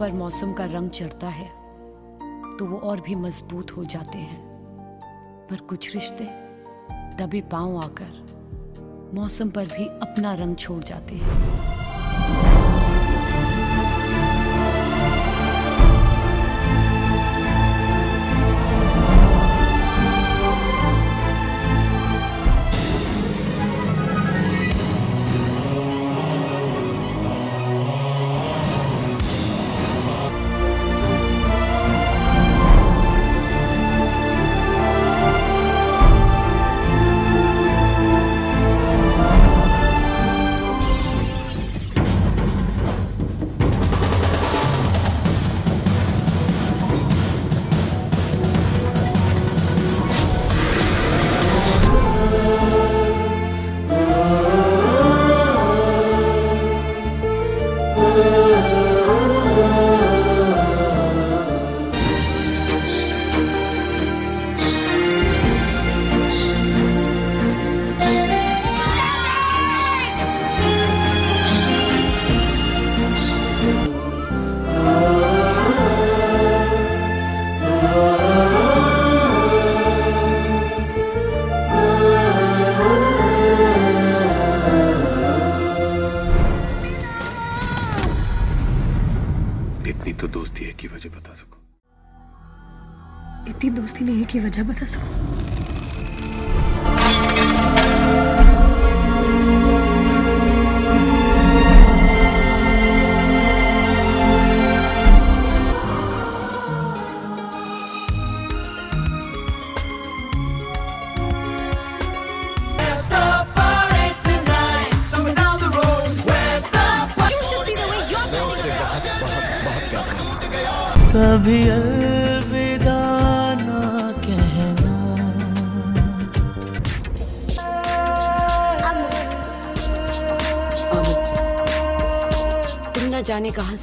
पर मौसम का रंग चढ़ता है तो वो और भी मजबूत हो जाते हैं पर कुछ रिश्ते दबे पांव आकर मौसम पर भी अपना रंग छोड़ जाते हैं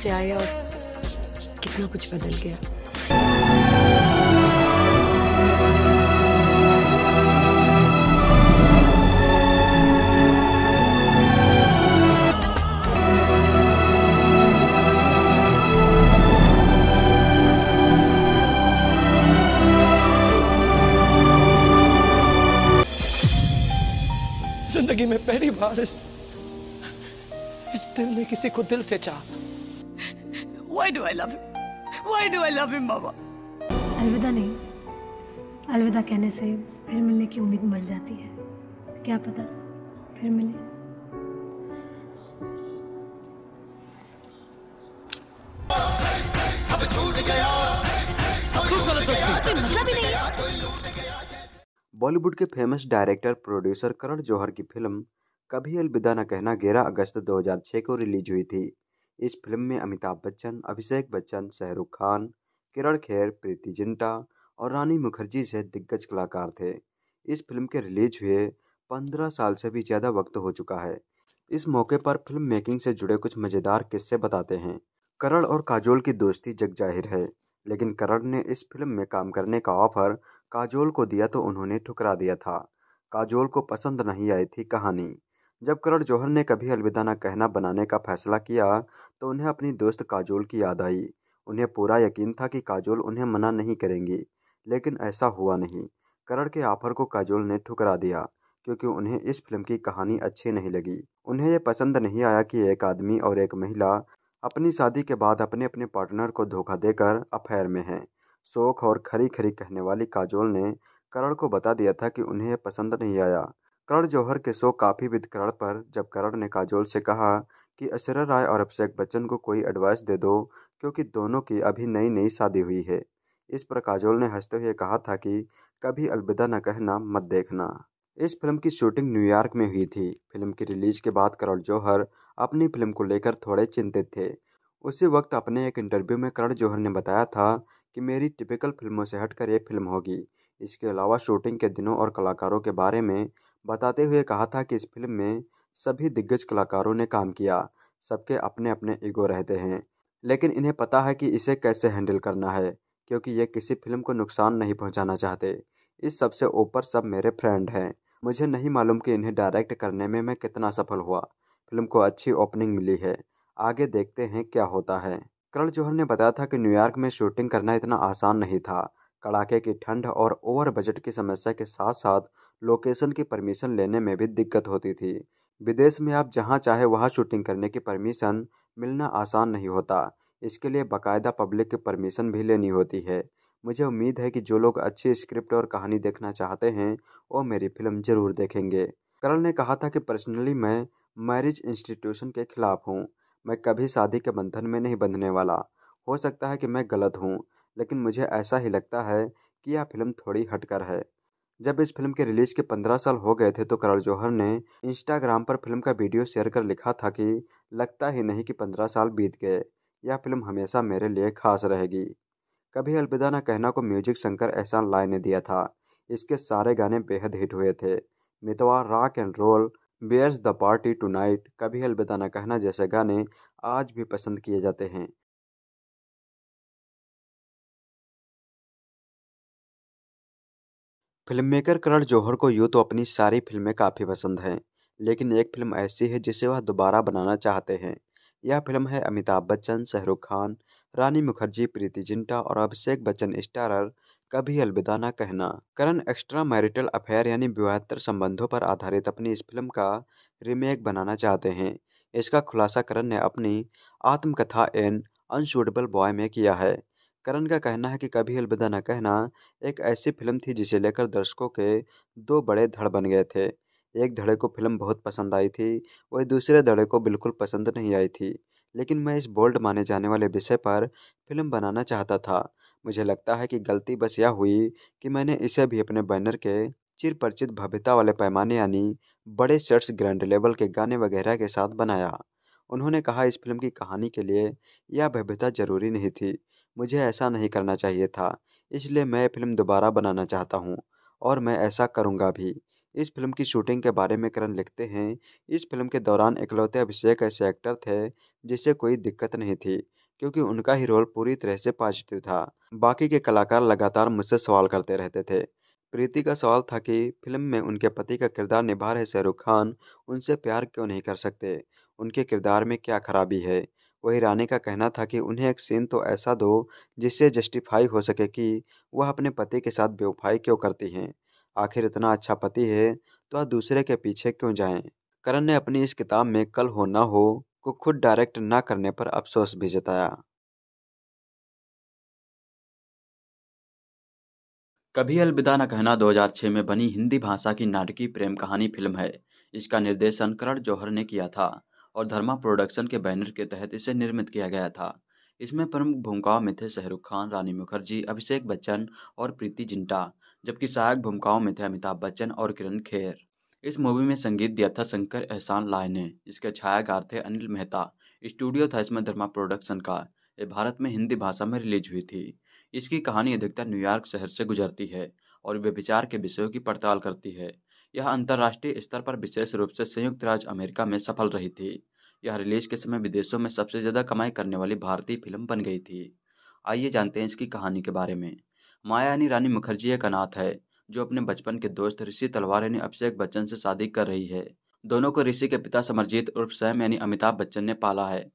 से आए और कितना कुछ बदल गया जिंदगी में पहली बार इस इस दिल ने किसी को दिल से चाहा do I love him? Why do I love him, Mama? अलविदा नहीं अलविदा कहने से फिर मिलने की उम्मीद मर जाती है क्या पता फिर मिले बॉलीवुड के famous director producer Karan Johar की फिल्म कभी अलविदा न कहना 11 अगस्त 2006 को रिलीज हुई थी इस फिल्म में अमिताभ बच्चन अभिषेक बच्चन शाहरुख खान किरण खेर प्रीति जिंटा और रानी मुखर्जी से दिग्गज कलाकार थे इस फिल्म के रिलीज हुए पंद्रह साल से भी ज़्यादा वक्त हो चुका है इस मौके पर फिल्म मेकिंग से जुड़े कुछ मज़ेदार किस्से बताते हैं करण और काजोल की दोस्ती जग जाहिर है लेकिन करण ने इस फिल्म में काम करने का ऑफर काजोल को दिया तो उन्होंने ठुकरा दिया था काजोल को पसंद नहीं आई थी कहानी जब करण जौहर ने कभी अलविदा न कहना बनाने का फैसला किया तो उन्हें अपनी दोस्त काजोल की याद आई उन्हें पूरा यकीन था कि काजोल उन्हें मना नहीं करेंगी लेकिन ऐसा हुआ नहीं करण के ऑफर को काजोल ने ठुकरा दिया क्योंकि उन्हें इस फिल्म की कहानी अच्छी नहीं लगी उन्हें यह पसंद नहीं आया कि एक आदमी और एक महिला अपनी शादी के बाद अपने अपने पार्टनर को धोखा देकर अफेयर में हैं शोक और खरी खरी कहने वाली काजोल ने करण को बता दिया था कि उन्हें यह पसंद नहीं आया करण जौहर के शो काफी विद करण' पर जब करण ने काजोल से कहा कि ऐश्वर्या राय और अभिषेक बच्चन को कोई एडवाइस दे दो क्योंकि दोनों की अभी नई नई शादी हुई है इस पर काजोल ने हंसते हुए कहा था कि कभी अलविदा न कहना मत देखना इस फिल्म की शूटिंग न्यूयॉर्क में हुई थी फिल्म की रिलीज के बाद करण जौहर अपनी फिल्म को लेकर थोड़े चिंतित थे उसी वक्त अपने एक इंटरव्यू में करण जौहर ने बताया था कि मेरी टिपिकल फिल्मों से हटकर ये फिल्म होगी इसके अलावा शूटिंग के दिनों और कलाकारों के बारे में बताते हुए कहा था कि इस फिल्म में सभी दिग्गज कलाकारों ने काम किया सबके अपने अपने ईगो रहते हैं लेकिन इन्हें पता है कि इसे कैसे हैंडल करना है क्योंकि ये किसी फिल्म को नुकसान नहीं पहुंचाना चाहते इस सबसे ऊपर सब मेरे फ्रेंड हैं मुझे नहीं मालूम कि इन्हें डायरेक्ट करने में मैं कितना सफल हुआ फिल्म को अच्छी ओपनिंग मिली है आगे देखते हैं क्या होता है करण जौहर ने बताया था कि न्यूयॉर्क में शूटिंग करना इतना आसान नहीं था कड़ाके की ठंड और ओवर बजट की समस्या के साथ साथ लोकेशन की परमिशन लेने में भी दिक्कत होती थी विदेश में आप जहाँ चाहे वहाँ शूटिंग करने की परमिशन मिलना आसान नहीं होता इसके लिए बाकायदा पब्लिक की परमिशन भी लेनी होती है मुझे उम्मीद है कि जो लोग अच्छी स्क्रिप्ट और कहानी देखना चाहते हैं वो मेरी फिल्म ज़रूर देखेंगे करल ने कहा था कि पर्सनली मैं मैरिज इंस्टीट्यूशन के खिलाफ हूँ मैं कभी शादी के बंधन में नहीं बंधने वाला हो सकता है कि मैं गलत हूँ लेकिन मुझे ऐसा ही लगता है कि यह फिल्म थोड़ी हटकर है जब इस फिल्म के रिलीज़ के पंद्रह साल हो गए थे तो करण जौहर ने इंस्टाग्राम पर फिल्म का वीडियो शेयर कर लिखा था कि लगता ही नहीं कि पंद्रह साल बीत गए यह फिल्म हमेशा मेरे लिए खास रहेगी कभी अलविदा न कहना को म्यूजिक शंकर एहसान लाय ने दिया था इसके सारे गाने बेहद हिट हुए थे Mitwa rock and roll where's the party tonight Kabhi Alvida न कहना जैसे गाने आज भी पसंद किए जाते हैं फिल्म मेकर करण जौहर को यूँ तो अपनी सारी फिल्में काफ़ी पसंद हैं लेकिन एक फिल्म ऐसी है जिसे वह दोबारा बनाना चाहते हैं यह फिल्म है अमिताभ बच्चन शाहरुख खान रानी मुखर्जी प्रीति जिंटा और अभिषेक बच्चन स्टारर कभी अलविदा ना कहना करण एक्स्ट्रा मैरिटल अफेयर यानी विवाहत्तर संबंधों पर आधारित अपनी इस फिल्म का रीमेक बनाना चाहते हैं इसका खुलासा करण ने अपनी आत्मकथा एन अनशूटेबल बॉय में किया है करण का कहना है कि कभी अलविदा न कहना एक ऐसी फिल्म थी जिसे लेकर दर्शकों के दो बड़े धड़ बन गए थे एक धड़े को फिल्म बहुत पसंद आई थी वही दूसरे धड़े को बिल्कुल पसंद नहीं आई थी लेकिन मैं इस बोल्ड माने जाने वाले विषय पर फिल्म बनाना चाहता था मुझे लगता है कि गलती बस यह हुई कि मैंने इसे भी अपने बैनर के चिर परिचित भव्यता वाले पैमाने यानी बड़े सेट्स ग्रैंड लेवल के गाने वगैरह के साथ बनाया उन्होंने कहा इस फिल्म की कहानी के लिए यह भव्यता जरूरी नहीं थी मुझे ऐसा नहीं करना चाहिए था इसलिए मैं फ़िल्म दोबारा बनाना चाहता हूँ और मैं ऐसा करूँगा भी इस फिल्म की शूटिंग के बारे में करण लिखते हैं इस फिल्म के दौरान इकलौते अभिषेक ऐसे एक्टर थे जिसे कोई दिक्कत नहीं थी क्योंकि उनका ही रोल पूरी तरह से पॉजिटिव था बाकी के कलाकार लगातार मुझसे सवाल करते रहते थे प्रीति का सवाल था कि फिल्म में उनके पति का किरदार निभा रहे शाहरुख खान उनसे प्यार क्यों नहीं कर सकते उनके किरदार में क्या खराबी है वही रानी का कहना था कि उन्हें एक सीन तो ऐसा दो जिससे जस्टिफाई हो सके कि वह अपने पति के साथ बेवफाई क्यों करती हैं आखिर इतना अच्छा पति है तो आप दूसरे के पीछे क्यों जाएं करण ने अपनी इस किताब में कल हो ना हो को खुद डायरेक्ट ना करने पर अफसोस भी जताया कभी अलविदा न कहना 2006 में बनी हिंदी भाषा की नाटकीय प्रेम कहानी फिल्म है इसका निर्देशन करण जौहर ने किया था और धर्मा प्रोडक्शन के बैनर के तहत इसे निर्मित किया गया था इसमें प्रमुख भूमिकाओं में थे शाहरुख खान रानी मुखर्जी अभिषेक बच्चन और प्रीति जिंटा जबकि सहायक भूमिकाओं में थे अमिताभ बच्चन और किरण खेर इस मूवी में संगीत दिया था शंकर एहसान लाय ने जिसके छायाकार थे अनिल मेहता स्टूडियो था इसमें धर्मा प्रोडक्शन का ये भारत में हिंदी भाषा में रिलीज हुई थी इसकी कहानी अधिकतर न्यूयॉर्क शहर से गुजरती है और वे विचार के विषयों की पड़ताल करती है यह अंतर्राष्ट्रीय स्तर पर विशेष रूप से संयुक्त राज्य अमेरिका में सफल रही थी यह रिलीज के समय विदेशों में सबसे ज़्यादा कमाई करने वाली भारतीय फिल्म बन गई थी आइए जानते हैं इसकी कहानी के बारे में माया यानी रानी मुखर्जी एक अनाथ है जो अपने बचपन के दोस्त ऋषि तलवार यानी अभिषेक बच्चन से शादी कर रही है दोनों को ऋषि के पिता समरजीत उर्फ सैम यानी अमिताभ बच्चन ने पाला है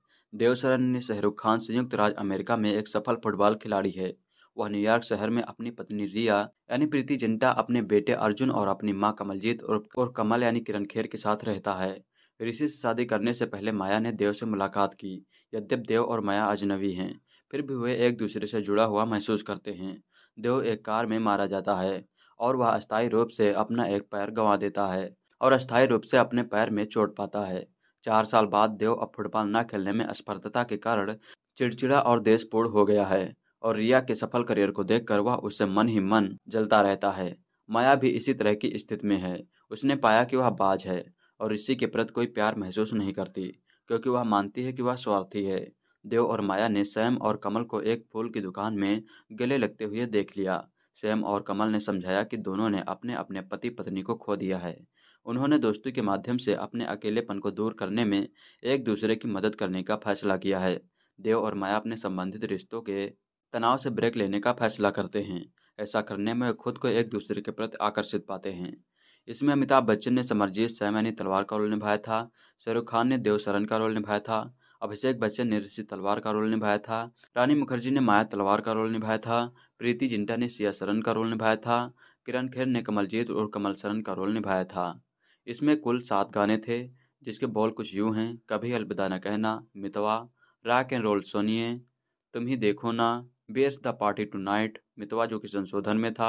देवसरन यानी शहरुख खान संयुक्त राज्य अमेरिका में एक सफल फुटबॉल खिलाड़ी है वह न्यूयॉर्क शहर में अपनी पत्नी रिया यानी प्रीति जिंटा अपने बेटे अर्जुन और अपनी माँ कमलजीत और, और कमल यानी किरण खेर के साथ रहता है ऋषि से शादी करने से पहले माया ने देव से मुलाकात की यद्यप देव और माया अजनबी हैं फिर भी वे एक दूसरे से जुड़ा हुआ महसूस करते हैं देव एक कार में मारा जाता है और वह अस्थायी रूप से अपना एक पैर गंवा देता है और अस्थायी रूप से अपने पैर में चोट पाता है चार साल बाद देव अब फुटबॉल न खेलने में असफलता के कारण चिड़चिड़ा और देशपूर्ण हो गया है और रिया के सफल करियर को देखकर वह उससे मन ही मन जलता रहता है माया भी इसी तरह की स्थिति में है उसने पाया कि वह बाज है और ऋषि के प्रति कोई प्यार महसूस नहीं करती क्योंकि वह मानती है कि वह स्वार्थी है देव और माया ने सैम और कमल को एक फूल की दुकान में गले लगते हुए देख लिया सैम और कमल ने समझाया कि दोनों ने अपने अपने पति पत्नी को खो दिया है उन्होंने दोस्ती के माध्यम से अपने अकेलेपन को दूर करने में एक दूसरे की मदद करने का फैसला किया है देव और माया अपने संबंधित रिश्तों के तनाव से ब्रेक लेने का फैसला करते हैं ऐसा करने में खुद को एक दूसरे के प्रति आकर्षित पाते हैं इसमें अमिताभ बच्चन ने समरजीत सैमैनी तलवार का रोल निभाया था शाहरुख खान ने देवसरन का रोल निभाया था अभिषेक बच्चन ने ऋषि तलवार का रोल निभाया था रानी मुखर्जी ने माया तलवार का रोल निभाया था प्रीति जिंटा ने सिया सरन का रोल निभाया था किरण खेर ने कमलजीत और कमल सरन का रोल निभाया था इसमें कुल सात गाने थे जिसके बोल कुछ यूं हैं कभी अलविदा न कहना मितवा रॉक एंड रोल सोनिए तुम ही देखो ना where's the party tonight Mitwa जो कि संशोधन में था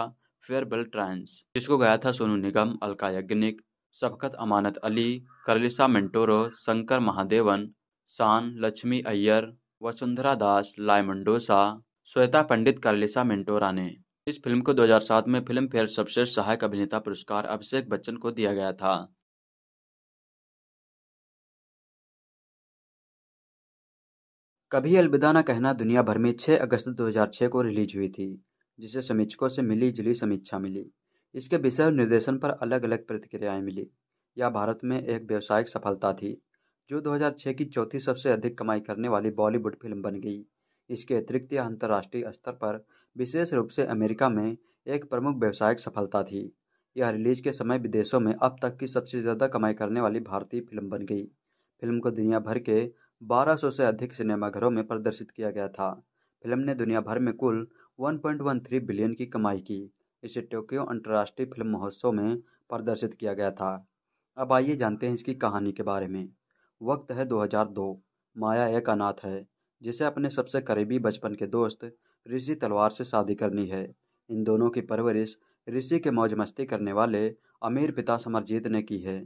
फेयरवेल ट्रांस जिसको गया था सोनू निगम अलका यज्ञनिक शफकत अमानत अली करलिसा मेंटोरो शंकर महादेवन शान लक्ष्मी अय्यर वसुंधरा दास लाय मंडोसा श्वेता पंडित करलिसा मेंटोरा ने इस फिल्म को 2007 में फिल्म फेयर सबसे सहायक अभिनेता पुरस्कार अभिषेक बच्चन को दिया गया था कभी अलविदा ना कहना दुनिया भर में 6 अगस्त 2006 को रिलीज हुई थी जिसे समीक्षकों से मिली जुली समीक्षा मिली इसके विषय निर्देशन पर अलग अलग प्रतिक्रियाएं मिली यह भारत में एक व्यावसायिक सफलता थी जो 2006 की चौथी सबसे अधिक कमाई करने वाली बॉलीवुड फिल्म बन गई इसके अतिरिक्त यह अंतर्राष्ट्रीय स्तर पर विशेष रूप से अमेरिका में एक प्रमुख व्यावसायिक सफलता थी यह रिलीज के समय विदेशों में अब तक की सबसे ज़्यादा कमाई करने वाली भारतीय फिल्म बन गई फिल्म को दुनिया भर के बारह सौ से अधिक सिनेमाघरों में प्रदर्शित किया गया था फिल्म ने दुनिया भर में कुल one point one three billion की कमाई की इसे टोक्यो अंतर्राष्ट्रीय फिल्म महोत्सव में प्रदर्शित किया गया था अब आइए जानते हैं इसकी कहानी के बारे में वक्त है 2002 माया एक अनाथ है जिसे अपने सबसे करीबी बचपन के दोस्त ऋषि तलवार से शादी करनी है इन दोनों की परवरिश ऋषि के मौज मस्ती करने वाले अमीर पिता समरजीत ने की है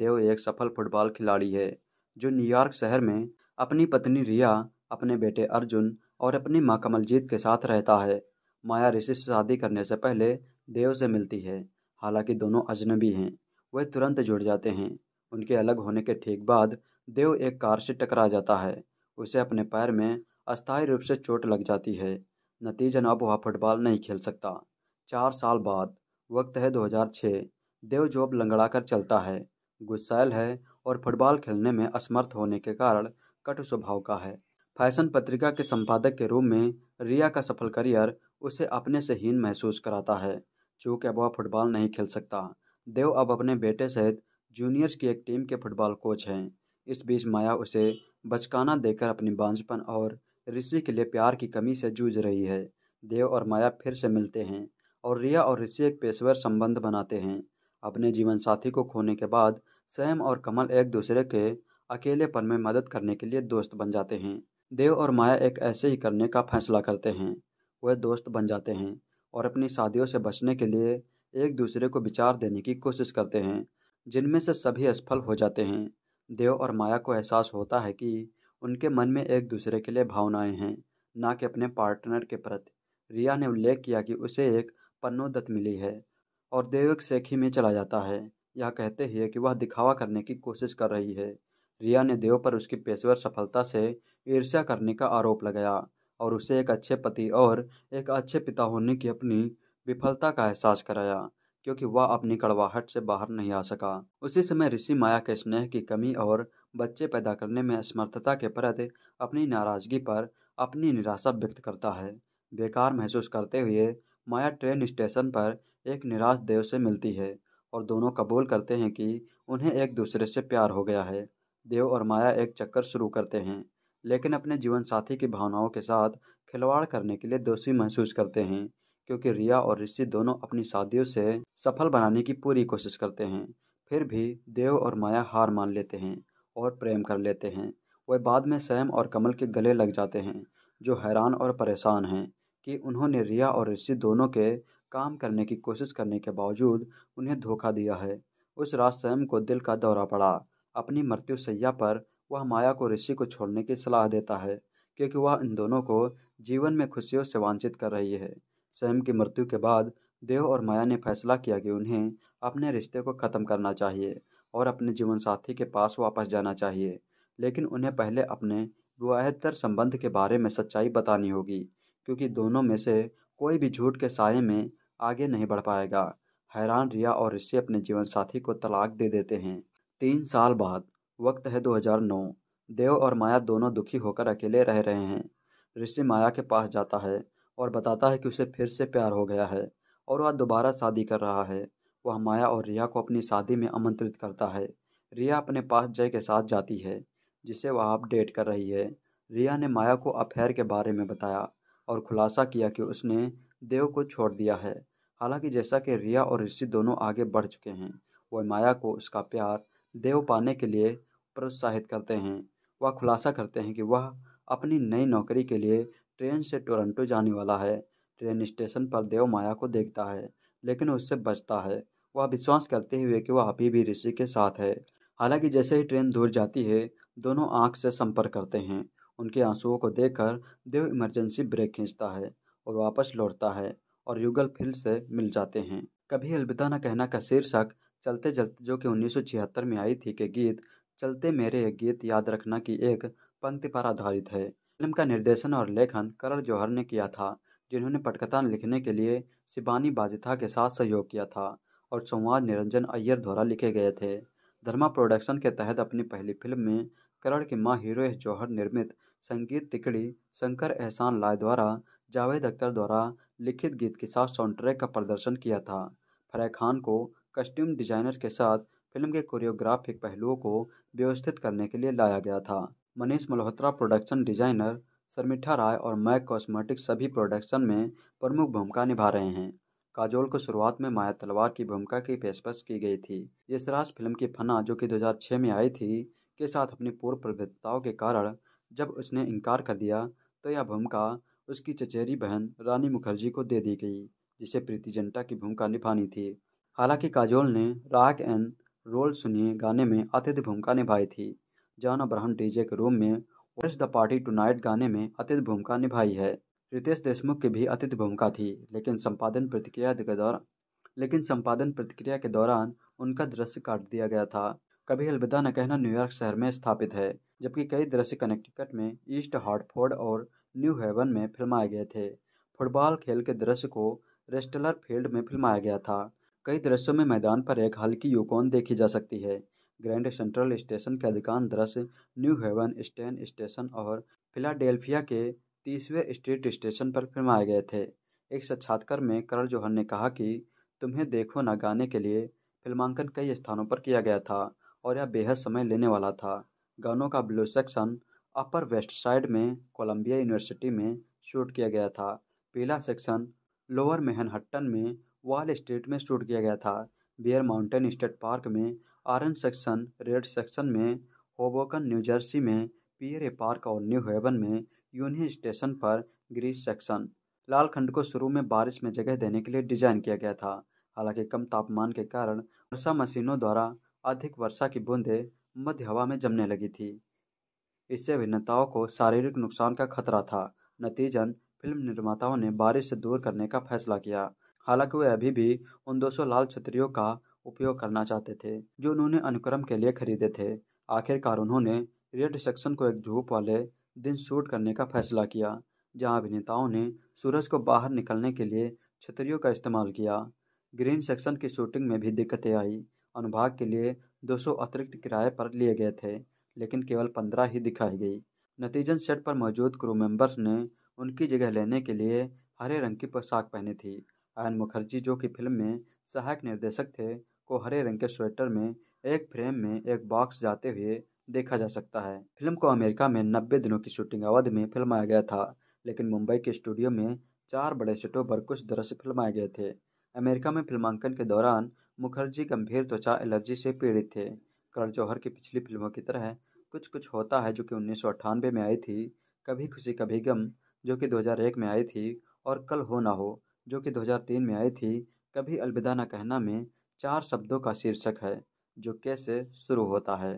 देव एक सफल फुटबॉल खिलाड़ी है जो न्यूयॉर्क शहर में अपनी पत्नी रिया अपने बेटे अर्जुन और अपनी माँ कमलजीत के साथ रहता है माया ऋषि से शादी करने से पहले देव से मिलती है हालांकि दोनों अजनबी हैं वह तुरंत जुड़ जाते हैं उनके अलग होने के ठीक बाद देव एक कार से टकरा जाता है उसे अपने पैर में अस्थायी रूप से चोट लग जाती है नतीजन अब वह फुटबॉल नहीं खेल सकता चार साल बाद वक्त है 2006 देव जॉब लंगड़ा कर चलता है गुस्सैल है और फुटबॉल खेलने में असमर्थ होने के कारण कटु स्वभाव का है फैशन पत्रिका के संपादक के रूप में रिया का सफल करियर उसे अपने से हीन महसूस कराता है चूँकि अब वह फुटबॉल नहीं खेल सकता देव अब अपने बेटे सहित जूनियर्स की एक टीम के फुटबॉल कोच हैं इस बीच माया उसे बचकाना देकर अपनी बांझपन और ऋषि के लिए प्यार की कमी से जूझ रही है देव और माया फिर से मिलते हैं और रिया और ऋषि एक पेशेवर संबंध बनाते हैं अपने जीवन साथी को खोने के बाद सैम और कमल एक दूसरे के अकेलेपन में मदद करने के लिए दोस्त बन जाते हैं देव और माया एक ऐसे ही करने का फैसला करते हैं वह दोस्त बन जाते हैं और अपनी शादियों से बचने के लिए एक दूसरे को विचार देने की कोशिश करते हैं जिनमें से सभी असफल हो जाते हैं देव और माया को एहसास होता है कि उनके मन में एक दूसरे के लिए भावनाएं हैं ना कि अपने पार्टनर के प्रति रिया ने उल्लेख किया कि उसे एक पन्नोदत्त मिली है और देवक सेखी में चला जाता है यह कहते हुए कि वह दिखावा करने की कोशिश कर रही है रिया ने देव पर उसकी पेशेवर सफलता से ईर्ष्या करने का आरोप लगाया और उसे एक अच्छे पति और एक अच्छे पिता होने की अपनी विफलता का एहसास कराया क्योंकि वह अपनी कड़वाहट से बाहर नहीं आ सका उसी समय ऋषि माया के स्नेह की कमी और बच्चे पैदा करने में असमर्थता के प्रति अपनी नाराजगी पर अपनी निराशा व्यक्त करता है बेकार महसूस करते हुए माया ट्रेन स्टेशन पर एक निराश देव से मिलती है और दोनों कबूल करते हैं कि उन्हें एक दूसरे से प्यार हो गया है देव और माया एक चक्कर शुरू करते हैं लेकिन अपने जीवन साथी की भावनाओं के साथ खिलवाड़ करने के लिए दोषी महसूस करते हैं क्योंकि रिया और ऋषि दोनों अपनी शादियों से सफल बनाने की पूरी कोशिश करते हैं फिर भी देव और माया हार मान लेते हैं और प्रेम कर लेते हैं वह बाद में सैम और कमल के गले लग जाते हैं जो हैरान और परेशान हैं कि उन्होंने रिया और ऋषि दोनों के काम करने की कोशिश करने के बावजूद उन्हें धोखा दिया है उस रात स्वयं को दिल का दौरा पड़ा अपनी मृत्यु सैया पर वह माया को ऋषि को छोड़ने की सलाह देता है क्योंकि वह इन दोनों को जीवन में खुशियों से वांछित कर रही है स्वयं की मृत्यु के बाद देव और माया ने फैसला किया कि उन्हें अपने रिश्ते को ख़त्म करना चाहिए और अपने जीवन साथी के पास वापस जाना चाहिए लेकिन उन्हें पहले अपने विवाहितर संबंध के बारे में सच्चाई बतानी होगी क्योंकि दोनों में से कोई भी झूठ के साय में आगे नहीं बढ़ पाएगा हैरान रिया और ऋषि अपने जीवन साथी को तलाक दे देते हैं तीन साल बाद वक्त है 2009 देव और माया दोनों दुखी होकर अकेले रह रहे हैं ऋषि माया के पास जाता है और बताता है कि उसे फिर से प्यार हो गया है और वह दोबारा शादी कर रहा है वह माया और रिया को अपनी शादी में आमंत्रित करता है रिया अपने पास जय के साथ जाती है जिसे वह आप डेट कर रही है रिया ने माया को अफेयर के बारे में बताया और खुलासा किया कि उसने देव को छोड़ दिया है हालांकि जैसा कि रिया और ऋषि दोनों आगे बढ़ चुके हैं वह माया को उसका प्यार देव पाने के लिए प्रोत्साहित करते हैं वह खुलासा करते हैं कि वह अपनी नई नौकरी के लिए ट्रेन से टोरंटो जाने वाला है ट्रेन स्टेशन पर देव माया को देखता है लेकिन उससे बचता है वह विश्वास करते हुए कि वह अभी भी ऋषि के साथ है हालांकि जैसे ही ट्रेन दूर जाती है दोनों आँख से संपर्क करते हैं उनके आंसुओं को देखकर देव इमरजेंसी ब्रेक खींचता है और वापस लौटता है और युगल फिर से मिल जाते हैं कभी अलविदा न कहना का शीर्षक चलते चलते जो कि उन्नीस में आई थी के गीत चलते मेरे ये गीत याद रखना की एक पंक्ति पर आधारित है फिल्म का निर्देशन और लेखन करण जौहर ने किया था जिन्होंने पटकथा लिखने के लिए शिबानी बाजिथा के साथ सहयोग किया था और संवाद निरंजन अय्यर द्वारा लिखे गए थे धर्मा प्रोडक्शन के तहत अपनी पहली फिल्म में करण की माँ हीरो जौहर निर्मित संगीत तिकड़ी शंकर एहसान लाय द्वारा जावेद अख्तर द्वारा लिखित गीत के साथ ट्रैक का प्रदर्शन किया था फराह खान को कस्ट्यूम डिजाइनर के साथ फिल्म के कोरियोग्राफिक पहलुओं को व्यवस्थित करने के लिए लाया गया था मनीष मल्होत्रा प्रोडक्शन डिजाइनर शर्मिठा राय और मैक कॉस्मेटिक सभी प्रोडक्शन में प्रमुख भूमिका निभा रहे हैं काजोल को शुरुआत में माया तलवार की भूमिका की पेशकश की गई थी यशराज फिल्म की फना जो कि 2006 में आई थी के साथ अपनी पूर्व प्रवृत्ताओं के कारण जब उसने इनकार कर दिया तो यह भूमिका उसकी चचेरी बहन रानी मुखर्जी को दे दी गई जिसे प्रीति जंटा की भूमिका निभानी थी हालांकि काजोल ने राग एंड रोल सुनिए गाने में अतिथि भूमिका निभाई थी जॉन अब्राहम डीजे के रूम में वर्ष द पार्टी टू नाइट गाने में अतिथि भूमिका निभाई है रितेश देशमुख की भी अतिथि भूमिका थी लेकिन संपादन प्रतिक्रिया के दौरान लेकिन संपादन प्रतिक्रिया के दौरान उनका दृश्य काट दिया गया था कभी अलविदा न कहना न्यूयॉर्क शहर में स्थापित है जबकि कई दृश्य कनेक्टिकट में ईस्ट हार्टफोर्ड और न्यू हेवन में फिल्माए गए थे फुटबॉल खेल के दृश्य को रेस्टलर फील्ड में फिल्माया गया था कई दृश्यों में मैदान पर एक हल्की यूकोन देखी जा सकती है ग्रैंड सेंट्रल स्टेशन के अधिकांश दृश्य न्यू हेवन स्टेन स्टेशन और फिलाडेल्फिया के तीसवें स्ट्रीट स्टेशन पर फिल्माए गए थे एक साक्षात्कार में करल जौहर ने कहा कि तुम्हें देखो ना गाने के लिए फिल्मांकन कई स्थानों पर किया गया था और यह बेहद समय लेने वाला था गानों का blue section upper west side में कोलंबिया यूनिवर्सिटी में शूट किया गया था पीला सेक्शन लोअर मेहनहट्टन में वॉल स्ट्रीट में शूट किया गया था बियर माउंटेन स्टेट पार्क में ऑरेंज सेक्शन रेड सेक्शन में होबोकन न्यूजर्सी में पियरे पार्क और न्यू हेवन में यूनियन स्टेशन पर ग्रीस सेक्शन लाल खंड को शुरू में बारिश में जगह देने के लिए डिजाइन किया गया था हालांकि कम तापमान के कारण वर्षा मशीनों द्वारा अधिक वर्षा की बूंदें मध्य हवा में जमने लगी थी इससे अभिनेताओं को शारीरिक नुकसान का खतरा था नतीजन फिल्म निर्माताओं ने बारिश से दूर करने का फैसला किया हालांकि वे अभी भी उन 200 लाल छतरियों का उपयोग करना चाहते थे जो उन्होंने अनुक्रम के लिए खरीदे थे आखिरकार उन्होंने रेड सेक्शन को एक धूप वाले दिन शूट करने का फैसला किया जहां अभिनेताओं ने सूरज को बाहर निकलने के लिए छतरियों का इस्तेमाल किया ग्रीन सेक्शन की शूटिंग में भी दिक्कतें आई अनुभाग के लिए दो सौ अतिरिक्त किराए पर लिए गए थे लेकिन केवल पंद्रह ही दिखाई गई नतीजन सेट पर मौजूद क्रू मेंबर्स ने उनकी जगह लेने के लिए हरे रंग की पोशाक पहनी थी आयन मुखर्जी जो कि फिल्म में सहायक निर्देशक थे को हरे रंग के स्वेटर में एक फ्रेम में एक बॉक्स जाते हुए देखा जा सकता है फिल्म को अमेरिका में नब्बे दिनों की शूटिंग अवधि में फिल्माया गया था लेकिन मुंबई के स्टूडियो में चार बड़े सेटों पर कुछ दृश्य फिल्माए गए थे अमेरिका में फिल्मांकन के दौरान मुखर्जी गंभीर त्वचा एलर्जी से पीड़ित थे करण जौहर की पिछली फिल्मों की तरह कुछ कुछ होता है जो कि उन्नीस में आई थी कभी खुशी कभी गम जो कि 2001 में आई थी और कल हो ना हो जो कि 2003 में आई थी कभी अलविदा ना कहना में चार शब्दों का शीर्षक है जो कैसे शुरू होता है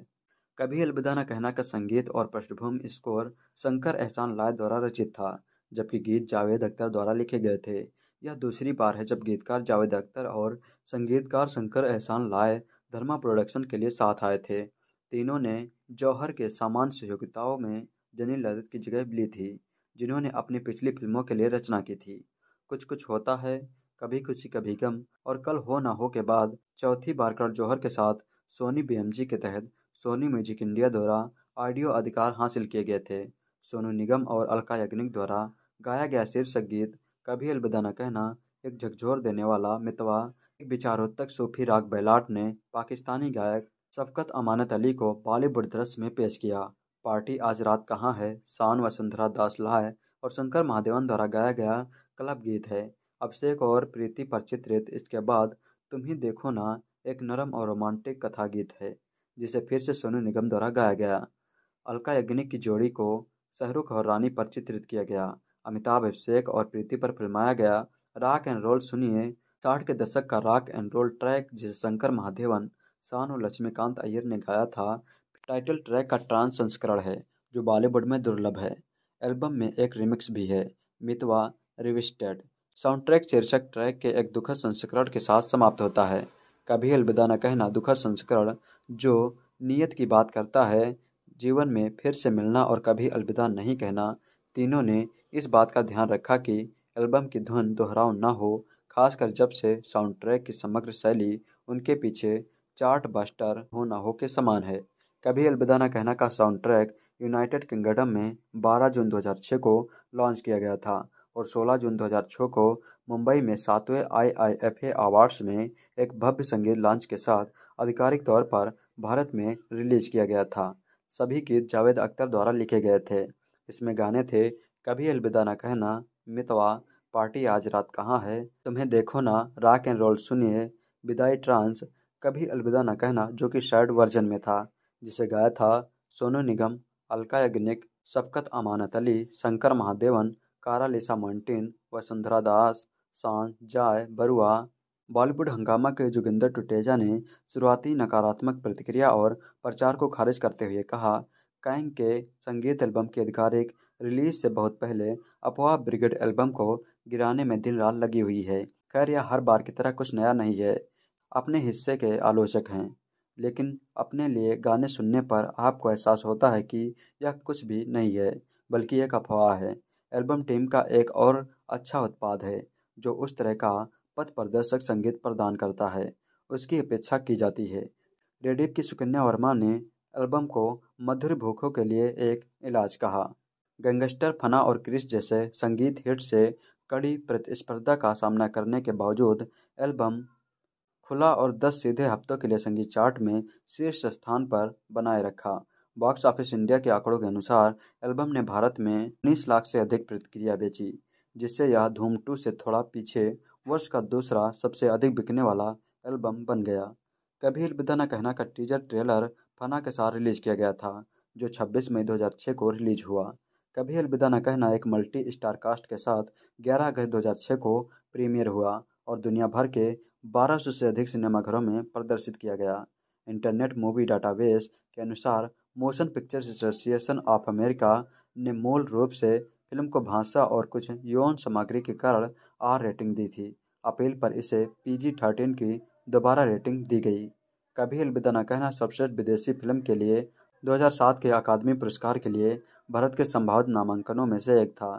कभी अलविदा ना कहना का संगीत और पृष्ठभूमि स्कोर शंकर एहसान लाय द्वारा रचित था जबकि गीत जावेद अख्तर द्वारा लिखे गए थे यह दूसरी बार है जब गीतकार जावेद अख्तर और संगीतकार शंकर एहसान लाय धर्मा प्रोडक्शन के लिए साथ आए थे तीनों ने जौहर के सामान सहयोगिताओं में जनी लदत की जगह ली थी जिन्होंने अपनी पिछली फिल्मों के लिए रचना की थी कुछ कुछ होता है कभी कुछ कभी गम और कल हो ना हो के बाद चौथी बार कर जौहर के साथ सोनी बी के तहत सोनी म्यूजिक इंडिया द्वारा ऑडियो अधिकार हासिल किए गए थे सोनू निगम और अलका याग्निक द्वारा गाया गया शीर्षक गीत कभी अलविदा न कहना एक झकझोर देने वाला मितवा एक विचारोत्तक सूफी राग बैलाट ने पाकिस्तानी गायक शफकत अमानत अली को बॉलीवुड दृश्य में पेश किया पार्टी आज रात कहाँ है शान वसुंधरा दास लाए और शंकर महादेवन द्वारा गाया गया क्लब गीत है अभिषेक और प्रीति पर चित्रित इसके बाद तुम ही देखो ना एक नरम और रोमांटिक कथा गीत है जिसे फिर से सोनू निगम द्वारा गाया गया अलका यज्ञनिक की जोड़ी को शहरुख और रानी पर चित्रित किया गया अमिताभ अभिषेक और प्रीति पर फिल्माया गया रॉक एंड रोल सुनिए साठ के दशक का रॉक एंड रोल ट्रैक जिसे शंकर महादेवन शान और लक्ष्मीकांत अय्यर ने गाया था टाइटल ट्रैक का ट्रांस संस्करण है जो बॉलीवुड में दुर्लभ है एल्बम में एक रिमिक्स भी है मितवा रिविस्टेड साउंड ट्रैक शीर्षक ट्रैक के एक दुखद संस्करण के साथ समाप्त होता है कभी अलविदा न कहना दुखद संस्करण जो नियत की बात करता है जीवन में फिर से मिलना और कभी अलविदा नहीं कहना तीनों ने इस बात का ध्यान रखा कि एल्बम की धुन दोहराव न हो खासकर जब से साउंड ट्रैक की समग्र शैली उनके पीछे चार्ट बस्टर हो ना हो के समान है कभी अलविदा ना कहना का साउंड ट्रैक यूनाइटेड किंगडम में 12 जून 2006 को लॉन्च किया गया था और 16 जून 2006 को मुंबई में सातवें आई आई ए अवार्ड्स में एक भव्य संगीत लॉन्च के साथ आधिकारिक तौर पर भारत में रिलीज किया गया था सभी गीत जावेद अख्तर द्वारा लिखे गए थे इसमें गाने थे कभी अलविदा ना कहना मितवा पार्टी आज रात कहाँ है तुम्हें देखो ना रॉक एंड रोल सुनिए विदाई ट्रांस कभी अलविदा ना कहना जो कि शर्ट वर्जन में था जिसे गाया था सोनू निगम अलका यज्ञिक सबकत अमानत अली शंकर महादेवन कारा लिसा मॉन्टिन वसुंधरा दास सांस जाय बरुआ बॉलीवुड हंगामा के जोगिंदर टुटेजा ने शुरुआती नकारात्मक प्रतिक्रिया और प्रचार को खारिज करते हुए कहा कैंग के संगीत एल्बम के आधिकारिक रिलीज से बहुत पहले अफवाह ब्रिगेड एल्बम को गिराने में दिन रात लगी हुई है खैर यह हर बार की तरह कुछ नया नहीं है अपने हिस्से के आलोचक हैं लेकिन अपने लिए गाने सुनने पर आपको एहसास होता है कि यह कुछ भी नहीं है बल्कि एक अफवाह है एल्बम टीम का एक और अच्छा उत्पाद है जो उस तरह का पथ प्रदर्शक संगीत प्रदान करता है उसकी अपेक्षा की जाती है रेडिप की सुकन्या वर्मा ने एल्बम को मधुर भूखों के लिए एक इलाज कहा गैंगस्टर फना और क्रिस जैसे संगीत हिट से कड़ी प्रतिस्पर्धा का सामना करने के बावजूद एल्बम खुला और दस सीधे हफ्तों के लिए संगीत चार्ट में शीर्ष स्थान पर बनाए रखा बॉक्स ऑफिस इंडिया के आंकड़ों के अनुसार एल्बम ने भारत में उन्नीस लाख से अधिक प्रतिक्रिया बेची जिससे यह धूम टू से थोड़ा पीछे वर्ष का दूसरा सबसे अधिक बिकने वाला एल्बम बन गया कभी अलविदा न कहना का टीजर ट्रेलर फना के साथ रिलीज किया गया था जो 26 मई 2006 को रिलीज हुआ कभी अलविदा न कहना एक मल्टी स्टार कास्ट के साथ 11 अगस्त 2006 को प्रीमियर हुआ और दुनिया भर के 1200 से अधिक सिनेमाघरों में प्रदर्शित किया गया इंटरनेट मूवी डाटाबेस के अनुसार Motion Pictures Association of America ने मूल रूप से फिल्म को भाषा और कुछ यौन सामग्री के कारण आर रेटिंग दी थी अपील पर इसे पीजी थर्टीन की दोबारा रेटिंग दी गई कभी अलविदा न कहना सर्वश्रेष्ठ विदेशी फिल्म के लिए 2007 के अकादमी पुरस्कार के लिए भारत के संभावित नामांकनों में से एक था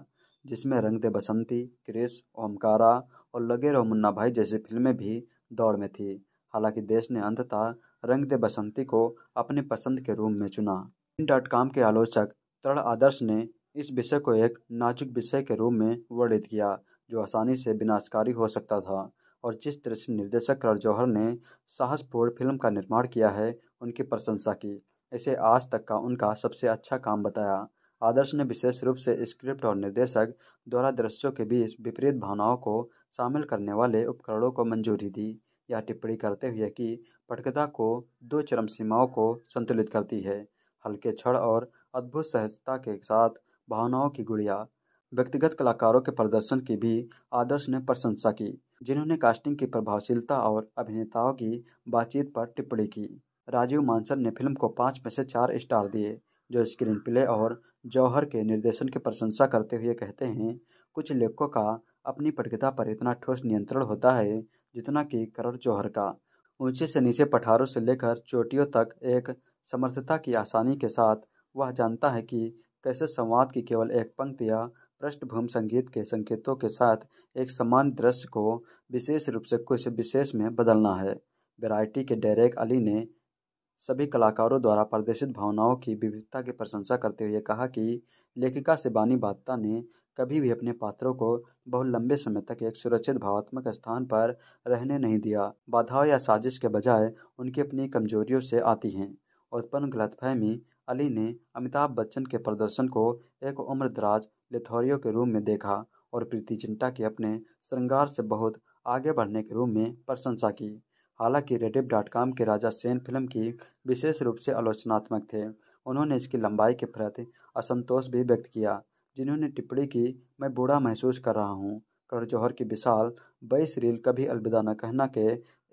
जिसमें रंग दे बसंती क्रिश ओमकारा और लगे रहो मुन्ना भाई जैसी फिल्में भी दौड़ में थी हालांकि देश ने अंततः दे बसंती को अपनी पसंद के रूप में चुना इन डॉट कॉम के आलोचक तरण आदर्श ने इस विषय को एक नाजुक विषय के रूप में वर्णित किया जो आसानी से विनाशकारी हो सकता था और जिस तरह से निर्देशक करण जौहर ने साहसपूर्ण फिल्म का निर्माण किया है उनकी प्रशंसा की इसे आज तक का उनका सबसे अच्छा काम बताया आदर्श ने विशेष रूप से स्क्रिप्ट और निर्देशक द्वारा दृश्यों के बीच विपरीत भावनाओं को शामिल करने वाले उपकरणों को मंजूरी दी यह टिप्पणी करते हुए कि पटकथा को दो चरम सीमाओं को संतुलित करती है हल्के क्षण और अद्भुत सहजता के साथ भावनाओं की गुड़िया व्यक्तिगत कलाकारों के प्रदर्शन की भी आदर्श ने प्रशंसा की जिन्होंने कास्टिंग की प्रभावशीलता और अभिनेताओं की बातचीत पर टिप्पणी की राजीव मानसन ने फिल्म को पाँच में से चार स्टार दिए जो स्क्रीन प्ले और जौहर के निर्देशन की प्रशंसा करते हुए कहते हैं कुछ लेखकों का अपनी पटकथा पर इतना ठोस नियंत्रण होता है जितना कि करण जौहर का ऊंचे से नीचे पठारों से लेकर चोटियों तक एक समर्थता की आसानी के साथ वह जानता है कि कैसे संवाद की केवल एक पंक्ति या पृष्ठभूमि संगीत के संकेतों के साथ एक समान दृश्य को विशेष रूप से कुछ विशेष में बदलना है वैरायटी के डेरेक अली ने सभी कलाकारों द्वारा प्रदर्शित भावनाओं की विविधता की प्रशंसा करते हुए कहा कि लेखिका शिबानी बात्ता ने कभी भी अपने पात्रों को बहुत लंबे समय तक एक सुरक्षित भावात्मक स्थान पर रहने नहीं दिया बाधाओं या साजिश के बजाय उनकी अपनी कमजोरियों से आती हैं उत्पन्न गलतफहमी अली ने अमिताभ बच्चन के प्रदर्शन को एक उम्रदराज लिथोरियो के रूप में देखा और प्रीति चिंटा के अपने श्रृंगार से बहुत आगे बढ़ने के रूप में प्रशंसा की हालांकि रेडिप डॉट कॉम के राजा सेन फिल्म की विशेष रूप से आलोचनात्मक थे उन्होंने इसकी लंबाई के प्रति असंतोष भी व्यक्त किया जिन्होंने टिप्पणी की मैं बूढ़ा महसूस कर रहा हूँ करण जौहर की विशाल बईस रील कभी अलविदा न कहना के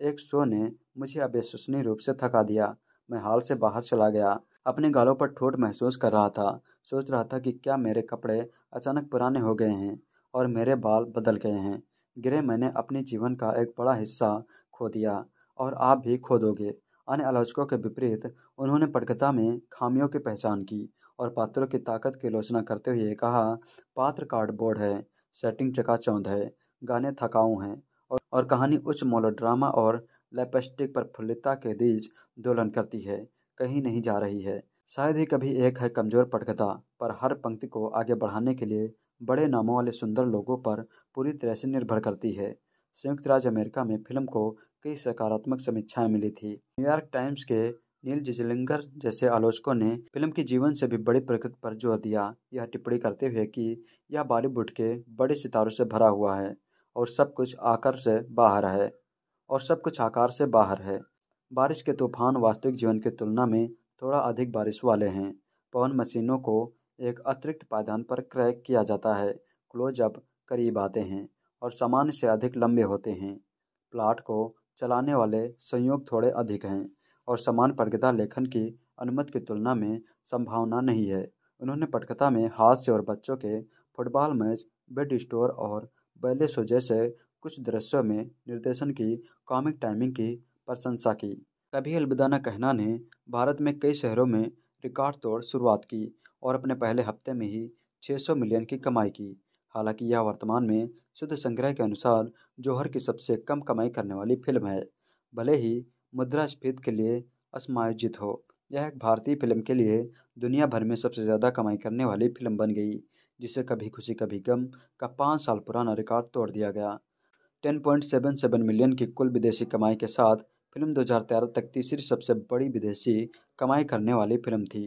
एक शो ने मुझे अविश्वसनीय रूप से थका दिया मैं हाल से बाहर चला गया अपने गालों पर ठोट महसूस कर रहा था सोच रहा था कि क्या मेरे कपड़े अचानक पुराने हो गए हैं और मेरे बाल बदल गए हैं गिरे मैंने अपने जीवन का एक बड़ा हिस्सा खो दिया और आप भी खो दोगे अन्य आलोचकों के विपरीत उन्होंने पटकथा में खामियों की पहचान की और पात्रों की ताकत की आलोचना करते हुए कहा पात्र कार्डबोर्ड है सेटिंग चकाचौंध है गाने थकाऊ हैं और, और कहानी उच्च मोलोड्रामा और लेपस्टिक प्रफुल्लता के बीच दोलन करती है कहीं नहीं जा रही है शायद ही कभी एक है कमजोर पटकथा पर हर पंक्ति को आगे बढ़ाने के लिए बड़े नामों वाले सुंदर लोगों पर पूरी तरह से निर्भर करती है संयुक्त राज्य अमेरिका में फिल्म को कई सकारात्मक समीक्षाएं मिली थी न्यूयॉर्क टाइम्स के नील जिजलिंगर जैसे आलोचकों ने फिल्म की जीवन से भी बड़ी प्रकृति पर जोर दिया यह टिप्पणी करते हुए कि यह बॉलीवुड के बड़े सितारों से भरा हुआ है और सब कुछ आकार से बाहर है और सब कुछ आकार से बाहर है बारिश के तूफान वास्तविक जीवन की तुलना में थोड़ा अधिक बारिश वाले हैं पवन मशीनों को एक अतिरिक्त पायदान पर क्रय किया जाता है क्लोजअप करीब आते हैं और सामान्य से अधिक लंबे होते हैं प्लाट को चलाने वाले संयोग थोड़े अधिक हैं और समान पटकथा लेखन की अनुमति की तुलना में संभावना नहीं है उन्होंने पटकथा में हास्य और बच्चों के फुटबॉल मैच बेड स्टोर और बैले शो जैसे कुछ दृश्यों में निर्देशन की कॉमिक टाइमिंग की प्रशंसा की कभी अलविदा न कहना ने भारत में कई शहरों में रिकॉर्ड तोड़ शुरुआत की और अपने पहले हफ्ते में ही 600 मिलियन की कमाई की हालांकि यह वर्तमान में शुद्ध संग्रह के अनुसार जौहर की सबसे कम कमाई करने वाली फ़िल्म है भले ही मुद्रास्फीति के लिए असमायोजित हो यह एक भारतीय फिल्म के लिए दुनिया भर में सबसे ज़्यादा कमाई करने वाली फिल्म बन गई जिसे कभी खुशी कभी गम का पाँच साल पुराना रिकॉर्ड तोड़ दिया गया ten point seven seven million की कुल विदेशी कमाई के साथ फिल्म 2013 तक तीसरी सबसे बड़ी विदेशी कमाई करने वाली फिल्म थी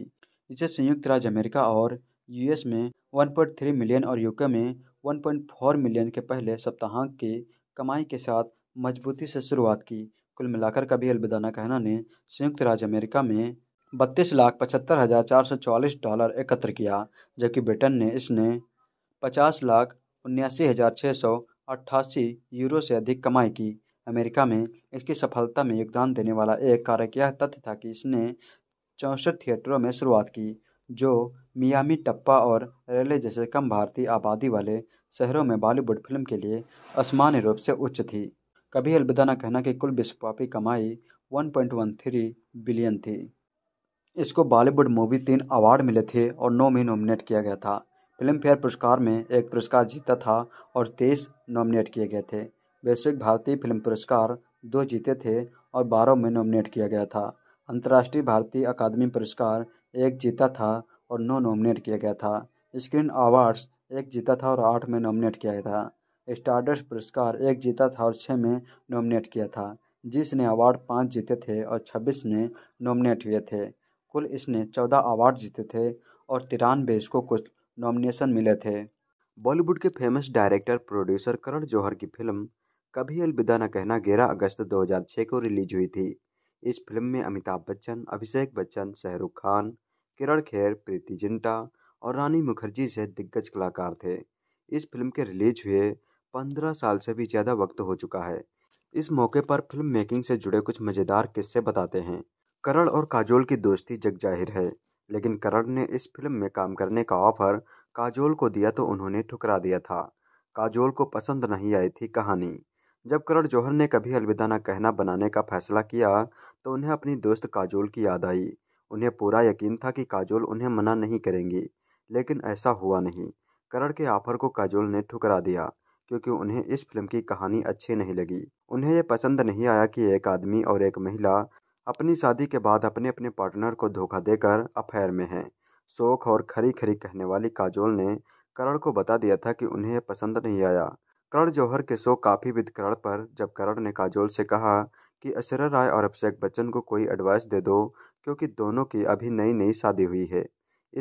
इसे संयुक्त राज्य अमेरिका और यूएस में 1.3 मिलियन और यूके में 1.4 मिलियन के पहले सप्ताहांक की कमाई के साथ मजबूती से शुरुआत की कुल मिलाकर कभी अलविदा कहना ने संयुक्त राज्य अमेरिका में बत्तीस लाख पचहत्तर हज़ार चार सौ चौलीस डॉलर एकत्र किया जबकि ब्रिटेन ने इसने पचास लाख उन्यासी हज़ार छः सौ अट्ठासी यूरो से अधिक कमाई की अमेरिका में इसकी सफलता में योगदान देने वाला एक कारक यह तथ्य था कि इसने चौंसठ थिएटरों में शुरुआत की जो मियामी टप्पा और रेले जैसे कम भारतीय आबादी वाले शहरों में बॉलीवुड फिल्म के लिए असमान्य रूप से उच्च थी कभी अलविदा न कहना कि कुल विश्वव्यापी कमाई 1.13 बिलियन थी इसको बॉलीवुड मूवी तीन अवार्ड मिले थे और नौ में नॉमिनेट किया गया था फिल्म फेयर पुरस्कार में एक पुरस्कार जीता था और तेईस नॉमिनेट किए गए थे वैश्विक भारतीय फिल्म पुरस्कार दो जीते थे और बारह में नॉमिनेट किया गया था अंतर्राष्ट्रीय भारतीय अकादमी पुरस्कार एक जीता था और नौ नॉमिनेट किया गया था स्क्रीन अवार्ड्स एक जीता था और आठ में नॉमिनेट किया गया था स्टारडस्ट पुरस्कार एक जीता था और छः में नॉमिनेट किया था जिसने अवार्ड पाँच जीते थे और छब्बीस में नॉमिनेट हुए थे कुल इसने चौदह अवार्ड जीते थे और तिरानवे इसको कुछ नॉमिनेशन मिले थे बॉलीवुड के famous director producer Karan Johar की फिल्म कभी अलविदा न कहना ग्यारह अगस्त 2006 को रिलीज हुई थी इस फिल्म में अमिताभ बच्चन अभिषेक बच्चन शाहरुख खान किरण खेर प्रीति जिंटा और रानी मुखर्जी से दिग्गज कलाकार थे इस फिल्म के रिलीज हुए पंद्रह साल से भी ज़्यादा वक्त हो चुका है इस मौके पर फिल्म मेकिंग से जुड़े कुछ मज़ेदार किस्से बताते हैं करण और काजोल की दोस्ती जग जाहिर है लेकिन करण ने इस फिल्म में काम करने का ऑफर काजोल को दिया तो उन्होंने ठुकरा दिया था काजोल को पसंद नहीं आई थी कहानी जब करण जौहर ने कभी अलविदा न कहना बनाने का फैसला किया तो उन्हें अपनी दोस्त काजोल की याद आई उन्हें पूरा यकीन था कि काजोल उन्हें मना नहीं करेंगी लेकिन ऐसा हुआ नहीं करण के ऑफर को काजोल ने ठुकरा दिया क्योंकि उन्हें इस फिल्म की कहानी अच्छी नहीं लगी उन्हें यह पसंद नहीं आया कि एक आदमी और एक महिला अपनी शादी के बाद अपने अपने पार्टनर को धोखा देकर अफेयर में हैं शोक और खरी खरी कहने वाली काजोल ने करण को बता दिया था कि उन्हें यह पसंद नहीं आया करण जौहर के शो काफ़ी विद करण पर जब करण ने काजोल से कहा कि अशरा राय और अभिषेक बच्चन को कोई एडवाइस दे दो क्योंकि दोनों की अभी नई नई शादी हुई है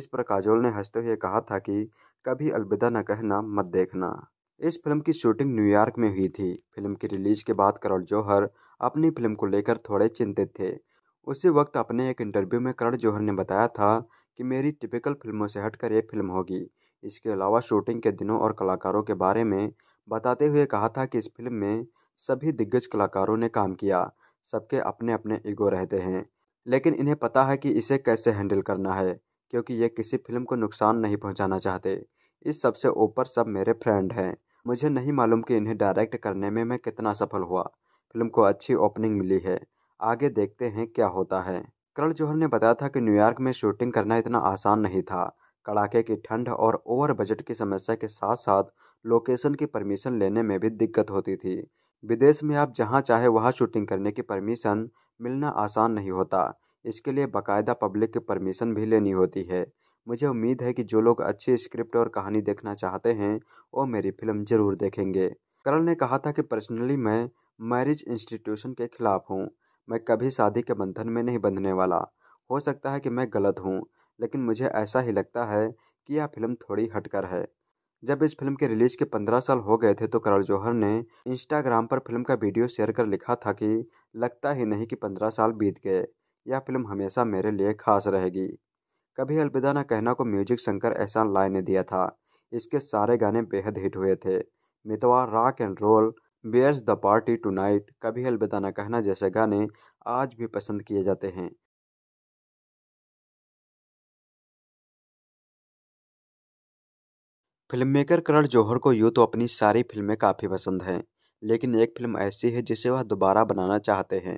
इस पर काजोल ने हंसते हुए कहा था कि कभी अलविदा न कहना मत देखना इस फिल्म की शूटिंग न्यूयॉर्क में हुई थी फिल्म की रिलीज के बाद करण जौहर अपनी फिल्म को लेकर थोड़े चिंतित थे उसी वक्त अपने एक इंटरव्यू में करण जौहर ने बताया था कि मेरी टिपिकल फिल्मों से हटकर यह फिल्म होगी इसके अलावा शूटिंग के दिनों और कलाकारों के बारे में बताते हुए कहा था कि इस फिल्म में सभी दिग्गज कलाकारों ने काम किया सबके अपने अपने ईगो रहते हैं लेकिन इन्हें पता है कि इसे कैसे हैंडल करना है क्योंकि ये किसी फिल्म को नुकसान नहीं पहुंचाना चाहते इस सबसे ऊपर सब मेरे फ्रेंड हैं मुझे नहीं मालूम कि इन्हें डायरेक्ट करने में मैं कितना सफल हुआ फिल्म को अच्छी ओपनिंग मिली है आगे देखते हैं क्या होता है करण जौहर ने बताया था कि न्यूयॉर्क में शूटिंग करना इतना आसान नहीं था कड़ाके की ठंड और ओवर बजट की समस्या के साथ साथ लोकेशन की परमिशन लेने में भी दिक्कत होती थी विदेश में आप जहां चाहे वहां शूटिंग करने की परमिशन मिलना आसान नहीं होता इसके लिए बाकायदा पब्लिक की परमिशन भी लेनी होती है मुझे उम्मीद है कि जो लोग अच्छी स्क्रिप्ट और कहानी देखना चाहते हैं वो मेरी फिल्म ज़रूर देखेंगे करण ने कहा था कि पर्सनली मैं मैरिज इंस्टीट्यूशन के खिलाफ हूँ मैं कभी शादी के बंधन में नहीं बंधने वाला हो सकता है कि मैं गलत हूँ लेकिन मुझे ऐसा ही लगता है कि यह फिल्म थोड़ी हटकर है जब इस फिल्म के रिलीज़ के पंद्रह साल हो गए थे तो करण जौहर ने इंस्टाग्राम पर फिल्म का वीडियो शेयर कर लिखा था कि लगता ही नहीं कि पंद्रह साल बीत गए यह फिल्म हमेशा मेरे लिए खास रहेगी कभी अलविदा न कहना को म्यूजिक शंकर एहसान लाय ने दिया था इसके सारे गाने बेहद हिट हुए थे Mitwa rock and roll where's the party tonight Kabhi Alvida न कहना जैसे गाने आज भी पसंद किए जाते हैं फिल्ममेकर करण जौहर को यूँ तो अपनी सारी फिल्में काफ़ी पसंद हैं लेकिन एक फिल्म ऐसी है जिसे वह दोबारा बनाना चाहते हैं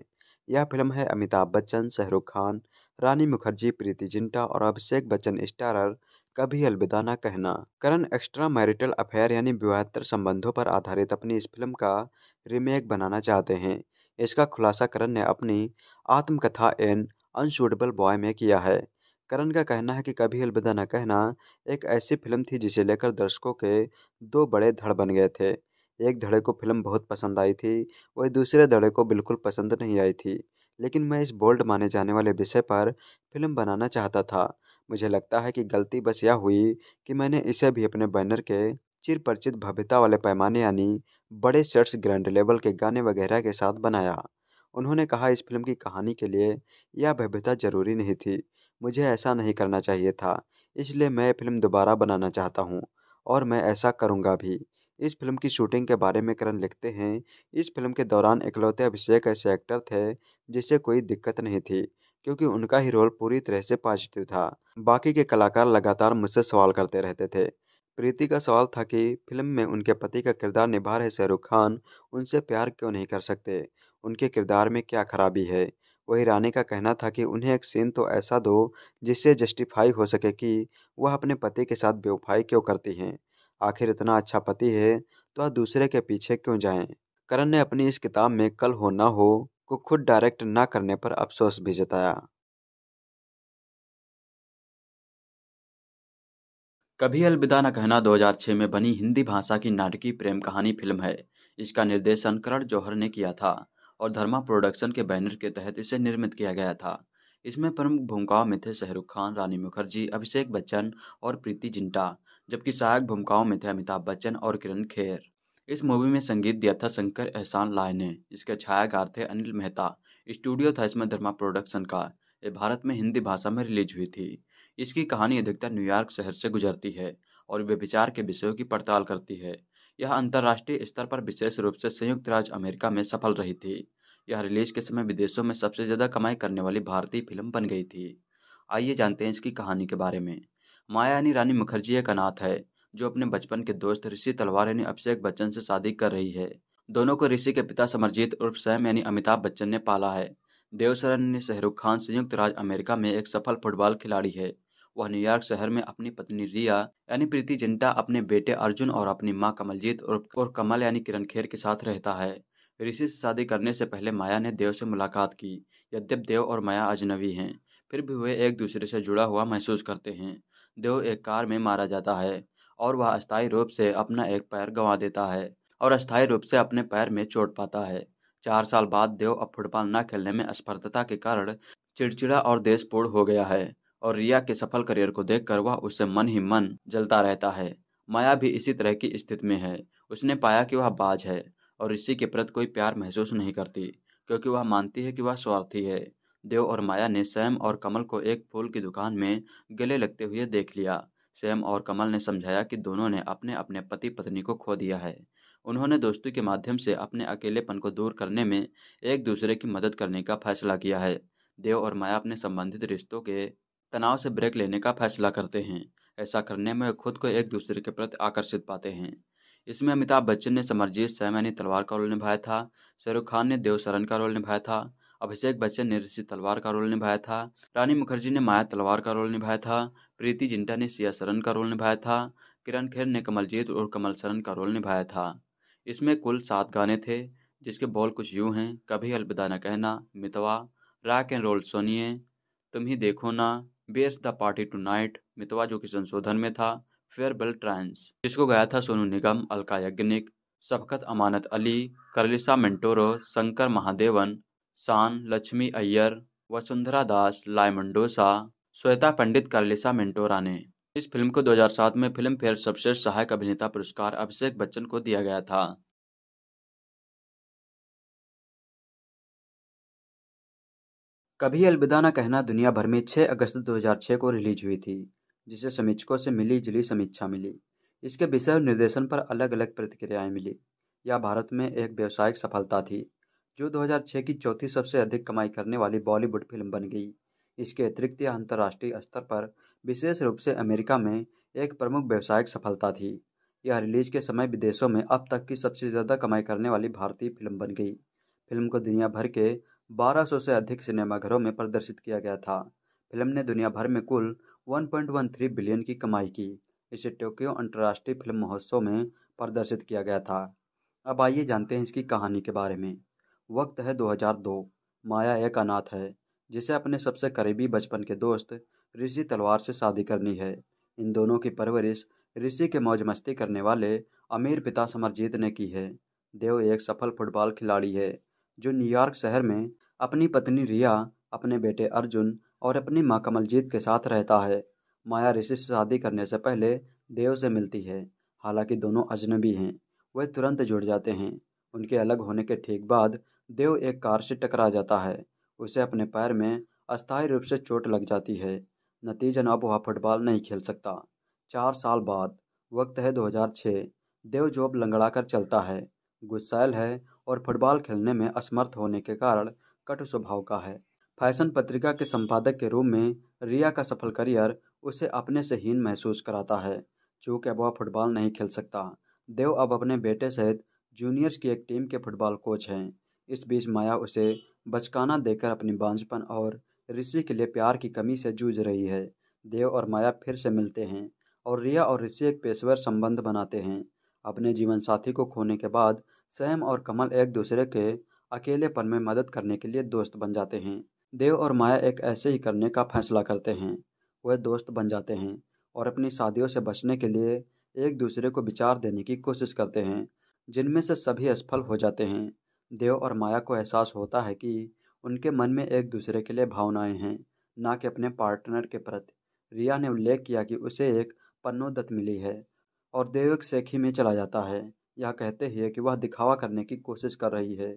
यह फिल्म है अमिताभ बच्चन शाहरुख खान रानी मुखर्जी प्रीति जिंटा और अभिषेक बच्चन स्टारर कभी अलविदा ना कहना करण एक्स्ट्रा मैरिटल अफेयर यानी विवाहत्तर संबंधों पर आधारित अपनी इस फिल्म का रीमेक बनाना चाहते हैं इसका खुलासा करण ने अपनी आत्मकथा एन अनशूटेबल बॉय में किया है करण का कहना है कि कभी अलविदा न कहना एक ऐसी फिल्म थी जिसे लेकर दर्शकों के दो बड़े धड़ बन गए थे एक धड़े को फिल्म बहुत पसंद आई थी वही दूसरे धड़े को बिल्कुल पसंद नहीं आई थी लेकिन मैं इस बोल्ड माने जाने वाले विषय पर फिल्म बनाना चाहता था मुझे लगता है कि गलती बस यह हुई कि मैंने इसे भी अपने बैनर के चिर परिचित भव्यता वाले पैमाने यानी बड़े सेट्स ग्रैंड लेवल के गाने वगैरह के साथ बनाया उन्होंने कहा इस फिल्म की कहानी के लिए यह भव्यता जरूरी नहीं थी मुझे ऐसा नहीं करना चाहिए था इसलिए मैं फ़िल्म दोबारा बनाना चाहता हूँ और मैं ऐसा करूँगा भी इस फिल्म की शूटिंग के बारे में करण लिखते हैं इस फिल्म के दौरान इकलौते अभिषेक ऐसे एक्टर थे जिसे कोई दिक्कत नहीं थी क्योंकि उनका ही रोल पूरी तरह से पॉजिटिव था बाकी के कलाकार लगातार मुझसे सवाल करते रहते थे प्रीति का सवाल था कि फिल्म में उनके पति का किरदार निभा रहे शाहरुख खान उनसे प्यार क्यों नहीं कर सकते उनके किरदार में क्या खराबी है वही रानी का कहना था कि उन्हें एक सीन तो ऐसा दो जिससे जस्टिफाई हो सके कि वह अपने पति के साथ बेवफाई क्यों करती हैं आखिर इतना अच्छा पति है तो आप दूसरे के पीछे क्यों जाएं करण ने अपनी इस किताब में कल हो ना हो को खुद डायरेक्ट ना करने पर अफसोस भी जताया कभी अलविदा न कहना 2006 में बनी हिंदी भाषा की नाटकीय प्रेम कहानी फिल्म है इसका निर्देशन करण जौहर ने किया था और धर्मा प्रोडक्शन के बैनर के तहत इसे निर्मित किया गया था इसमें प्रमुख भूमिकाओं में थे शाहरुख खान रानी मुखर्जी अभिषेक बच्चन और प्रीति जिंटा जबकि सहायक भूमिकाओं में थे अमिताभ बच्चन और किरण खेर इस मूवी में संगीत दिया था शंकर एहसान लाय ने जिसके छायाकार थे अनिल मेहता स्टूडियो था इसमें धर्मा प्रोडक्शन का ये भारत में हिंदी भाषा में रिलीज हुई थी इसकी कहानी अधिकतर न्यूयॉर्क शहर से गुजरती है और वे विचार के विषयों की पड़ताल करती है यह अंतर्राष्ट्रीय स्तर पर विशेष रूप से संयुक्त राज्य अमेरिका में सफल रही थी यह रिलीज के समय विदेशों में सबसे ज़्यादा कमाई करने वाली भारतीय फिल्म बन गई थी आइए जानते हैं इसकी कहानी के बारे में माया यानी रानी मुखर्जी एक अनाथ है जो अपने बचपन के दोस्त ऋषि तलवार यानी अभिषेक बच्चन से शादी कर रही है दोनों को ऋषि के पिता समरजीत उर्फ सैम यानी अमिताभ बच्चन ने पाला है देवसरन यानी खान संयुक्त राज्य अमेरिका में एक सफल फुटबॉल खिलाड़ी है वह न्यूयॉर्क शहर में अपनी पत्नी रिया यानी प्रीति जिंटा अपने बेटे अर्जुन और अपनी माँ कमलजीत और, और कमल यानी किरण खेर के साथ रहता है ऋषि से शादी करने से पहले माया ने देव से मुलाकात की यद्यप देव और माया अजनबी हैं फिर भी वे एक दूसरे से जुड़ा हुआ महसूस करते हैं देव एक कार में मारा जाता है और वह अस्थायी रूप से अपना एक पैर गंवा देता है और अस्थायी रूप से अपने पैर में चोट पाता है चार साल बाद देव अब फुटबॉल न खेलने में असफलता के कारण चिड़चिड़ा और देशपूर्ण हो गया है और रिया के सफल करियर को देखकर वह उससे मन ही मन जलता रहता है माया भी इसी तरह की स्थिति में है उसने पाया कि वह बाज है और ऋषि के प्रति कोई प्यार महसूस नहीं करती क्योंकि वह मानती है कि वह स्वार्थी है देव और माया ने सैम और कमल को एक फूल की दुकान में गले लगते हुए देख लिया सैम और कमल ने समझाया कि दोनों ने अपने अपने पति पत्नी को खो दिया है उन्होंने दोस्ती के माध्यम से अपने अकेलेपन को दूर करने में एक दूसरे की मदद करने का फैसला किया है देव और माया अपने संबंधित रिश्तों के तनाव से ब्रेक लेने का फैसला करते हैं ऐसा करने में खुद को एक दूसरे के प्रति आकर्षित पाते हैं इसमें अमिताभ बच्चन ने समरजीत सैमानी तलवार का रोल निभाया था शाहरुख खान ने देवसरन का रोल निभाया था अभिषेक बच्चन ने ऋषि तलवार का रोल निभाया था रानी मुखर्जी ने माया तलवार का रोल निभाया था प्रीति जिंटा ने सिया सरन का रोल निभाया था किरण खेर ने कमलजीत और कमल सरन का रोल निभाया था इसमें कुल सात गाने थे जिसके बोल कुछ यूं हैं कभी अलविदा न कहना मितवा रैक एंड रोल सोनिए तुम ही देखो ना where's the party tonight Mitwa जो कि संशोधन में था फेयरबेल ट्रांस जिसको गाया था सोनू निगम अलका यज्ञनिक शफकत अमानत अली करलिसा मेंटोरो शंकर महादेवन शान लक्ष्मी अय्यर वसुंधरा दास लाय मंडोसा श्वेता पंडित करलिसा मेंटोरा ने इस फिल्म को 2007 में फिल्म फेयर सबसे सहायक अभिनेता पुरस्कार अभिषेक बच्चन को दिया गया था कभी अलविदा ना कहना दुनिया भर में 6 अगस्त 2006 को रिलीज हुई थी जिसे समीक्षकों से मिली जुली समीक्षा मिली इसके विषय निर्देशन पर अलग अलग प्रतिक्रियाएं मिली यह भारत में एक व्यावसायिक सफलता थी जो 2006 की चौथी सबसे अधिक कमाई करने वाली बॉलीवुड फिल्म बन गई इसके अतिरिक्त यह अंतर्राष्ट्रीय स्तर पर विशेष रूप से अमेरिका में एक प्रमुख व्यावसायिक सफलता थी यह रिलीज के समय विदेशों में अब तक की सबसे ज़्यादा कमाई करने वाली भारतीय फिल्म बन गई फिल्म को दुनिया भर के बारह सौ से अधिक सिनेमाघरों में प्रदर्शित किया गया था फिल्म ने दुनिया भर में कुल 1.13 बिलियन की कमाई की इसे टोक्यो अंतर्राष्ट्रीय फिल्म महोत्सव में प्रदर्शित किया गया था अब आइए जानते हैं इसकी कहानी के बारे में वक्त है 2002 माया एक अनाथ है जिसे अपने सबसे करीबी बचपन के दोस्त ऋषि तलवार से शादी करनी है इन दोनों की परवरिश ऋषि के मौज मस्ती करने वाले अमीर पिता समरजीत ने की है देव एक सफल फुटबॉल खिलाड़ी है जो न्यूयॉर्क शहर में अपनी पत्नी रिया अपने बेटे अर्जुन और अपनी माँ कमलजीत के साथ रहता है माया ऋषि से शादी करने से पहले देव से मिलती है हालांकि दोनों अजनबी हैं वह तुरंत जुड़ जाते हैं उनके अलग होने के ठीक बाद देव एक कार से टकरा जाता है उसे अपने पैर में अस्थायी रूप से चोट लग जाती है नतीजन अब वह फुटबॉल नहीं खेल सकता चार साल बाद वक्त है 2006 देव जॉब लंगड़ा कर चलता है गुस्सैल है और फुटबॉल खेलने में असमर्थ होने के कारण कटु स्वभाव का है फैशन पत्रिका के संपादक के रूप में रिया का सफल करियर उसे अपने से हीन महसूस कराता है चूँकि अब वह फुटबॉल नहीं खेल सकता देव अब अपने बेटे सहित जूनियर्स की एक टीम के फुटबॉल कोच हैं इस बीच माया उसे बचकाना देकर अपनी बांझपन और ऋषि के लिए प्यार की कमी से जूझ रही है देव और माया फिर से मिलते हैं और रिया और ऋषि एक पेशेवर संबंध बनाते हैं अपने जीवन साथी को खोने के बाद सैम और कमल एक दूसरे के अकेलेपन में मदद करने के लिए दोस्त बन जाते हैं देव और माया एक ऐसे ही करने का फैसला करते हैं वह दोस्त बन जाते हैं और अपनी शादियों से बचने के लिए एक दूसरे को विचार देने की कोशिश करते हैं जिनमें से सभी असफल हो जाते हैं देव और माया को एहसास होता है कि उनके मन में एक दूसरे के लिए भावनाएं हैं ना कि अपने पार्टनर के प्रति रिया ने उल्लेख किया कि उसे एक पन्नोदत्त मिली है और देव एक सेखी में चला जाता है यह कहते हुए कि वह दिखावा करने की कोशिश कर रही है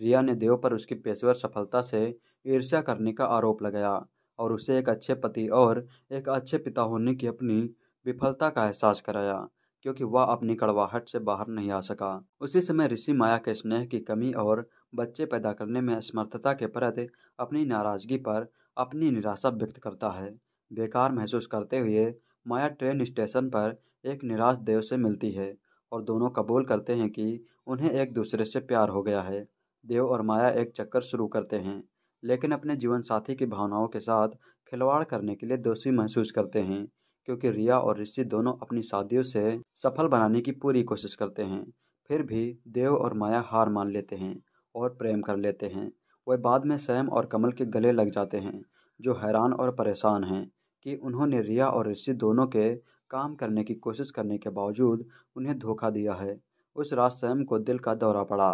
रिया ने देव पर उसकी पेशेवर सफलता से ईर्ष्या करने का आरोप लगाया और उसे एक अच्छे पति और एक अच्छे पिता होने की अपनी विफलता का एहसास कराया क्योंकि वह अपनी कड़वाहट से बाहर नहीं आ सका उसी समय ऋषि माया के स्नेह की कमी और बच्चे पैदा करने में असमर्थता के प्रति अपनी नाराजगी पर अपनी निराशा व्यक्त करता है बेकार महसूस करते हुए माया ट्रेन स्टेशन पर एक निराश देव से मिलती है और दोनों कबूल करते हैं कि उन्हें एक दूसरे से प्यार हो गया है देव और माया एक चक्कर शुरू करते हैं लेकिन अपने जीवन साथी की भावनाओं के साथ खिलवाड़ करने के लिए दोषी महसूस करते हैं क्योंकि रिया और ऋषि दोनों अपनी शादियों से सफल बनाने की पूरी कोशिश करते हैं फिर भी देव और माया हार मान लेते हैं और प्रेम कर लेते हैं वह बाद में सैम और कमल के गले लग जाते हैं जो हैरान और परेशान हैं कि उन्होंने रिया और ऋषि दोनों के काम करने की कोशिश करने के बावजूद उन्हें धोखा दिया है उस रात सैम को दिल का दौरा पड़ा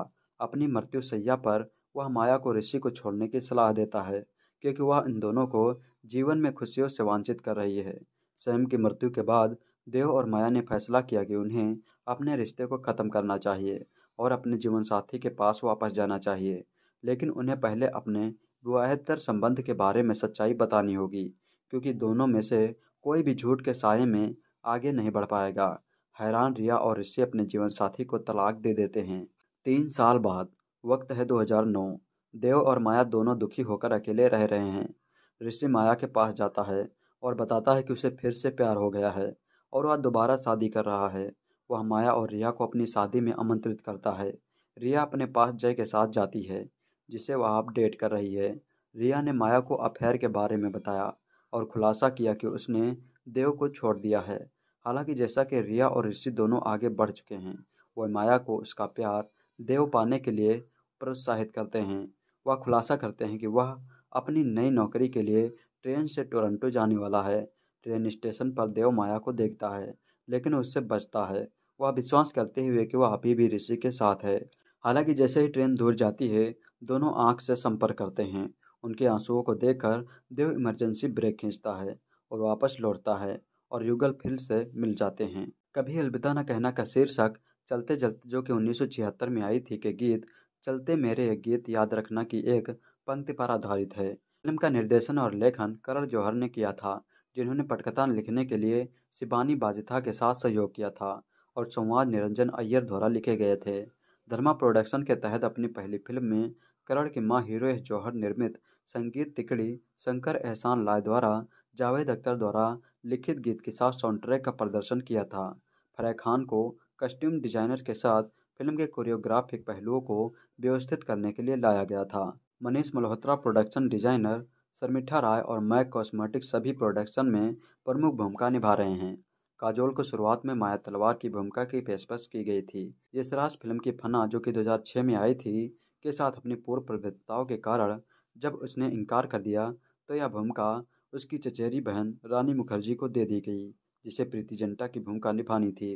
अपनी मृत्यु सैया पर वह माया को ऋषि को छोड़ने की सलाह देता है क्योंकि वह इन दोनों को जीवन में खुशियों से वांछित कर रही है सैम की मृत्यु के बाद देव और माया ने फैसला किया कि उन्हें अपने रिश्ते को ख़त्म करना चाहिए और अपने जीवन साथी के पास वापस जाना चाहिए लेकिन उन्हें पहले अपने विवाहतर संबंध के बारे में सच्चाई बतानी होगी क्योंकि दोनों में से कोई भी झूठ के साय में आगे नहीं बढ़ पाएगा हैरान रिया और ऋषि अपने जीवन साथी को तलाक दे देते हैं तीन साल बाद वक्त है 2009 देव और माया दोनों दुखी होकर अकेले रह रहे हैं ऋषि माया के पास जाता है और बताता है कि उसे फिर से प्यार हो गया है और वह दोबारा शादी कर रहा है वह माया और रिया को अपनी शादी में आमंत्रित करता है रिया अपने पास जय के साथ जाती है जिसे वह आप डेट कर रही है रिया ने माया को अफेयर के बारे में बताया और खुलासा किया कि उसने देव को छोड़ दिया है हालांकि जैसा कि रिया और ऋषि दोनों आगे बढ़ चुके हैं वह माया को उसका प्यार देव पाने के लिए प्रोत्साहित करते हैं वह खुलासा करते हैं कि वह अपनी नई नौकरी के लिए ट्रेन से टोरंटो जाने वाला है ट्रेन स्टेशन पर देव माया को देखता है लेकिन उससे बचता है वह विश्वास करते हुए कि वह अभी भी ऋषि के साथ है हालांकि जैसे ही ट्रेन दूर जाती है दोनों आंख से संपर्क करते हैं उनके आंसुओं को देखकर देव इमरजेंसी ब्रेक खींचता है और वापस लौटता है और युगल फिल्म से मिल जाते हैं कभी अलविदा न कहना का शीर्षक चलते चलते जो कि उन्नीस में आई थी के गीत चलते मेरे एक गीत याद रखना की एक पंक्ति पर आधारित है फिल्म का निर्देशन और लेखन करण जौहर ने किया था जिन्होंने पटकथा लिखने के लिए शिबानी बाजिथा के साथ सहयोग किया था और संवाद निरंजन अय्यर द्वारा लिखे गए थे धर्मा प्रोडक्शन के तहत अपनी पहली फिल्म में करण की माँ हीरो जौहर निर्मित संगीत तिकड़ी शंकर एहसान लाय द्वारा जावेद अख्तर द्वारा लिखित गीत के साथ साउंडट्रैक का प्रदर्शन किया था फराह खान को कस्ट्यूम डिजाइनर के साथ फिल्म के कोरियोग्राफिक पहलुओं को व्यवस्थित करने के लिए लाया गया था मनीष मल्होत्रा प्रोडक्शन डिजाइनर शर्मिठा राय और मैक कॉस्मेटिक्स सभी प्रोडक्शन में प्रमुख भूमिका निभा रहे हैं काजोल को शुरुआत में माया तलवार की भूमिका की पेशकश की गई थी यशराज फिल्म की फना जो कि 2006 में आई थी के साथ अपनी पूर्व प्रवृत्ताओं के कारण जब उसने इनकार कर दिया तो यह भूमिका उसकी चचेरी बहन रानी मुखर्जी को दे दी गई जिसे प्रीति जंटा की भूमिका निभानी थी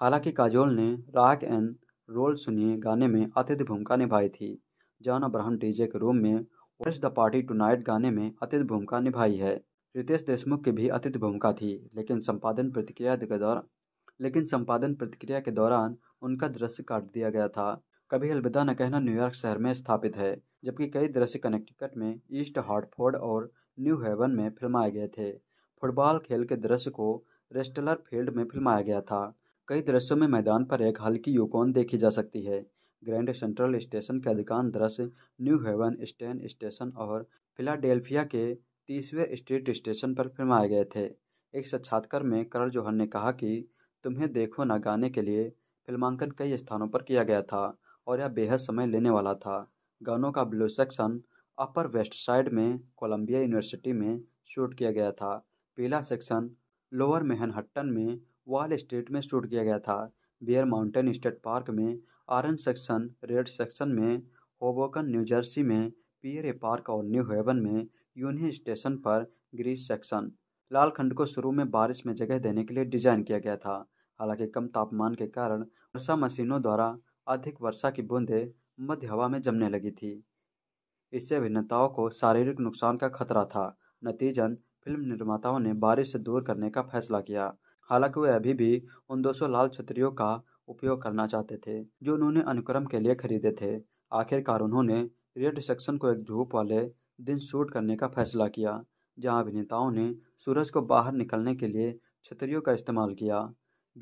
हालांकि काजोल ने राग एंड रोल सुनिए गाने में अतिथि भूमिका निभाई थी जॉन अब्राहम डीजे के रूम में वर्ष द पार्टी टू गाने में अतिथि भूमिका निभाई है रितेश देशमुख की भी अतिथि भूमिका थी लेकिन संपादन प्रतिक्रिया के दौरान लेकिन संपादन प्रतिक्रिया के दौरान उनका दृश्य काट दिया गया था कभी अलविदा न कहना न्यूयॉर्क शहर में स्थापित है जबकि कई दृश्य कनेक्टिकट में ईस्ट हार्टफोर्ड और न्यू हेवन में फिल्माए गए थे फुटबॉल खेल के दृश्य को रेस्टलर फील्ड में फिल्माया गया था कई दृश्यों में मैदान पर एक हल्की यूकोन देखी जा सकती है ग्रैंड सेंट्रल स्टेशन के अधिकांश दृश्य न्यू हेवन स्टेन स्टेशन और फिलाडेल्फिया के तीसवें स्ट्रीट स्टेशन पर फिल्माए गए थे एक साक्षात्कार में करल जौहर ने कहा कि तुम्हें देखो ना गाने के लिए फिल्मांकन कई स्थानों पर किया गया था और यह बेहद समय लेने वाला था गानों का blue section upper west side में कोलंबिया यूनिवर्सिटी में शूट किया गया था पीला सेक्शन लोअर मेहनहट्टन में वॉल स्ट्रीट में शूट किया गया था बियर माउंटेन स्टेट पार्क में आरन सेक्शन रेड सेक्शन में होबोकन न्यूजर्सी में पियरे पार्क और न्यू हेवन में यूनियन स्टेशन पर ग्रीस सेक्शन लाल खंड को शुरू में बारिश में जगह देने के लिए डिजाइन किया गया था हालांकि कम तापमान के कारण वर्षा मशीनों द्वारा अधिक वर्षा की बूंदें मध्य हवा में जमने लगी थी इससे अभिनेताओं को शारीरिक नुकसान का खतरा था नतीजन फिल्म निर्माताओं ने बारिश से दूर करने का फैसला किया हालांकि वे अभी भी उन 200 लाल छतरियों का उपयोग करना चाहते थे जो उन्होंने अनुक्रम के लिए खरीदे थे आखिरकार उन्होंने रेड सेक्शन को एक धूप वाले दिन शूट करने का फैसला किया जहां अभिनेताओं ने सूरज को बाहर निकलने के लिए छतरियों का इस्तेमाल किया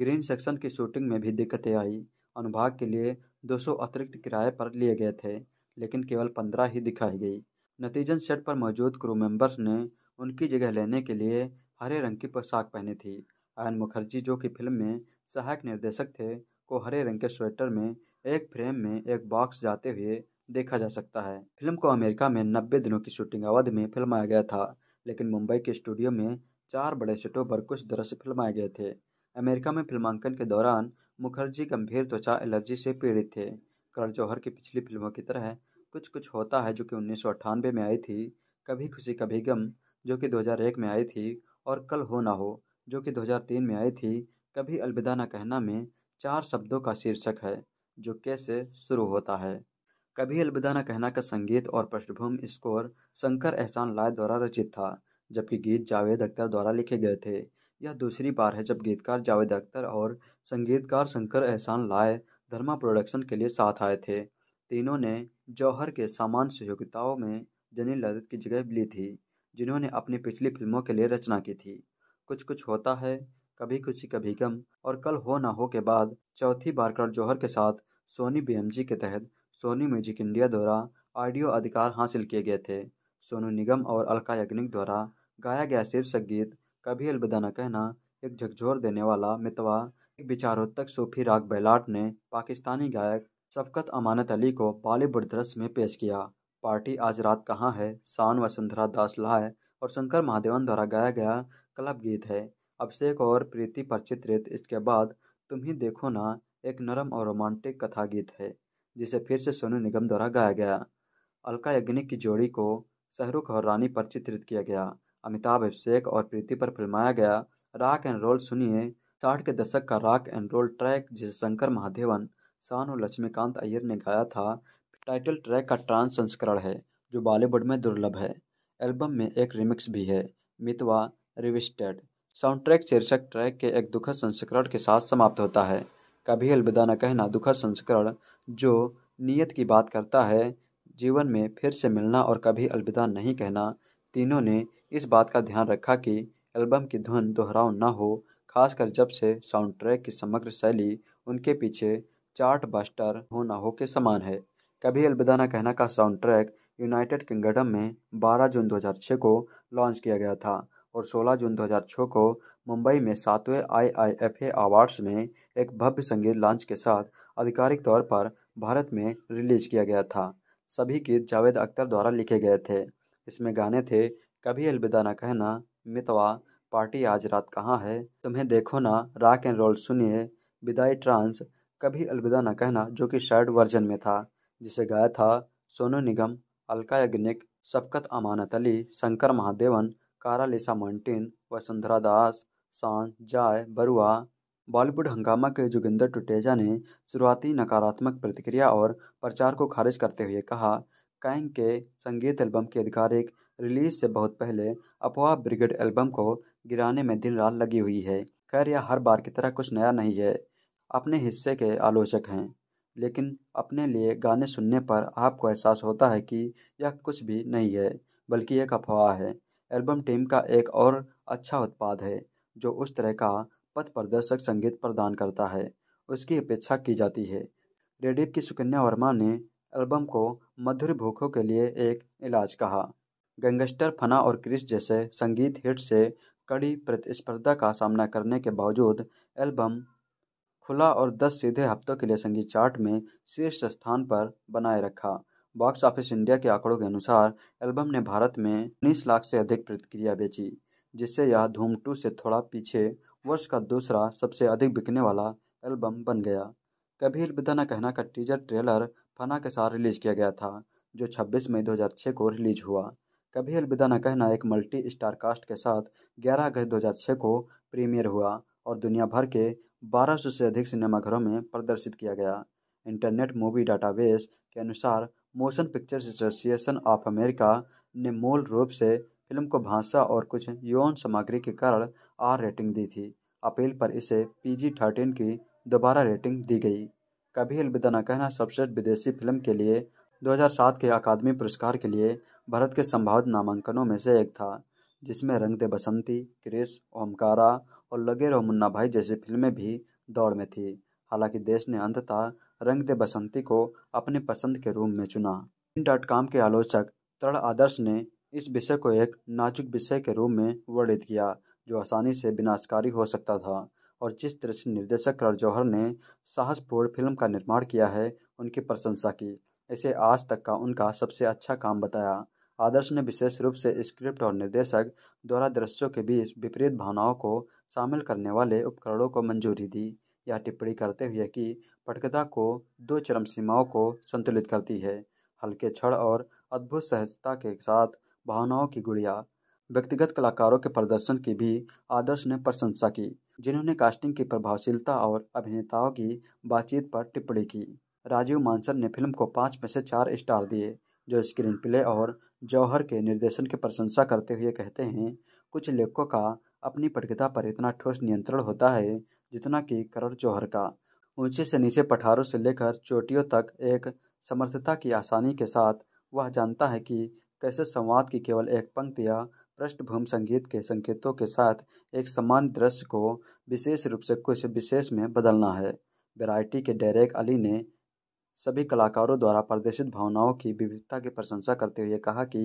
ग्रीन सेक्शन की शूटिंग में भी दिक्कतें आई अनुभाग के लिए 200 अतिरिक्त किराए पर लिए गए थे लेकिन केवल पंद्रह ही दिखाई गई नतीजन सेट पर मौजूद क्रू मेंबर्स ने उनकी जगह लेने के लिए हरे रंग की पोशाक पहनी थी आयन मुखर्जी जो कि फिल्म में सहायक निर्देशक थे को हरे रंग के स्वेटर में एक फ्रेम में एक बॉक्स जाते हुए देखा जा सकता है फिल्म को अमेरिका में नब्बे दिनों की शूटिंग अवधि में फिल्माया गया था लेकिन मुंबई के स्टूडियो में चार बड़े सेटों पर कुछ दृश्य फिल्माए गए थे अमेरिका में फिल्मांकन के दौरान मुखर्जी गंभीर त्वचा एलर्जी से पीड़ित थे करण जौहर की पिछली फिल्मों की तरह कुछ कुछ होता है जो कि उन्नीस सौ में आई थी कभी खुशी कभी गम जो कि दो हज़ार एक में आई थी और कल हो ना हो जो कि दो हज़ार तीन में आई थी कभी अलविदा ना कहना में चार शब्दों का शीर्षक है जो कैसे शुरू होता है कभी अलविदा ना कहना का संगीत और पृष्ठभूमि स्कोर शंकर एहसान लाय द्वारा रचित था जबकि गीत जावेद अख्तर द्वारा लिखे गए थे यह दूसरी बार है जब गीतकार जावेद अख्तर और संगीतकार शंकर एहसान लाय धर्मा प्रोडक्शन के लिए साथ आए थे तीनों ने जौहर के समान सहयोगिताओं में जनी ललित की जगह ली थी जिन्होंने अपनी पिछली फिल्मों के लिए रचना की थी कुछ कुछ होता है कभी ही कभी गम और कल हो ना हो के बाद चौथी बार कर जौहर के साथ सोनी बीएमजी के तहत सोनी म्यूजिक इंडिया द्वारा ऑडियो अधिकार हासिल किए गए थे सोनू निगम और अलका याग्निक द्वारा गाया गया शीर्षक गीत कभी अलविदा न कहना एक झकझोर देने वाला मितवा एक विचारोत्तक सूफी राग बैलाट ने पाकिस्तानी गायक शफकत अमानत अली को पाली बुरदरस में पेश किया। पार्टी आज रात कहाँ है शान वसुंधरा दास लाए और शंकर महादेवन द्वारा गाया गया क्लब गीत है। अभिषेक और प्रीति पर चित्रित इसके बाद तुम ही देखो ना एक नरम और रोमांटिक कथा गीत है जिसे फिर से सोनू निगम द्वारा गाया गया। अलका याग्निक की जोड़ी को शाहरुख और रानी पर चित्रित किया गया। अमिताभ अभिषेक और प्रीति पर फिल्माया गया रॉक एंड रोल सुनिए साठ के दशक का रॉक एंड रोल ट्रैक जिसे शंकर महादेवन शान और लक्ष्मीकांत अय्यर ने गाया था टाइटल ट्रैक का ट्रांस संस्करण है जो बॉलीवुड में दुर्लभ है एल्बम में एक रिमिक्स भी है मितवा रिविस्टेड ट्रैक शीर्षक ट्रैक के एक दुखद संस्करण के साथ समाप्त होता है कभी अलविदा न कहना दुखद संस्करण जो नीयत की बात करता है जीवन में फिर से मिलना और कभी अलविदा नहीं कहना तीनों ने इस बात का ध्यान रखा कि एल्बम की धुन दोहराव न हो खासकर जब से साउंड ट्रैक की समग्र शैली उनके पीछे चार्ट बस्टर हो हो के समान है कभी अलविदा न कहना का साउंड ट्रैक यूनाइटेड किंगडम में 12 जून 2006 को लॉन्च किया गया था और 16 जून 2006 को मुंबई में सातवें आई आई ए अवार्ड्स में एक भव्य संगीत लॉन्च के साथ आधिकारिक तौर पर भारत में रिलीज किया गया था सभी गीत जावेद अख्तर द्वारा लिखे गए थे इसमें गाने थे कभी अलविदा न कहना मितवा पार्टी आज रात कहाँ है तुम्हें देखो ना रॉक एंड रोल सुनिए विदाई ट्रांस कभी अलविदा न कहना जो कि शर्ट वर्जन में था जिसे गाया था सोनू निगम अलका याग्निक शफकत अमानत अली शंकर महादेवन कारालिसा मॉन्टिन वसुंधरा दास शान जाय बरुआ बॉलीवुड हंगामा के जोगिंदर टुटेजा ने शुरुआती नकारात्मक प्रतिक्रिया और प्रचार को खारिज करते हुए कहा कैंग के संगीत एल्बम की आधिकारिक रिलीज से बहुत पहले अफवाह ब्रिगेड एल्बम को गिराने में दिन रात लगी हुई है खैर यह हर बार की तरह कुछ नया नहीं है अपने हिस्से के आलोचक हैं लेकिन अपने लिए गाने सुनने पर आपको एहसास होता है कि यह कुछ भी नहीं है बल्कि एक अफवाह है एल्बम टीम का एक और अच्छा उत्पाद है जो उस तरह का पथ प्रदर्शक संगीत प्रदान करता है उसकी अपेक्षा की जाती है रेडिप की सुकन्या वर्मा ने एल्बम को मधुर भूखों के लिए एक इलाज कहा गैंगस्टर फना और क्रिस जैसे संगीत हिट से कड़ी प्रतिस्पर्धा का सामना करने के बावजूद एल्बम खुला और दस सीधे हफ्तों के लिए संगीत चार्ट में शीर्ष स्थान पर बनाए रखा बॉक्स ऑफिस इंडिया के आंकड़ों के अनुसार एल्बम ने भारत में उन्नीस लाख से अधिक प्रतिक्रिया बेची जिससे यह धूम टू से थोड़ा पीछे वर्ष का दूसरा सबसे अधिक बिकने वाला एल्बम बन गया कभी अलविदा न कहना का टीजर ट्रेलर फना के साथ रिलीज किया गया था जो 26 मई 2006 को रिलीज हुआ कभी अलविदा न कहना एक मल्टी स्टार कास्ट के साथ 11 अगस्त 2006 को प्रीमियर हुआ और दुनिया भर के बारह सौ से अधिक सिनेमाघरों में प्रदर्शित किया गया इंटरनेट मूवी डाटाबेस के अनुसार Motion Pictures Association of America ने मूल रूप से फिल्म को भाषा और कुछ यौन सामग्री के कारण आर रेटिंग दी थी अपील पर इसे पी जी थर्टीन की दोबारा रेटिंग दी गई कभी अलविदा न कहना सर्वश्रेष्ठ विदेशी फिल्म के लिए 2007 के अकादमी पुरस्कार के लिए भारत के संभावित नामांकनों में से एक था जिसमें रंग दे बसंती क्रिश ओमकारा और लगे रहो मुन्ना भाई जैसी फिल्में भी दौड़ में थी हालांकि देश ने अंततः रंग दे बसंती को अपनी पसंद के रूप में चुना इन डॉट कॉम के आलोचक तरण आदर्श ने इस विषय को एक नाजुक विषय के रूप में वर्णित किया जो आसानी से विनाशकारी हो सकता था और जिस तरह से निर्देशक रण जौहर ने साहसपूर्ण फिल्म का निर्माण किया है उनकी प्रशंसा की इसे आज तक का उनका सबसे अच्छा काम बताया आदर्श ने विशेष रूप से स्क्रिप्ट और निर्देशक द्वारा दृश्यों के बीच विपरीत भावनाओं को शामिल करने वाले उपकरणों को मंजूरी दी यह टिप्पणी करते हुए कि पटकथा को दो चरम सीमाओं को संतुलित करती है हल्के क्षण और अद्भुत सहजता के साथ भावनाओं की गुड़िया व्यक्तिगत कलाकारों के प्रदर्शन की भी आदर्श ने प्रशंसा की जिन्होंने कास्टिंग की प्रभावशीलता और अभिनेताओं की बातचीत पर टिप्पणी की राजीव मानसर ने फिल्म को पाँच में से चार स्टार दिए जो स्क्रीन प्ले और जौहर के निर्देशन की प्रशंसा करते हुए कहते हैं कुछ लेखकों का अपनी पटकथा पर इतना ठोस नियंत्रण होता है जितना कि करण जौहर का ऊंचे से नीचे पठारों से लेकर चोटियों तक एक समर्थता की आसानी के साथ वह जानता है कि कैसे संवाद की केवल एक पंक्ति या पृष्ठभूमि संगीत के संकेतों के साथ एक समान दृश्य को विशेष रूप से कुछ विशेष में बदलना है वैरायटी के डेरेक अली ने सभी कलाकारों द्वारा प्रदर्शित भावनाओं की विविधता की प्रशंसा करते हुए कहा कि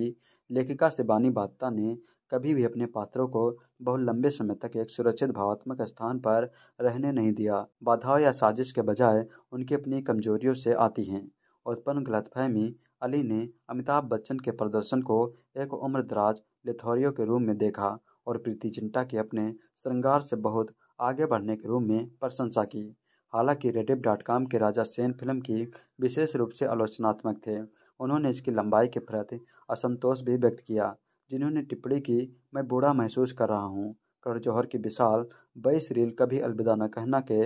लेखिका शिबानी बात्ता ने कभी भी अपने पात्रों को बहुत लंबे समय तक एक सुरक्षित भावात्मक स्थान पर रहने नहीं दिया बाधाओं या साजिश के बजाय उनकी अपनी कमजोरियों से आती हैं उत्पन्न गलतफहमी अली ने अमिताभ बच्चन के प्रदर्शन को एक उम्रदराज लिथोरियो के रूप में देखा और प्रीति चिंटा के अपने श्रृंगार से बहुत आगे बढ़ने के रूप में प्रशंसा की हालांकि रेडिप डॉट कॉम के राजा सेन फिल्म की विशेष रूप से आलोचनात्मक थे उन्होंने इसकी लंबाई के प्रति असंतोष भी व्यक्त किया जिन्होंने टिप्पणी की मैं बूढ़ा महसूस कर रहा हूँ कर जौहर की विशाल बईस रील कभी अलविदा न कहना के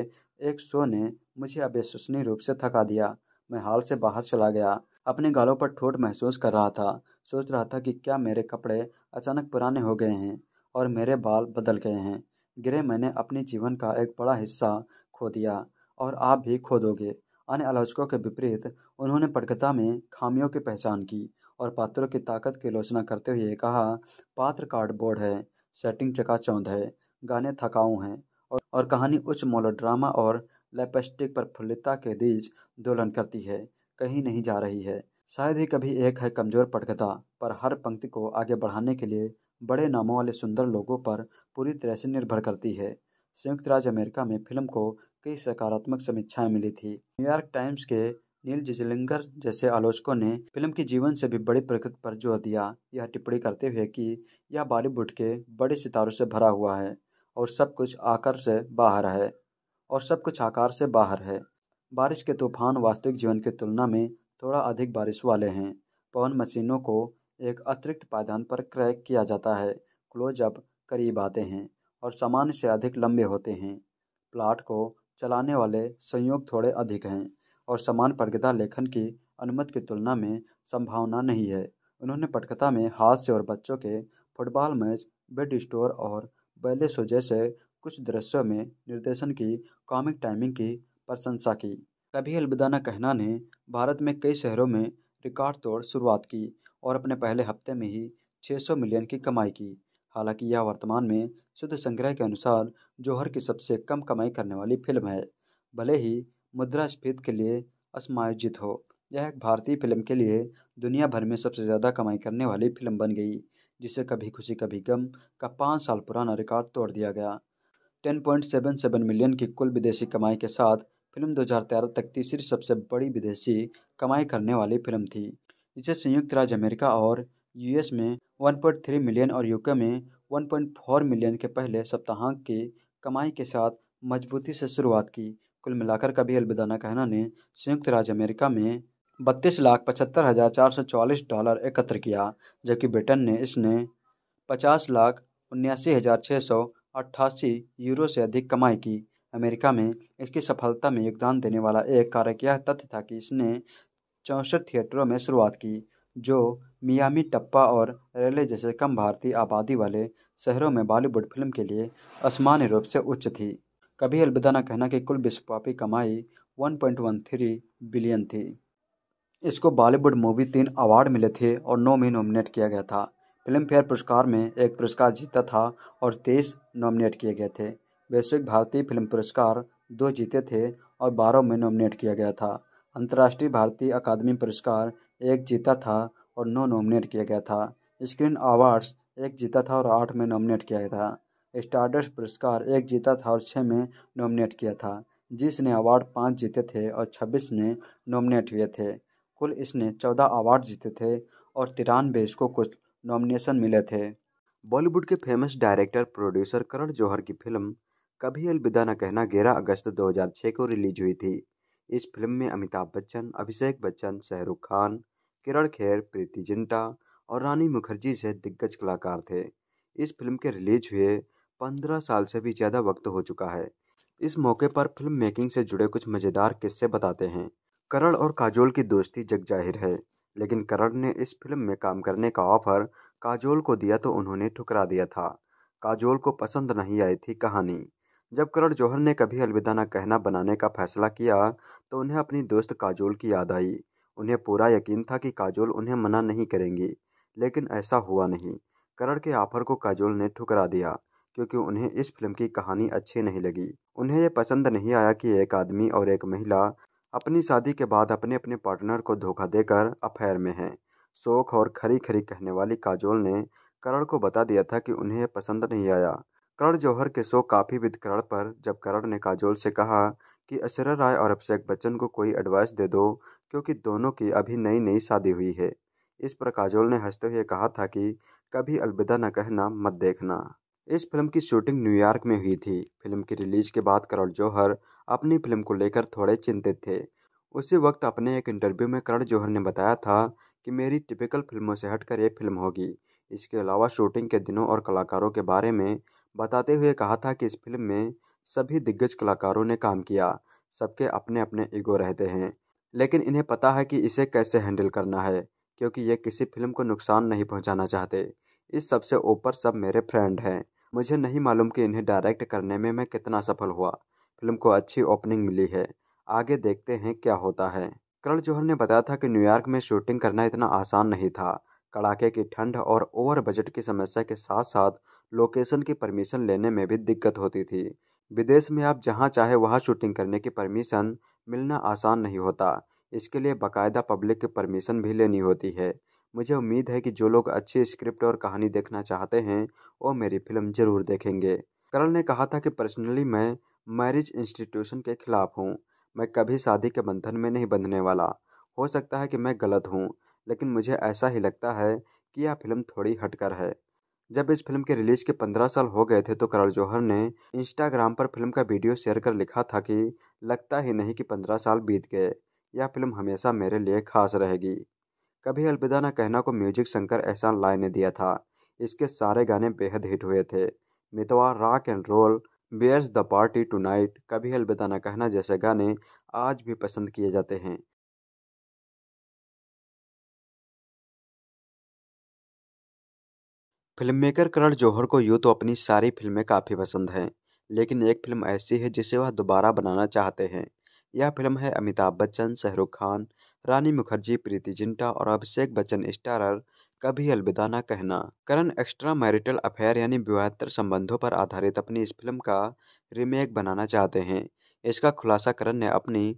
एक शो ने मुझे अविश्वसनीय रूप से थका दिया मैं हाल से बाहर चला गया अपने गालों पर ठोट महसूस कर रहा था सोच रहा था कि क्या मेरे कपड़े अचानक पुराने हो गए हैं और मेरे बाल बदल गए हैं गिरे मैंने अपने जीवन का एक बड़ा हिस्सा खो दिया और आप भी खोदोगे अन्य आलोचकों के विपरीत उन्होंने पटकथा में खामियों की पहचान की और पात्रों की ताकत की आलोचना करते हुए कहा पात्र कार्डबोर्ड है सेटिंग चकाचौंध है गाने थकाऊ हैं और, और कहानी उच्च मोलोड्रामा और लेपस्टिक प्रफुल्लिता के बीच दोलन करती है कहीं नहीं जा रही है शायद ही कभी एक है कमजोर पटकथा पर हर पंक्ति को आगे बढ़ाने के लिए बड़े नामों वाले सुंदर लोगों पर पूरी तरह से निर्भर करती है संयुक्त राज्य अमेरिका में फिल्म को कई सकारात्मक समीक्षाएं मिली थी न्यूयॉर्क टाइम्स के नील जिजलिंगर जैसे आलोचकों ने फिल्म के जीवन से भी बड़ी प्रकृति पर जोर दिया यह टिप्पणी करते हुए कि यह बॉलीवुड के बड़े सितारों से भरा हुआ है और सब कुछ आकार से बाहर है और सब कुछ आकार से बाहर है बारिश के तूफान वास्तविक जीवन की तुलना में थोड़ा अधिक बारिश वाले हैं पवन मशीनों को एक अतिरिक्त पायदान पर क्रैक किया जाता है क्लोजअप करीब आते हैं और सामान्य से अधिक लंबे होते हैं प्लाट को चलाने वाले संयोग थोड़े अधिक हैं और समान पटकथा लेखन की अनुमति की तुलना में संभावना नहीं है उन्होंने पटकथा में हास्य और बच्चों के फुटबॉल मैच बेड स्टोर और बैले शो जैसे कुछ दृश्यों में निर्देशन की कॉमिक टाइमिंग की प्रशंसा की कभी अलविदा न कहना ने भारत में कई शहरों में रिकॉर्ड तोड़ शुरुआत की और अपने पहले हफ्ते में ही 600 मिलियन की कमाई की हालांकि यह वर्तमान में शुद्ध संग्रह के अनुसार जौहर की सबसे कम कमाई करने वाली फिल्म है भले ही मुद्रास्फीति के लिए असमायोजित हो यह एक भारतीय फिल्म के लिए दुनिया भर में सबसे ज़्यादा कमाई करने वाली फिल्म बन गई जिसे कभी खुशी कभी गम का पाँच साल पुराना रिकॉर्ड तोड़ दिया गया ten point seven seven million की कुल विदेशी कमाई के साथ फिल्म दो हजार तेरह तक तीसरी सबसे बड़ी विदेशी कमाई करने वाली फिल्म थी इसे संयुक्त राज्य अमेरिका और यूएस में 1.3 मिलियन और यूके में 1.4 मिलियन के पहले सप्ताहांक की कमाई के साथ मजबूती से शुरुआत की कुल मिलाकर कभी अलविदाना कहना ने संयुक्त राज्य अमेरिका में बत्तीस लाख पचहत्तर हज़ार चार सौ चौलीस डॉलर एकत्र किया जबकि ब्रिटेन ने इसने पचास लाख उन्यासी हज़ार छः सौ अट्ठासी यूरो से अधिक कमाई की अमेरिका में इसकी सफलता में योगदान देने वाला एक कारक यह तथ्य था कि इसने चौंसठ थिएटरों में शुरुआत की जो मियामी टप्पा और रेले जैसे कम भारतीय आबादी वाले शहरों में बॉलीवुड फिल्म के लिए असमान्य रूप से उच्च थी कभी अलविदा न कहना कि कुल विश्वव्यापी कमाई 1.13 बिलियन थी इसको बॉलीवुड मूवी तीन अवार्ड मिले थे और नौ में नॉमिनेट किया गया था फिल्म फेयर पुरस्कार में एक पुरस्कार जीता था और तेईस नॉमिनेट किए गए थे वैश्विक भारतीय फिल्म पुरस्कार दो जीते थे और बारह में नॉमिनेट किया गया था अंतर्राष्ट्रीय भारतीय अकादमी पुरस्कार एक जीता था और नौ नॉमिनेट किया गया था स्क्रीन अवार्ड्स एक जीता था और आठ में नॉमिनेट किया गया था स्टार्डस पुरस्कार एक जीता था और छः में नॉमिनेट किया था जिसने अवार्ड पाँच जीते थे और छब्बीस में नॉमिनेट हुए थे कुल इसने चौदह अवार्ड जीते थे और तिरानवे इसको कुछ नॉमिनेशन मिले थे बॉलीवुड के famous director producer Karan Johar की फिल्म कभी अलविदा न कहना ग्यारह अगस्त 2006 को रिलीज हुई थी इस फिल्म में अमिताभ बच्चन अभिषेक बच्चन शाहरुख खान किरण खेर प्रीति जिंटा और रानी मुखर्जी से दिग्गज कलाकार थे इस फिल्म के रिलीज हुए पंद्रह साल से भी ज़्यादा वक्त हो चुका है इस मौके पर फिल्म मेकिंग से जुड़े कुछ मज़ेदार किस्से बताते हैं करण और काजोल की दोस्ती जग जाहिर है लेकिन करण ने इस फिल्म में काम करने का ऑफर काजोल को दिया तो उन्होंने ठुकरा दिया था काजोल को पसंद नहीं आई थी कहानी जब करण जौहर ने कभी अलविदा न कहना बनाने का फैसला किया तो उन्हें अपनी दोस्त काजोल की याद आई उन्हें पूरा यकीन था कि काजोल उन्हें मना नहीं करेंगी लेकिन ऐसा हुआ नहीं करण के ऑफर को काजोल ने ठुकरा दिया क्योंकि उन्हें इस फिल्म की कहानी अच्छी नहीं लगी उन्हें यह पसंद नहीं आया कि एक आदमी और एक महिला अपनी शादी के बाद अपने अपने पार्टनर को धोखा देकर अफेयर में हैं शोक और खरी खरी कहने वाली काजोल ने करण को बता दिया था कि उन्हें पसंद नहीं आया करण जौहर के शो काफ़ी विद करण पर जब करण ने काजोल से कहा कि ऐश्वर्या राय और अभिषेक बच्चन को कोई एडवाइस दे दो क्योंकि दोनों की अभी नई नई शादी हुई है इस पर काजोल ने हंसते हुए कहा था कि कभी अलविदा न कहना मत देखना इस फिल्म की शूटिंग न्यूयॉर्क में हुई थी फिल्म की रिलीज के बाद करण जौहर अपनी फिल्म को लेकर थोड़े चिंतित थे उसी वक्त अपने एक इंटरव्यू में करण जौहर ने बताया था कि मेरी टिपिकल फिल्मों से हटकर ये फिल्म होगी इसके अलावा शूटिंग के दिनों और कलाकारों के बारे में बताते हुए कहा था कि इस फिल्म में सभी दिग्गज कलाकारों ने काम किया सबके अपने अपने ईगो रहते हैं लेकिन इन्हें पता है कि इसे कैसे हैंडल करना है क्योंकि ये किसी फिल्म को नुकसान नहीं पहुंचाना चाहते इस सबसे ऊपर सब मेरे फ्रेंड हैं मुझे नहीं मालूम कि इन्हें डायरेक्ट करने में मैं कितना सफल हुआ फिल्म को अच्छी ओपनिंग मिली है आगे देखते हैं क्या होता है करण जौहर ने बताया था कि न्यूयॉर्क में शूटिंग करना इतना आसान नहीं था कड़ाके की ठंड और ओवर बजट की समस्या के साथ साथ लोकेशन की परमिशन लेने में भी दिक्कत होती थी विदेश में आप जहां चाहे वहां शूटिंग करने की परमिशन मिलना आसान नहीं होता इसके लिए बाकायदा पब्लिक की परमिशन भी लेनी होती है मुझे उम्मीद है कि जो लोग अच्छी स्क्रिप्ट और कहानी देखना चाहते हैं वो मेरी फिल्म ज़रूर देखेंगे करल ने कहा था कि पर्सनली मैं मैरिज इंस्टीट्यूशन के खिलाफ हूँ मैं कभी शादी के बंधन में नहीं बंधने वाला हो सकता है कि मैं गलत हूँ लेकिन मुझे ऐसा ही लगता है कि यह फिल्म थोड़ी हटकर है जब इस फिल्म के रिलीज़ के पंद्रह साल हो गए थे तो करण जौहर ने इंस्टाग्राम पर फिल्म का वीडियो शेयर कर लिखा था कि लगता ही नहीं कि पंद्रह साल बीत गए यह फिल्म हमेशा मेरे लिए खास रहेगी कभी अलविदा न कहना को म्यूजिक शंकर एहसान लाय ने दिया था इसके सारे गाने बेहद हिट हुए थे Mitwa rock and roll where's the party tonight Kabhi Alvida न कहना जैसे गाने आज भी पसंद किए जाते हैं फिल्म मेकर करण जौहर को यूँ तो अपनी सारी फिल्में काफ़ी पसंद हैं लेकिन एक फिल्म ऐसी है जिसे वह दोबारा बनाना चाहते हैं यह फिल्म है अमिताभ बच्चन शाहरुख खान रानी मुखर्जी प्रीति जिंटा और अभिषेक बच्चन स्टारर कभी अलविदा ना कहना करण एक्स्ट्रा मैरिटल अफेयर यानी विवाहत्तर संबंधों पर आधारित अपनी इस फिल्म का रीमेक बनाना चाहते हैं इसका खुलासा करण ने अपनी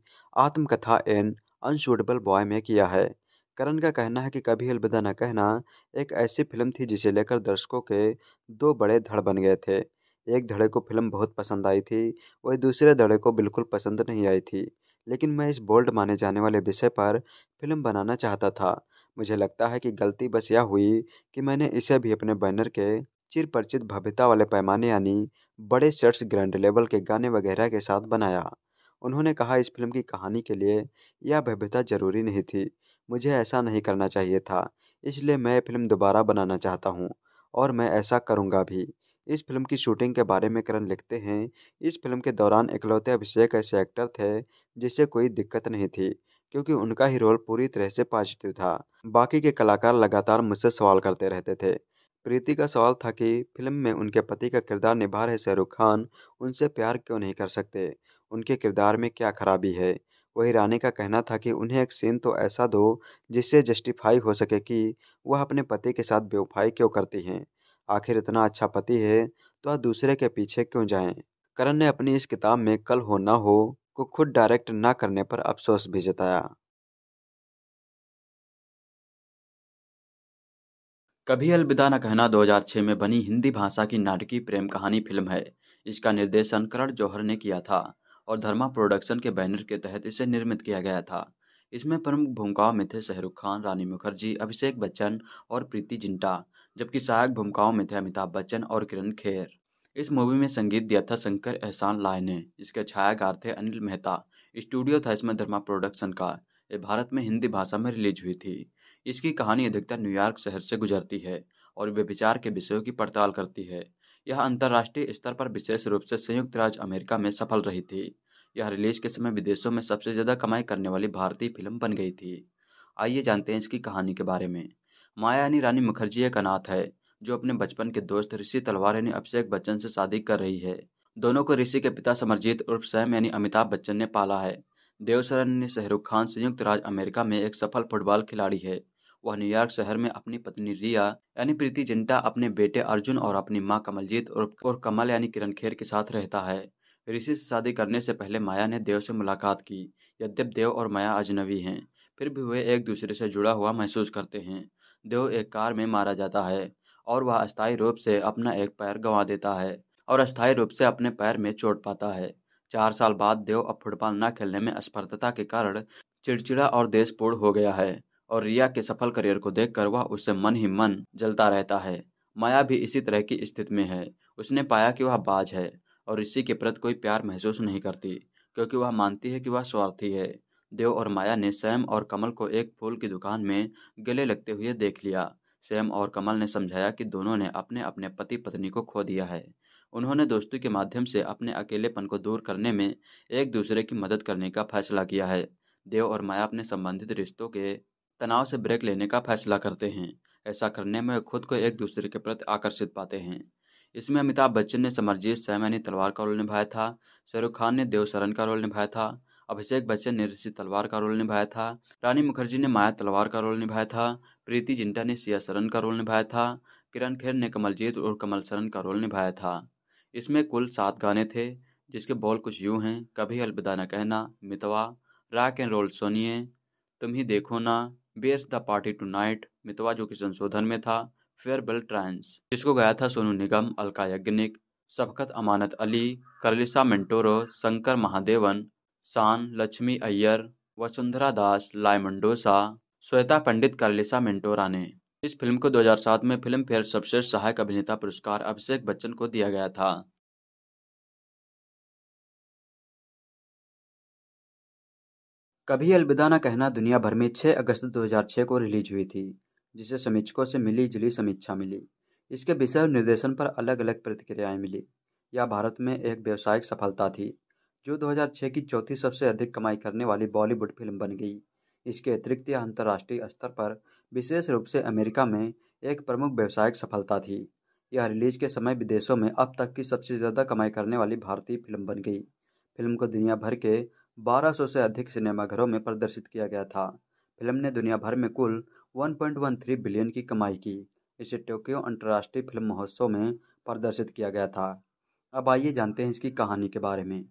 आत्मकथा एन अनशूटेबल बॉय में किया है करण का कहना है कि कभी अलविदा न कहना एक ऐसी फिल्म थी जिसे लेकर दर्शकों के दो बड़े धड़ बन गए थे एक धड़े को फिल्म बहुत पसंद आई थी वही दूसरे धड़े को बिल्कुल पसंद नहीं आई थी लेकिन मैं इस बोल्ड माने जाने वाले विषय पर फिल्म बनाना चाहता था मुझे लगता है कि गलती बस यह हुई कि मैंने इसे भी अपने बैनर के चिर परिचित भव्यता वाले पैमाने यानी बड़े सेट्स ग्रैंड लेवल के गाने वगैरह के साथ बनाया उन्होंने कहा इस फिल्म की कहानी के लिए यह भव्यता जरूरी नहीं थी मुझे ऐसा नहीं करना चाहिए था इसलिए मैं फ़िल्म दोबारा बनाना चाहता हूँ और मैं ऐसा करूँगा भी इस फिल्म की शूटिंग के बारे में करण लिखते हैं इस फिल्म के दौरान इकलौते अभिषेक ऐसे एक्टर थे जिसे कोई दिक्कत नहीं थी क्योंकि उनका ही रोल पूरी तरह से पॉजिटिव था बाकी के कलाकार लगातार मुझसे सवाल करते रहते थे प्रीति का सवाल था कि फिल्म में उनके पति का किरदार निभा रहे शाहरुख खान उनसे प्यार क्यों नहीं कर सकते उनके किरदार में क्या खराबी है वही रानी का कहना था कि उन्हें एक सीन तो ऐसा दो जिससे जस्टिफाई हो सके कि वह अपने पति के साथ बेवफाई क्यों करती हैं आखिर इतना अच्छा पति है तो आप दूसरे के पीछे क्यों जाएं करण ने अपनी इस किताब में कल हो ना हो को खुद डायरेक्ट ना करने पर अफसोस भी जताया कभी अलविदा न कहना 2006 में बनी हिंदी भाषा की नाटकीय प्रेम कहानी फिल्म है इसका निर्देशन करण जौहर ने किया था और धर्मा प्रोडक्शन के बैनर के तहत इसे निर्मित किया गया था इसमें प्रमुख भूमिकाओं में थे शाहरुख खान रानी मुखर्जी अभिषेक बच्चन और प्रीति जिंटा जबकि सहायक भूमिकाओं में थे अमिताभ बच्चन और किरण खेर इस मूवी में संगीत दिया था शंकर एहसान लाय ने इसके छायाकार थे अनिल मेहता स्टूडियो था इसमें धर्मा प्रोडक्शन का ये भारत में हिंदी भाषा में रिलीज हुई थी इसकी कहानी अधिकतर न्यूयॉर्क शहर से गुजरती है और वे विचार के विषयों की पड़ताल करती है यह अंतर्राष्ट्रीय स्तर पर विशेष रूप से संयुक्त राज्य अमेरिका में सफल रही थी यह रिलीज के समय विदेशों में सबसे ज़्यादा कमाई करने वाली भारतीय फिल्म बन गई थी आइए जानते हैं इसकी कहानी के बारे में माया यानी रानी मुखर्जी एक अनाथ है जो अपने बचपन के दोस्त ऋषि तलवार यानी अभिषेक बच्चन से शादी कर रही है दोनों को ऋषि के पिता समरजीत उर्फ सैम यानी अमिताभ बच्चन ने पाला है देवसरन यानी खान संयुक्त राज्य अमेरिका में एक सफल फुटबॉल खिलाड़ी है वह न्यूयॉर्क शहर में अपनी पत्नी रिया यानी प्रीति जिंटा अपने बेटे अर्जुन और अपनी माँ कमलजीत और, और कमल यानी किरण खेर के साथ रहता है ऋषि से शादी करने से पहले माया ने देव से मुलाकात की यद्यप देव और माया अजनबी हैं फिर भी वे एक दूसरे से जुड़ा हुआ महसूस करते हैं देव एक कार में मारा जाता है और वह अस्थायी रूप से अपना एक पैर गंवा देता है और अस्थायी रूप से अपने पैर में चोट पाता है चार साल बाद देव अब फुटबॉल न खेलने में असफलता के कारण चिड़चिड़ा और देशपूर्ण हो गया है और रिया के सफल करियर को देखकर वह उससे मन ही मन जलता रहता है माया भी इसी तरह की स्थिति में है उसने पाया कि वह बाज है और ऋषि के प्रति कोई प्यार महसूस नहीं करती क्योंकि वह मानती है कि वह स्वार्थी है देव और माया ने सैम और कमल को एक फूल की दुकान में गले लगते हुए देख लिया सैम और कमल ने समझाया कि दोनों ने अपने अपने पति पत्नी को खो दिया है उन्होंने दोस्ती के माध्यम से अपने अकेलेपन को दूर करने में एक दूसरे की मदद करने का फैसला किया है देव और माया अपने संबंधित रिश्तों के तनाव से ब्रेक लेने का फैसला करते हैं ऐसा करने में खुद को एक दूसरे के प्रति आकर्षित पाते हैं इसमें अमिताभ बच्चन ने समरजीत सहमैनी तलवार का रोल निभाया था शाहरुख खान ने देवसरन का रोल निभाया था अभिषेक बच्चन ने ऋषि तलवार का रोल निभाया था रानी मुखर्जी ने माया तलवार का रोल निभाया था प्रीति जिंटा ने सिया सरन का रोल निभाया था किरण खेर ने कमलजीत और कमल सरन का रोल निभाया था इसमें कुल सात गाने थे जिसके बोल कुछ यूं हैं कभी अलविदा न कहना मितवा रॉक एंड रोल सोनिए तुम ही देखो ना where's the party tonight Mitwa जो कि संशोधन में था फेयर ट्रांस जिसको गाया था सोनू निगम अलका यज्ञनिक शफकत अमानत अली करलिसा मेंटोरो शंकर महादेवन शान लक्ष्मी अय्यर वसुंधरा दास लाय मंडोसा श्वेता पंडित करलिसा मेंटोरा ने इस फिल्म को 2007 में फिल्म फेयर सबसे सहायक अभिनेता पुरस्कार अभिषेक बच्चन को दिया गया था कभी अलविदा ना कहना दुनिया भर में 6 अगस्त 2006 को रिलीज हुई थी जिसे समीक्षकों से मिली जुली समीक्षा मिली इसके विषय निर्देशन पर अलग अलग प्रतिक्रियाएं मिली यह भारत में एक व्यावसायिक सफलता थी जो 2006 की चौथी सबसे अधिक कमाई करने वाली बॉलीवुड फिल्म बन गई इसके अतिरिक्त यह अंतर्राष्ट्रीय स्तर पर विशेष रूप से अमेरिका में एक प्रमुख व्यावसायिक सफलता थी यह रिलीज के समय विदेशों में अब तक की सबसे ज़्यादा कमाई करने वाली भारतीय फिल्म बन गई फिल्म को दुनिया भर के बारह सौ से अधिक सिनेमाघरों में प्रदर्शित किया गया था फिल्म ने दुनिया भर में कुल 1.13 बिलियन की कमाई की इसे टोक्यो अंतर्राष्ट्रीय फिल्म महोत्सव में प्रदर्शित किया गया था अब आइए जानते हैं इसकी कहानी के बारे में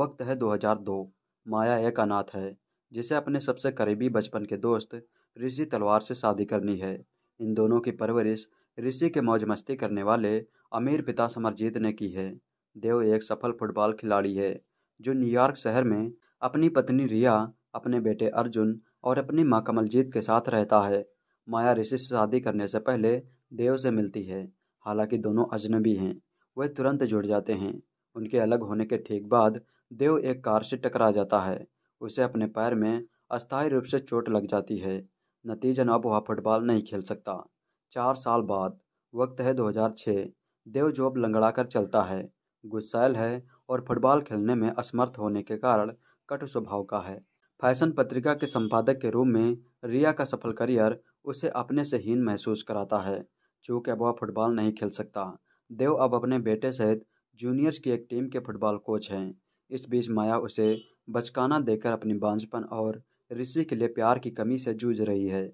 वक्त है 2002 माया एक अनाथ है जिसे अपने सबसे करीबी बचपन के दोस्त ऋषि तलवार से शादी करनी है इन दोनों की परवरिश ऋषि के मौज मस्ती करने वाले अमीर पिता समरजीत ने की है देव एक सफल फुटबॉल खिलाड़ी है जो न्यूयॉर्क शहर में अपनी पत्नी रिया अपने बेटे अर्जुन और अपनी माँ कमलजीत के साथ रहता है माया ऋषि से शादी करने से पहले देव से मिलती है हालांकि दोनों अजनबी हैं वे तुरंत जुड़ जाते हैं उनके अलग होने के ठीक बाद देव एक कार से टकरा जाता है उसे अपने पैर में अस्थायी रूप से चोट लग जाती है नतीजन अब वह फुटबॉल नहीं खेल सकता चार साल बाद वक्त है 2006 देव जॉब लंगड़ा कर चलता है गुस्सैल है और फुटबॉल खेलने में असमर्थ होने के कारण कटु स्वभाव का है फैशन पत्रिका के संपादक के रूप में रिया का सफल करियर उसे अपने से हीन महसूस कराता है चूँकि अब वह फुटबॉल नहीं खेल सकता देव अब अपने बेटे सहित जूनियर्स की एक टीम के फुटबॉल कोच हैं इस बीच माया उसे बचकाना देकर अपनी बांझपन और ऋषि के लिए प्यार की कमी से जूझ रही है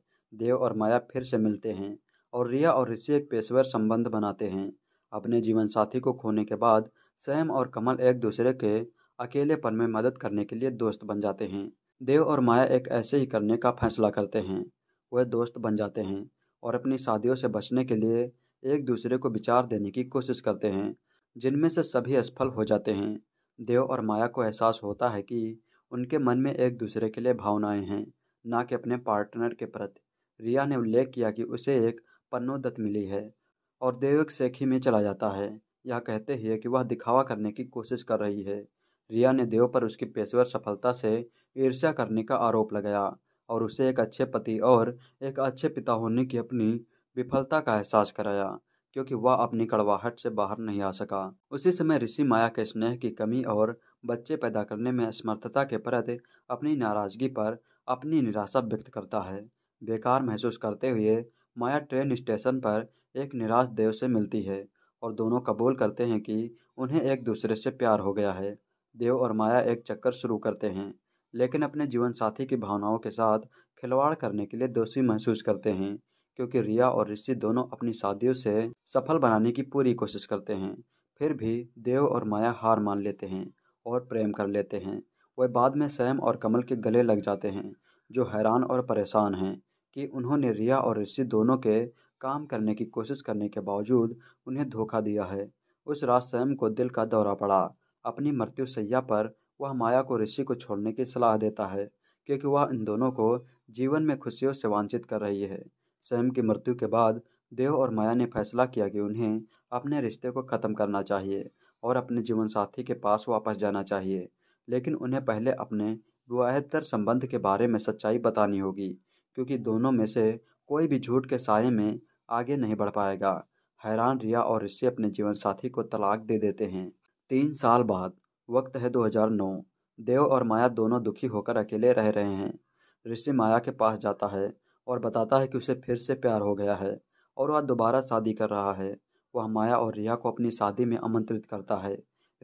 देव और माया फिर से मिलते हैं और रिया और ऋषि एक पेशेवर संबंध बनाते हैं अपने जीवन साथी को खोने के बाद सैम और कमल एक दूसरे के अकेलेपन में मदद करने के लिए दोस्त बन जाते हैं देव और माया एक ऐसे ही करने का फैसला करते हैं वह दोस्त बन जाते हैं और अपनी शादियों से बचने के लिए एक दूसरे को विचार देने की कोशिश करते हैं जिनमें से सभी असफल हो जाते हैं देव और माया को एहसास होता है कि उनके मन में एक दूसरे के लिए भावनाएं हैं ना कि अपने पार्टनर के प्रति रिया ने उल्लेख किया कि उसे एक पन्नोदत्त मिली है और देव एक सेखी में चला जाता है यह कहते हुए कि वह दिखावा करने की कोशिश कर रही है रिया ने देव पर उसकी पेशेवर सफलता से ईर्ष्या करने का आरोप लगाया और उसे एक अच्छे पति और एक अच्छे पिता होने की अपनी विफलता का एहसास कराया क्योंकि वह अपनी कड़वाहट से बाहर नहीं आ सका उसी समय ऋषि माया के स्नेह की कमी और बच्चे पैदा करने में असमर्थता के प्रति अपनी नाराजगी पर अपनी निराशा व्यक्त करता है बेकार महसूस करते हुए माया ट्रेन स्टेशन पर एक निराश देव से मिलती है और दोनों कबूल करते हैं कि उन्हें एक दूसरे से प्यार हो गया है देव और माया एक चक्कर शुरू करते हैं लेकिन अपने जीवन साथी की भावनाओं के साथ खिलवाड़ करने के लिए दोषी महसूस करते हैं क्योंकि रिया और ऋषि दोनों अपनी शादियों से सफल बनाने की पूरी कोशिश करते हैं फिर भी देव और माया हार मान लेते हैं और प्रेम कर लेते हैं वह बाद में सैम और कमल के गले लग जाते हैं जो हैरान और परेशान हैं कि उन्होंने रिया और ऋषि दोनों के काम करने की कोशिश करने के बावजूद उन्हें धोखा दिया है उस रात स्वयं को दिल का दौरा पड़ा अपनी मृत्यु सैया पर वह माया को ऋषि को छोड़ने की सलाह देता है क्योंकि वह इन दोनों को जीवन में खुशियों से वांछित कर रही है स्वयं की मृत्यु के बाद देव और माया ने फैसला किया कि उन्हें अपने रिश्ते को ख़त्म करना चाहिए और अपने जीवन साथी के पास वापस जाना चाहिए लेकिन उन्हें पहले अपने विवाहतर संबंध के बारे में सच्चाई बतानी होगी क्योंकि दोनों में से कोई भी झूठ के साय में आगे नहीं बढ़ पाएगा हैरान रिया और ऋषि अपने जीवन साथी को तलाक दे देते हैं तीन साल बाद वक्त है 2009 देव और माया दोनों दुखी होकर अकेले रह रहे हैं ऋषि माया के पास जाता है और बताता है कि उसे फिर से प्यार हो गया है और वह दोबारा शादी कर रहा है वह माया और रिया को अपनी शादी में आमंत्रित करता है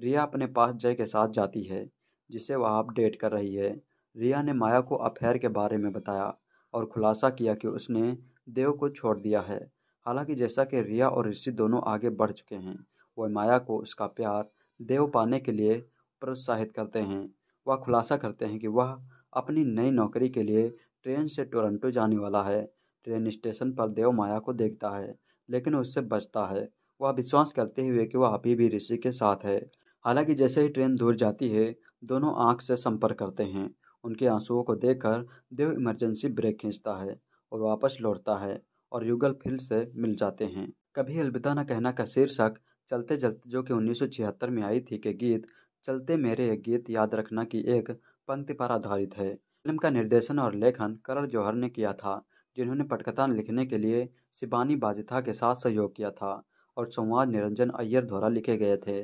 रिया अपने पास जय के साथ जाती है जिसे वह आप डेट कर रही है रिया ने माया को अफेयर के बारे में बताया और खुलासा किया कि उसने देव को छोड़ दिया है हालांकि जैसा कि रिया और ऋषि दोनों आगे बढ़ चुके हैं वह माया को उसका प्यार देव पाने के लिए प्रोत्साहित करते हैं वह खुलासा करते हैं कि वह अपनी नई नौकरी के लिए ट्रेन से टोरंटो जाने वाला है ट्रेन स्टेशन पर देव माया को देखता है लेकिन उससे बचता है वह विश्वास करते हुए कि वह अभी भी ऋषि के साथ है हालांकि जैसे ही ट्रेन दूर जाती है दोनों आंख से संपर्क करते हैं उनके आंसुओं को देखकर देव इमरजेंसी ब्रेक खींचता है और वापस लौटता है और युगल फिर से मिल जाते हैं कभी अलविदा न कहना का शीर्षक चलते चलते जो कि उन्नीस में आई थी के गीत चलते मेरे एक गीत याद रखना की एक पंक्ति पर आधारित है फिल्म का निर्देशन और लेखन करण जौहर ने किया था जिन्होंने पटकथा लिखने के लिए शिबानी बाजिथा के साथ सहयोग किया था और संवाद निरंजन अय्यर द्वारा लिखे गए थे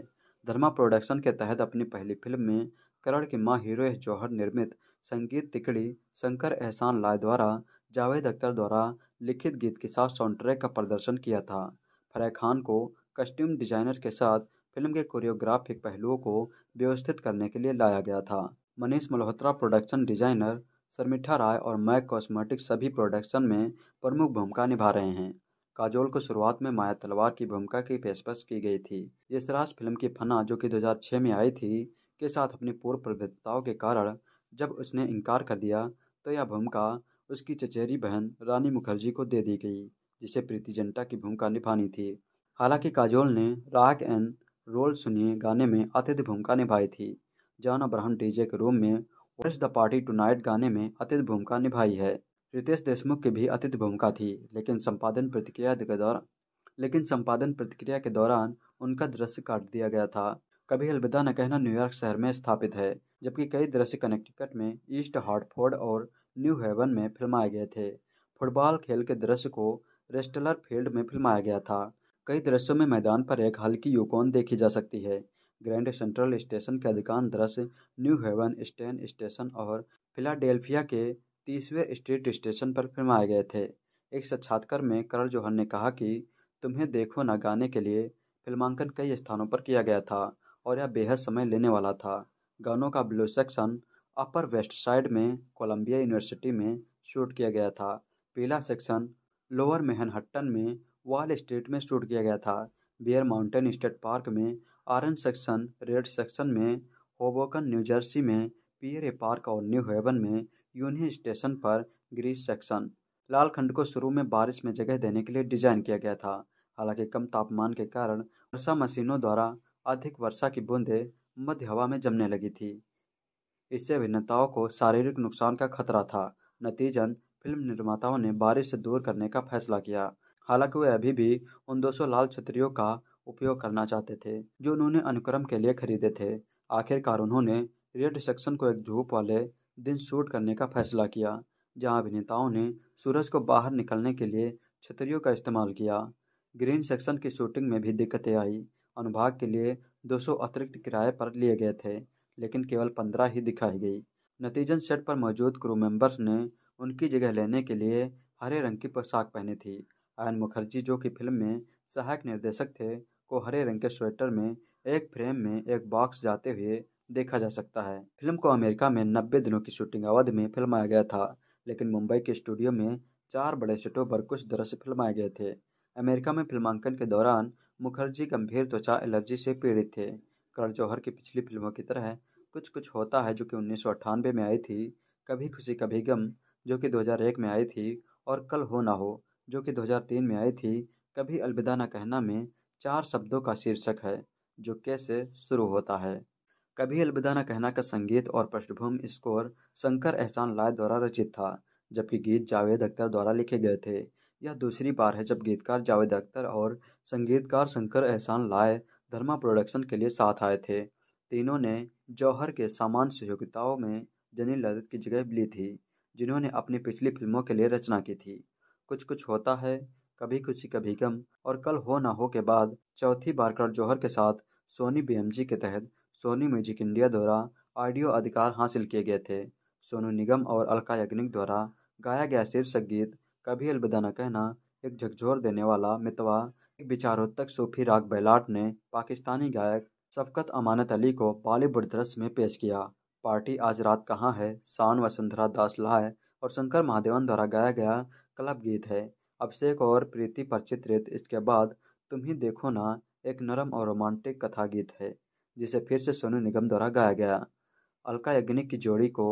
धर्मा प्रोडक्शन के तहत अपनी पहली फिल्म में करण की माँ हीरो जौहर निर्मित संगीत तिकड़ी शंकर एहसान लाय द्वारा जावेद अख्तर द्वारा लिखित गीत के साथ साउंड ट्रैक का प्रदर्शन किया था फराह खान को कस्ट्यूम डिजाइनर के साथ फिल्म के कोरियोग्राफिक पहलुओं को व्यवस्थित करने के लिए लाया गया था मनीष मल्होत्रा प्रोडक्शन डिजाइनर शर्मिठा राय और मैक कॉस्मेटिक सभी प्रोडक्शन में प्रमुख भूमिका निभा रहे हैं काजोल को शुरुआत में माया तलवार की भूमिका की पेशकश की गई थी यशराज फिल्म की फना जो कि 2006 में आई थी के साथ अपनी पूर्व प्रवृत्ताओं के कारण जब उसने इनकार कर दिया तो यह भूमिका उसकी चचेरी बहन रानी मुखर्जी को दे दी गई जिसे प्रीति जंटा की भूमिका निभानी थी हालांकि काजोल ने राग एंड रोल सुनिए गाने में अतिथि भूमिका निभाई थी जॉन अब्राहम डीजे के रूम में वर्ष द पार्टी टू नाइट गाने में अतिथि भूमिका निभाई है रितेश देशमुख की भी अतिथि भूमिका थी लेकिन संपादन प्रतिक्रिया के दौरान लेकिन संपादन प्रतिक्रिया के दौरान उनका दृश्य काट दिया गया था कभी अलविदा न कहना न्यूयॉर्क शहर में स्थापित है जबकि कई दृश्य कनेक्टिकट में ईस्ट हार्टफोर्ड और न्यू हेवन में फिल्माए गए थे फुटबॉल खेल के दृश्य को रेस्टलर फील्ड में फिल्माया गया था कई दृश्यों में मैदान पर एक हल्की यूकोन देखी जा सकती है ग्रैंड सेंट्रल स्टेशन के अधिकांश दृश्य न्यू हेवन स्टेन स्टेशन और फिलाडेल्फिया के तीसवें स्ट्रीट स्टेशन पर फिल्माए गए थे एक साक्षात्कार में करल जौहर ने कहा कि तुम्हें देखो न गाने के लिए फिल्मांकन कई स्थानों पर किया गया था और यह बेहद समय लेने वाला था गानों का blue section upper west side में कोलंबिया यूनिवर्सिटी में शूट किया गया था पीला सेक्शन लोअर मेहनहट्टन में वॉल स्ट्रीट में शूट किया गया था बियर माउंटेन स्टेट पार्क में आरन सेक्शन रेड सेक्शन में होबोकन न्यू जर्सी में ए पार्क और न्यू हेवन में यूनियन स्टेशन पर ग्रीस सेक्शन लाल खंड को शुरू में बारिश में जगह देने के लिए डिजाइन किया गया था हालांकि कम तापमान के कारण वर्षा मशीनों द्वारा अधिक वर्षा की बूंदें मध्य हवा में जमने लगी थी इससे अभिनेताओं को शारीरिक नुकसान का खतरा था नतीजन फिल्म निर्माताओं ने बारिश से दूर करने का फैसला किया हालांकि वे अभी भी उन 200 लाल छतरियों का उपयोग करना चाहते थे जो उन्होंने अनुक्रम के लिए खरीदे थे आखिरकार उन्होंने रेड सेक्शन को एक धूप वाले दिन शूट करने का फैसला किया जहां अभिनेताओं ने सूरज को बाहर निकलने के लिए छतरियों का इस्तेमाल किया ग्रीन सेक्शन की शूटिंग में भी दिक्कतें आई अनुभाग के लिए 200 अतिरिक्त किराए पर लिए गए थे लेकिन केवल पंद्रह ही दिखाई गई नतीजन सेट पर मौजूद क्रू मेंबर्स ने उनकी जगह लेने के लिए हरे रंग की पोशाक पहनी थी आयन मुखर्जी जो कि फिल्म में सहायक निर्देशक थे को हरे रंग के स्वेटर में एक फ्रेम में एक बॉक्स जाते हुए देखा जा सकता है फिल्म को अमेरिका में नब्बे दिनों की शूटिंग अवधि में फिल्माया गया था लेकिन मुंबई के स्टूडियो में चार बड़े सेटों पर कुछ दृश्य फिल्माए गए थे अमेरिका में फिल्मांकन के दौरान मुखर्जी गंभीर त्वचा एलर्जी से पीड़ित थे करण जौहर की पिछली फिल्मों की तरह कुछ कुछ होता है जो कि उन्नीस में आई थी कभी खुशी कभी गम जो कि 2001 में आई थी और कल हो ना हो जो कि 2003 में आई थी कभी अलविदा ना कहना में चार शब्दों का शीर्षक है जो कैसे शुरू होता है कभी अलविदा ना कहना का संगीत और पृष्ठभूमि स्कोर शंकर एहसान लाय द्वारा रचित था जबकि गीत जावेद अख्तर द्वारा लिखे गए थे यह दूसरी बार है जब गीतकार जावेद अख्तर और संगीतकार शंकर एहसान लाय धर्मा प्रोडक्शन के लिए साथ आए थे तीनों ने जौहर के समान सहयोगिताओं में जनी ललित की जगह ली थी जिन्होंने अपनी पिछली फिल्मों के लिए रचना की थी कुछ कुछ होता है कभी ही कभी गम और कल हो ना हो के बाद चौथी बार कर जौहर के साथ सोनी बीएमजी के तहत सोनी म्यूजिक इंडिया द्वारा ऑडियो अधिकार हासिल किए गए थे सोनू निगम और अलका याग्निक द्वारा गाया गया शीर्षक गीत कभी अलविदा न कहना एक झकझोर देने वाला मितवा एक तक सूफी राग बैलाट ने पाकिस्तानी गायक शफ़क़त अमानत अली को बॉलीवुड दृश्य में पेश किया पार्टी आज रात कहाँ है शान वसुंधरा दास लाए और शंकर महादेवन द्वारा गाया गया क्लब गीत है अभिषेक और प्रीति पर चित्रित इसके बाद तुम ही देखो ना एक नरम और रोमांटिक कथा गीत है जिसे फिर से सोनू निगम द्वारा गाया गया अलका यज्ञनिक की जोड़ी को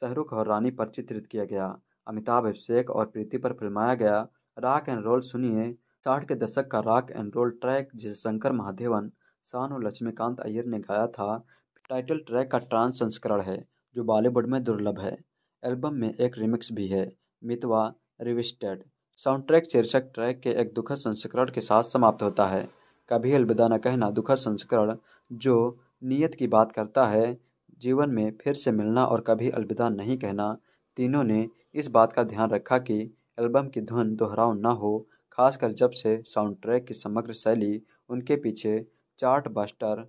शाहरुख और रानी पर चित्रित किया गया अमिताभ अभिषेक और प्रीति पर फिल्माया गया राक एंड रोल सुनिए साठ के दशक का रॉक एंड रोल ट्रैक जिसे शंकर महादेवन शान और लक्ष्मीकांत अय्यर ने गाया था टाइटल ट्रैक का ट्रांस संस्करण है जो बॉलीवुड में दुर्लभ है एल्बम में एक रिमिक्स भी है मितवा रिविस्टेड साउंड ट्रैक शीर्षक ट्रैक के एक दुखद संस्करण के साथ समाप्त होता है कभी अलविदा न कहना दुखद संस्करण जो नियत की बात करता है जीवन में फिर से मिलना और कभी अलविदा नहीं कहना तीनों ने इस बात का ध्यान रखा कि एल्बम की धुन दोहराव न हो खासकर जब से साउंड ट्रैक की समग्र शैली उनके पीछे चार्ट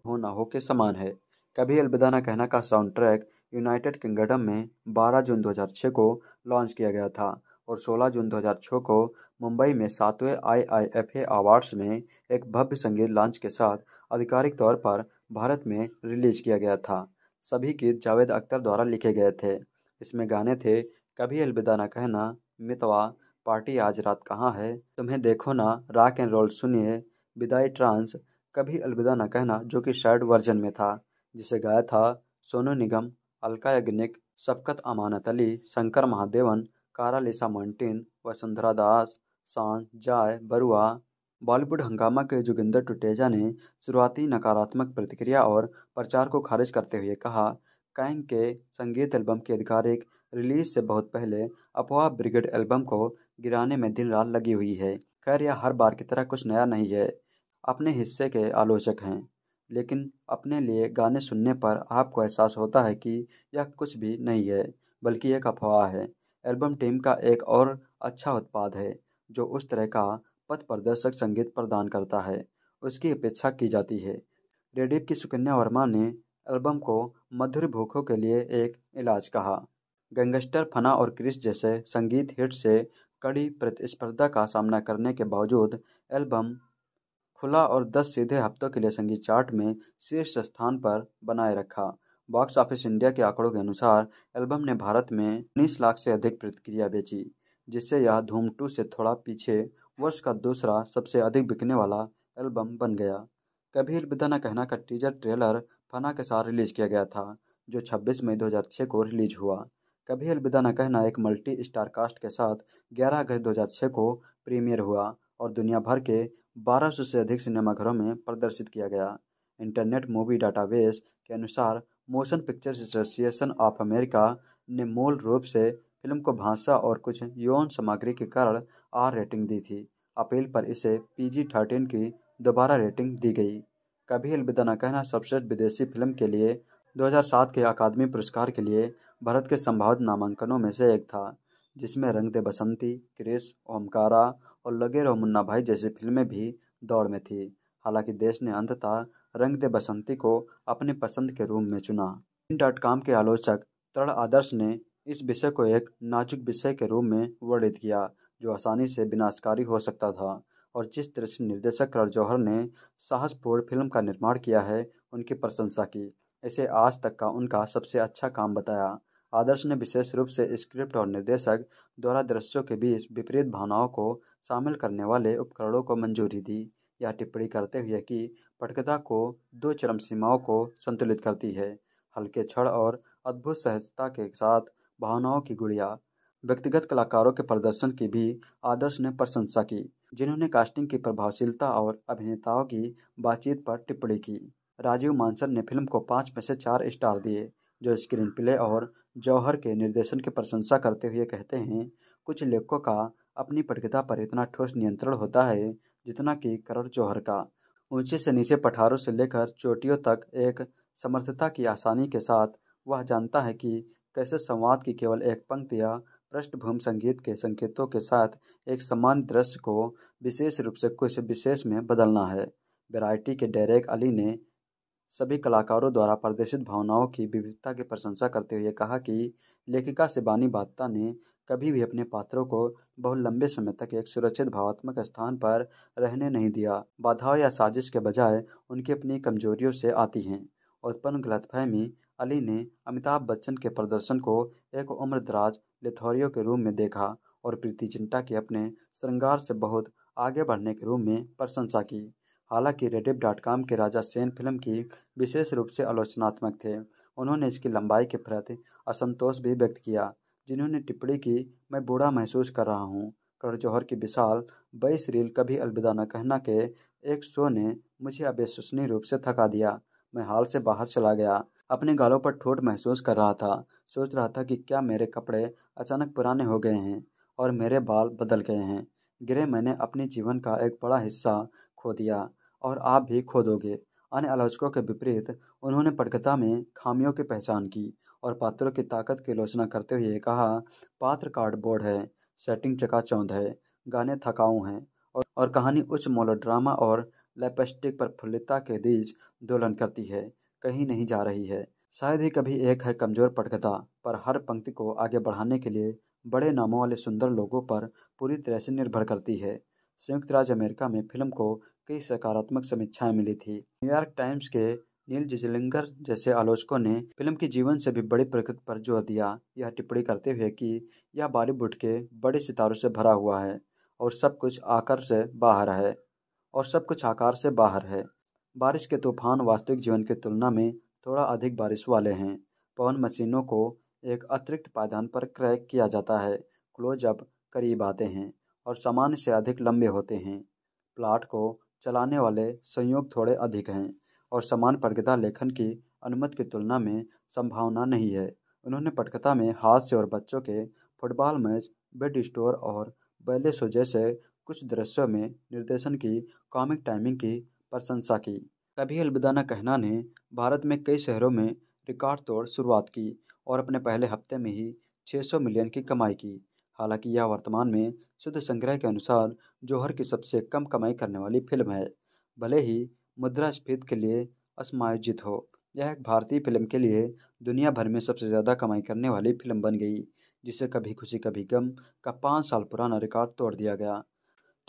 होना हो के समान है कभी अलविदा ना कहना का साउंड ट्रैक यूनाइटेड किंगडम में 12 जून 2006 को लॉन्च किया गया था और 16 जून 2006 को मुंबई में सातवें आईआईएफए अवार्ड्स में एक भव्य संगीत लॉन्च के साथ आधिकारिक तौर पर भारत में रिलीज किया गया था सभी गीत जावेद अख्तर द्वारा लिखे गए थे इसमें गाने थे कभी अलविदा ना कहना मितवा पार्टी आज रात कहाँ है तुम्हें देखो ना रॉक एंड रोल सुनिए विदाई ट्रांस कभी अलविदा न कहना जो कि शर्ट वर्जन में था जिसे गाया था सोनू निगम अलका याग्निक शफकत अमानत अली शंकर महादेवन कारा लिसा मॉन्टिन वसुंधरा दास सांझ जाय बरुआ बॉलीवुड हंगामा के जोगिंदर टुटेजा ने शुरुआती नकारात्मक प्रतिक्रिया और प्रचार को खारिज करते हुए कहा कैंग के संगीत एल्बम के आधिकारिक रिलीज से बहुत पहले अफवाह ब्रिगेड एल्बम को गिराने में दिन रात लगी हुई है खैर यह हर बार की तरह कुछ नया नहीं है अपने हिस्से के आलोचक हैं लेकिन अपने लिए गाने सुनने पर आपको एहसास होता है कि यह कुछ भी नहीं है बल्कि एक अफवाह है एल्बम टीम का एक और अच्छा उत्पाद है जो उस तरह का पथ प्रदर्शक संगीत प्रदान करता है उसकी अपेक्षा की जाती है रेडिप की सुकन्या वर्मा ने एल्बम को मधुर भूखों के लिए एक इलाज कहा गैंगस्टर फना और क्रिस जैसे संगीत हिट से कड़ी प्रतिस्पर्धा का सामना करने के बावजूद एल्बम खुला और दस सीधे हफ्तों के लिए संगीत चार्ट में शीर्ष स्थान पर बनाए रखा बॉक्स ऑफिस इंडिया के आंकड़ों के अनुसार एल्बम ने भारत में उन्नीस लाख से अधिक प्रतिक्रिया बेची जिससे यह धूम टू से थोड़ा पीछे वर्ष का दूसरा सबसे अधिक बिकने वाला एल्बम बन गया कभी अलविदा कहना का टीजर ट्रेलर फना के साथ रिलीज किया गया था जो 26 मई 2006 को रिलीज हुआ कभी अलविदा न कहना एक मल्टी स्टार कास्ट के साथ 11 अगस्त 2006 को प्रीमियर हुआ और दुनिया भर के 1200 से अधिक सिनेमाघरों में प्रदर्शित किया गया इंटरनेट मूवी डाटाबेस के अनुसार Motion Pictures Association of America ने मूल रूप से फिल्म को भाषा और कुछ यौन सामग्री के कारण आर रेटिंग दी थी अपील पर इसे पीजी थर्टीन की दोबारा रेटिंग दी गई कभी अलविदा न कहना सबसे विदेशी फिल्म के लिए 2007 के अकादमी पुरस्कार के लिए भारत के संभावित नामांकनों में से एक था जिसमें रंग दे बसंती क्रिश ओमकारा और लगे रहो मुन्ना भाई जैसी फिल्में भी दौड़ में थी हालांकि देश ने अंततः दे बसंती को अपनी पसंद के रूप में चुना इन डॉट कॉम के आलोचक तरण आदर्श ने इस विषय को एक नाजुक विषय के रूप में वर्णित किया जो आसानी से विनाशकारी हो सकता था और जिस तरह से निर्देशक करण जौहर ने साहसपूर्ण फिल्म का निर्माण किया है उनकी प्रशंसा की इसे आज तक का उनका सबसे अच्छा काम बताया आदर्श ने विशेष रूप से स्क्रिप्ट और निर्देशक द्वारा दृश्यों के बीच विपरीत भावनाओं को शामिल करने वाले उपकरणों को मंजूरी दी यह टिप्पणी करते हुए कि पटकथा को दो चरम सीमाओं को संतुलित करती है हल्के क्षण और अद्भुत सहजता के साथ भावनाओं की गुड़िया व्यक्तिगत कलाकारों के प्रदर्शन की भी आदर्श ने प्रशंसा की जिन्होंने कास्टिंग की प्रभावशीलता और अभिनेताओं की बातचीत पर टिप्पणी की राजीव मानसन ने फिल्म को पाँच में से चार स्टार दिए जो स्क्रीन प्ले और जौहर के निर्देशन की प्रशंसा करते हुए कहते हैं कुछ लेखकों का अपनी पटकथा पर इतना ठोस नियंत्रण होता है जितना कि करण जौहर का ऊंचे से नीचे पठारों से लेकर चोटियों तक एक समर्थता की आसानी के साथ वह जानता है कि कैसे संवाद की केवल एक पंक्ति या पृष्ठभूमि संगीत के संकेतों के साथ एक समान दृश्य को विशेष रूप से कुछ विशेष में बदलना है वैरायटी के डेरेक अली ने सभी कलाकारों द्वारा प्रदर्शित भावनाओं की विविधता की प्रशंसा करते हुए कहा कि लेखिका शिबानी बात्ता ने कभी भी अपने पात्रों को बहुत लंबे समय तक एक सुरक्षित भावात्मक स्थान पर रहने नहीं दिया बाधाओं या साजिश के बजाय उनकी अपनी कमजोरियों से आती हैं उत्पन्न गलतफहमी अली ने अमिताभ बच्चन के प्रदर्शन को एक उम्रदराज लिथोरियो के रूप में देखा और प्रीति चिंटा के अपने श्रृंगार से बहुत आगे बढ़ने के रूप में प्रशंसा की हालांकि रेडिप डॉट कॉम के राजा सेन फिल्म की विशेष रूप से आलोचनात्मक थे उन्होंने इसकी लंबाई के प्रति असंतोष भी व्यक्त किया जिन्होंने टिप्पणी की मैं बूढ़ा महसूस कर रहा हूँ करण जौहर की विशाल बाईस रील कभी अलविदा न कहना के एक शो ने मुझे अविश्वसनीय रूप से थका दिया मैं हाल से बाहर चला गया अपने गालों पर ठोट महसूस कर रहा था सोच रहा था कि क्या मेरे कपड़े अचानक पुराने हो गए हैं और मेरे बाल बदल गए हैं गिरे मैंने अपने जीवन का एक बड़ा हिस्सा खो दिया और आप भी खो दोगे अन्य आलोचकों के विपरीत उन्होंने पटकथा में खामियों की पहचान की और पात्रों की ताकत की आलोचना करते हुए कहा पात्र कार्डबोर्ड है सेटिंग चकाचौंध है गाने थकाऊ हैं और, और कहानी उच्च मोलोड्रामा और लेपस्टिक प्रफुल्लता के बीच दोलन करती है कहीं नहीं जा रही है शायद ही कभी एक है कमजोर पटकथा पर हर पंक्ति को आगे बढ़ाने के लिए बड़े नामों वाले सुंदर लोगों पर पूरी तरह से निर्भर करती है संयुक्त राज्य अमेरिका में फिल्म को कई सकारात्मक समीक्षाएं मिली थी न्यूयॉर्क टाइम्स के नील जिजलिंगर जैसे आलोचकों ने फिल्म के जीवन से भी बड़ी प्रकृति पर जोर दिया यह टिप्पणी करते हुए कि यह बॉलीवुड के बड़े सितारों से भरा हुआ है और सब कुछ आकार से बाहर है और सब कुछ आकार से बाहर है बारिश के तूफान वास्तविक जीवन की तुलना में थोड़ा अधिक बारिश वाले हैं पवन मशीनों को एक अतिरिक्त पायदान पर क्रय किया जाता है क्लोजअप करीब आते हैं और सामान्य से अधिक लंबे होते हैं प्लाट को चलाने वाले संयोग थोड़े अधिक हैं और समान पटकथा लेखन की अनुमति की तुलना में संभावना नहीं है उन्होंने पटकथा में हास्य और बच्चों के फुटबॉल मैच बेड स्टोर और बैले सो जैसे कुछ दृश्यों में निर्देशन की कॉमिक टाइमिंग की प्रशंसा की कभी अलविदा न कहना ने भारत में कई शहरों में रिकॉर्ड तोड़ शुरुआत की और अपने पहले हफ्ते में ही 600 मिलियन की कमाई की हालांकि यह वर्तमान में शुद्ध संग्रह के अनुसार जौहर की सबसे कम कमाई करने वाली फिल्म है भले ही मुद्रास्फीत के लिए असमायोजित हो यह एक भारतीय फिल्म के लिए दुनिया भर में सबसे ज़्यादा कमाई करने वाली फिल्म बन गई जिसे कभी खुशी कभी गम का पाँच साल पुराना रिकॉर्ड तोड़ दिया गया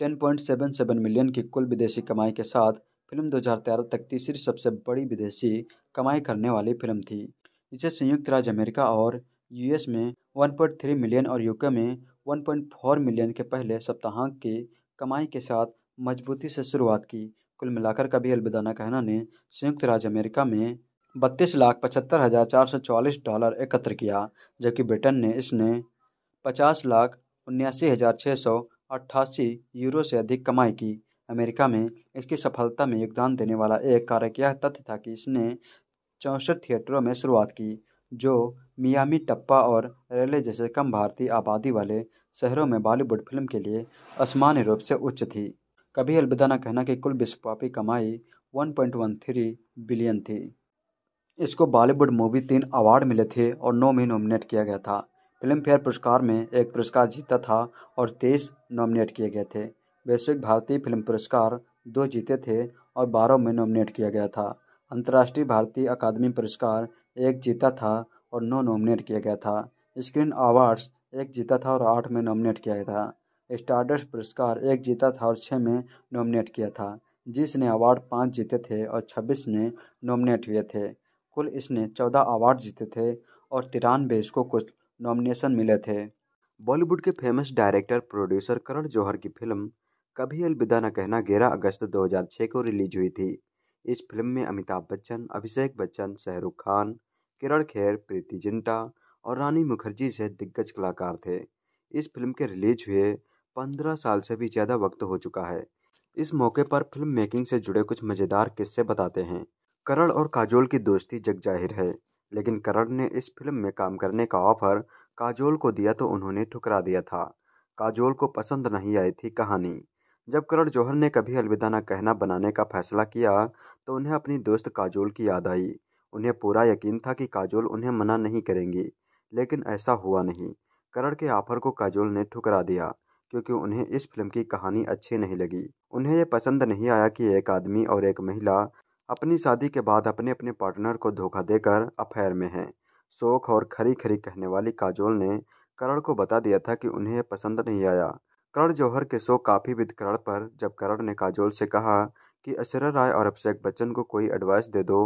10.77 मिलियन की कुल विदेशी कमाई के साथ फिल्म 2013 तक तीसरी सबसे बड़ी विदेशी कमाई करने वाली फिल्म थी इसे संयुक्त राज्य अमेरिका और यूएस में 1.3 मिलियन और यूके में 1.4 मिलियन के पहले सप्ताहांक की कमाई के साथ मजबूती से शुरुआत की कुल मिलाकर कभी अलविदा कहना ने संयुक्त राज्य अमेरिका में बत्तीस लाख पचहत्तर हज़ार चार सौ चौवालीस डॉलर एकत्र किया जबकि ब्रिटेन ने इसने पचास लाख उन्यासी हज़ार छः सौ अट्ठासी यूरो से अधिक कमाई की अमेरिका में इसकी सफलता में योगदान देने वाला एक कारक यह तथ्य था कि इसने चौंसठ थिएटरों में शुरुआत की जो मियामी टप्पा और रेले जैसे कम भारतीय आबादी वाले शहरों में बॉलीवुड फिल्म के लिए असमान्य रूप से उच्च थी कभी अलविदा न कहना की कुल विश्वव्यापी कमाई 1.13 बिलियन थी इसको बॉलीवुड मूवी तीन अवार्ड मिले थे और नौ में नॉमिनेट किया गया था फिल्म फेयर पुरस्कार में एक पुरस्कार जीता था और तेईस नॉमिनेट किए गए थे वैश्विक भारतीय फिल्म पुरस्कार दो जीते थे और बारह में नॉमिनेट किया गया था अंतर्राष्ट्रीय भारतीय अकादमी पुरस्कार एक जीता था और नौ नॉमिनेट किया गया था स्क्रीन अवार्ड्स एक जीता था और आठ में नॉमिनेट किया गया था स्टारडस्ट पुरस्कार एक जीता था और छः में नॉमिनेट किया था जिसने अवार्ड पाँच जीते थे और छब्बीस में नॉमिनेट हुए थे कुल इसने चौदह अवार्ड जीते थे और तिरानवे इसको कुछ नॉमिनेशन मिले थे बॉलीवुड के famous director producer Karan Johar की फिल्म कभी अलविदा न कहना ग्यारह अगस्त 2006 को रिलीज हुई थी इस फिल्म में अमिताभ बच्चन अभिषेक बच्चन शाहरुख खान किरण खेर प्रीति जिंटा और रानी मुखर्जी से दिग्गज कलाकार थे इस फिल्म के रिलीज हुए पंद्रह साल से भी ज़्यादा वक्त हो चुका है इस मौके पर फिल्म मेकिंग से जुड़े कुछ मज़ेदार किस्से बताते हैं करण और काजोल की दोस्ती जग जाहिर है लेकिन करण ने इस फिल्म में काम करने का ऑफर काजोल को दिया तो उन्होंने ठुकरा दिया था काजोल को पसंद नहीं आई थी कहानी जब करण जौहर ने कभी अलविदा न कहना बनाने का फैसला किया तो उन्हें अपनी दोस्त काजोल की याद आई उन्हें पूरा यकीन था कि काजोल उन्हें मना नहीं करेंगी लेकिन ऐसा हुआ नहीं करण के ऑफर को काजोल ने ठुकरा दिया क्योंकि उन्हें इस फिल्म की कहानी अच्छी नहीं लगी उन्हें यह पसंद नहीं आया कि एक आदमी और एक महिला अपनी शादी के बाद अपने अपने पार्टनर को धोखा देकर अफेयर में हैं शोक और खरी खरी कहने वाली काजोल ने करण को बता दिया था कि उन्हें यह पसंद नहीं आया करण जौहर के शोक काफ़ी विद करण पर जब करण ने काजोल से कहा कि अशर राय और अभिषेक बच्चन को कोई एडवाइस दे दो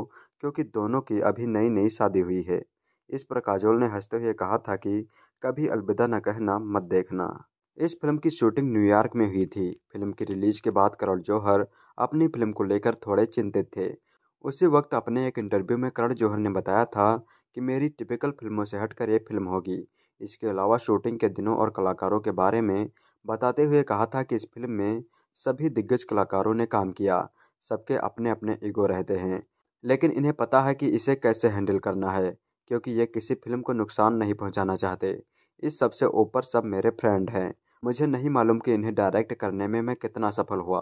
क्योंकि दोनों की अभी नई नई शादी हुई है इस पर काजोल ने हंसते हुए कहा था कि कभी अलविदा न कहना मत देखना इस फिल्म की शूटिंग न्यूयॉर्क में हुई थी फिल्म की रिलीज के बाद करण जौहर अपनी फिल्म को लेकर थोड़े चिंतित थे उसी वक्त अपने एक इंटरव्यू में करण जौहर ने बताया था कि मेरी टिपिकल फिल्मों से हटकर ये फिल्म होगी इसके अलावा शूटिंग के दिनों और कलाकारों के बारे में बताते हुए कहा था कि इस फिल्म में सभी दिग्गज कलाकारों ने काम किया सबके अपने अपने ईगो रहते हैं लेकिन इन्हें पता है कि इसे कैसे हैंडल करना है क्योंकि ये किसी फिल्म को नुकसान नहीं पहुंचाना चाहते इस सबसे ऊपर सब मेरे फ्रेंड हैं मुझे नहीं मालूम कि इन्हें डायरेक्ट करने में मैं कितना सफल हुआ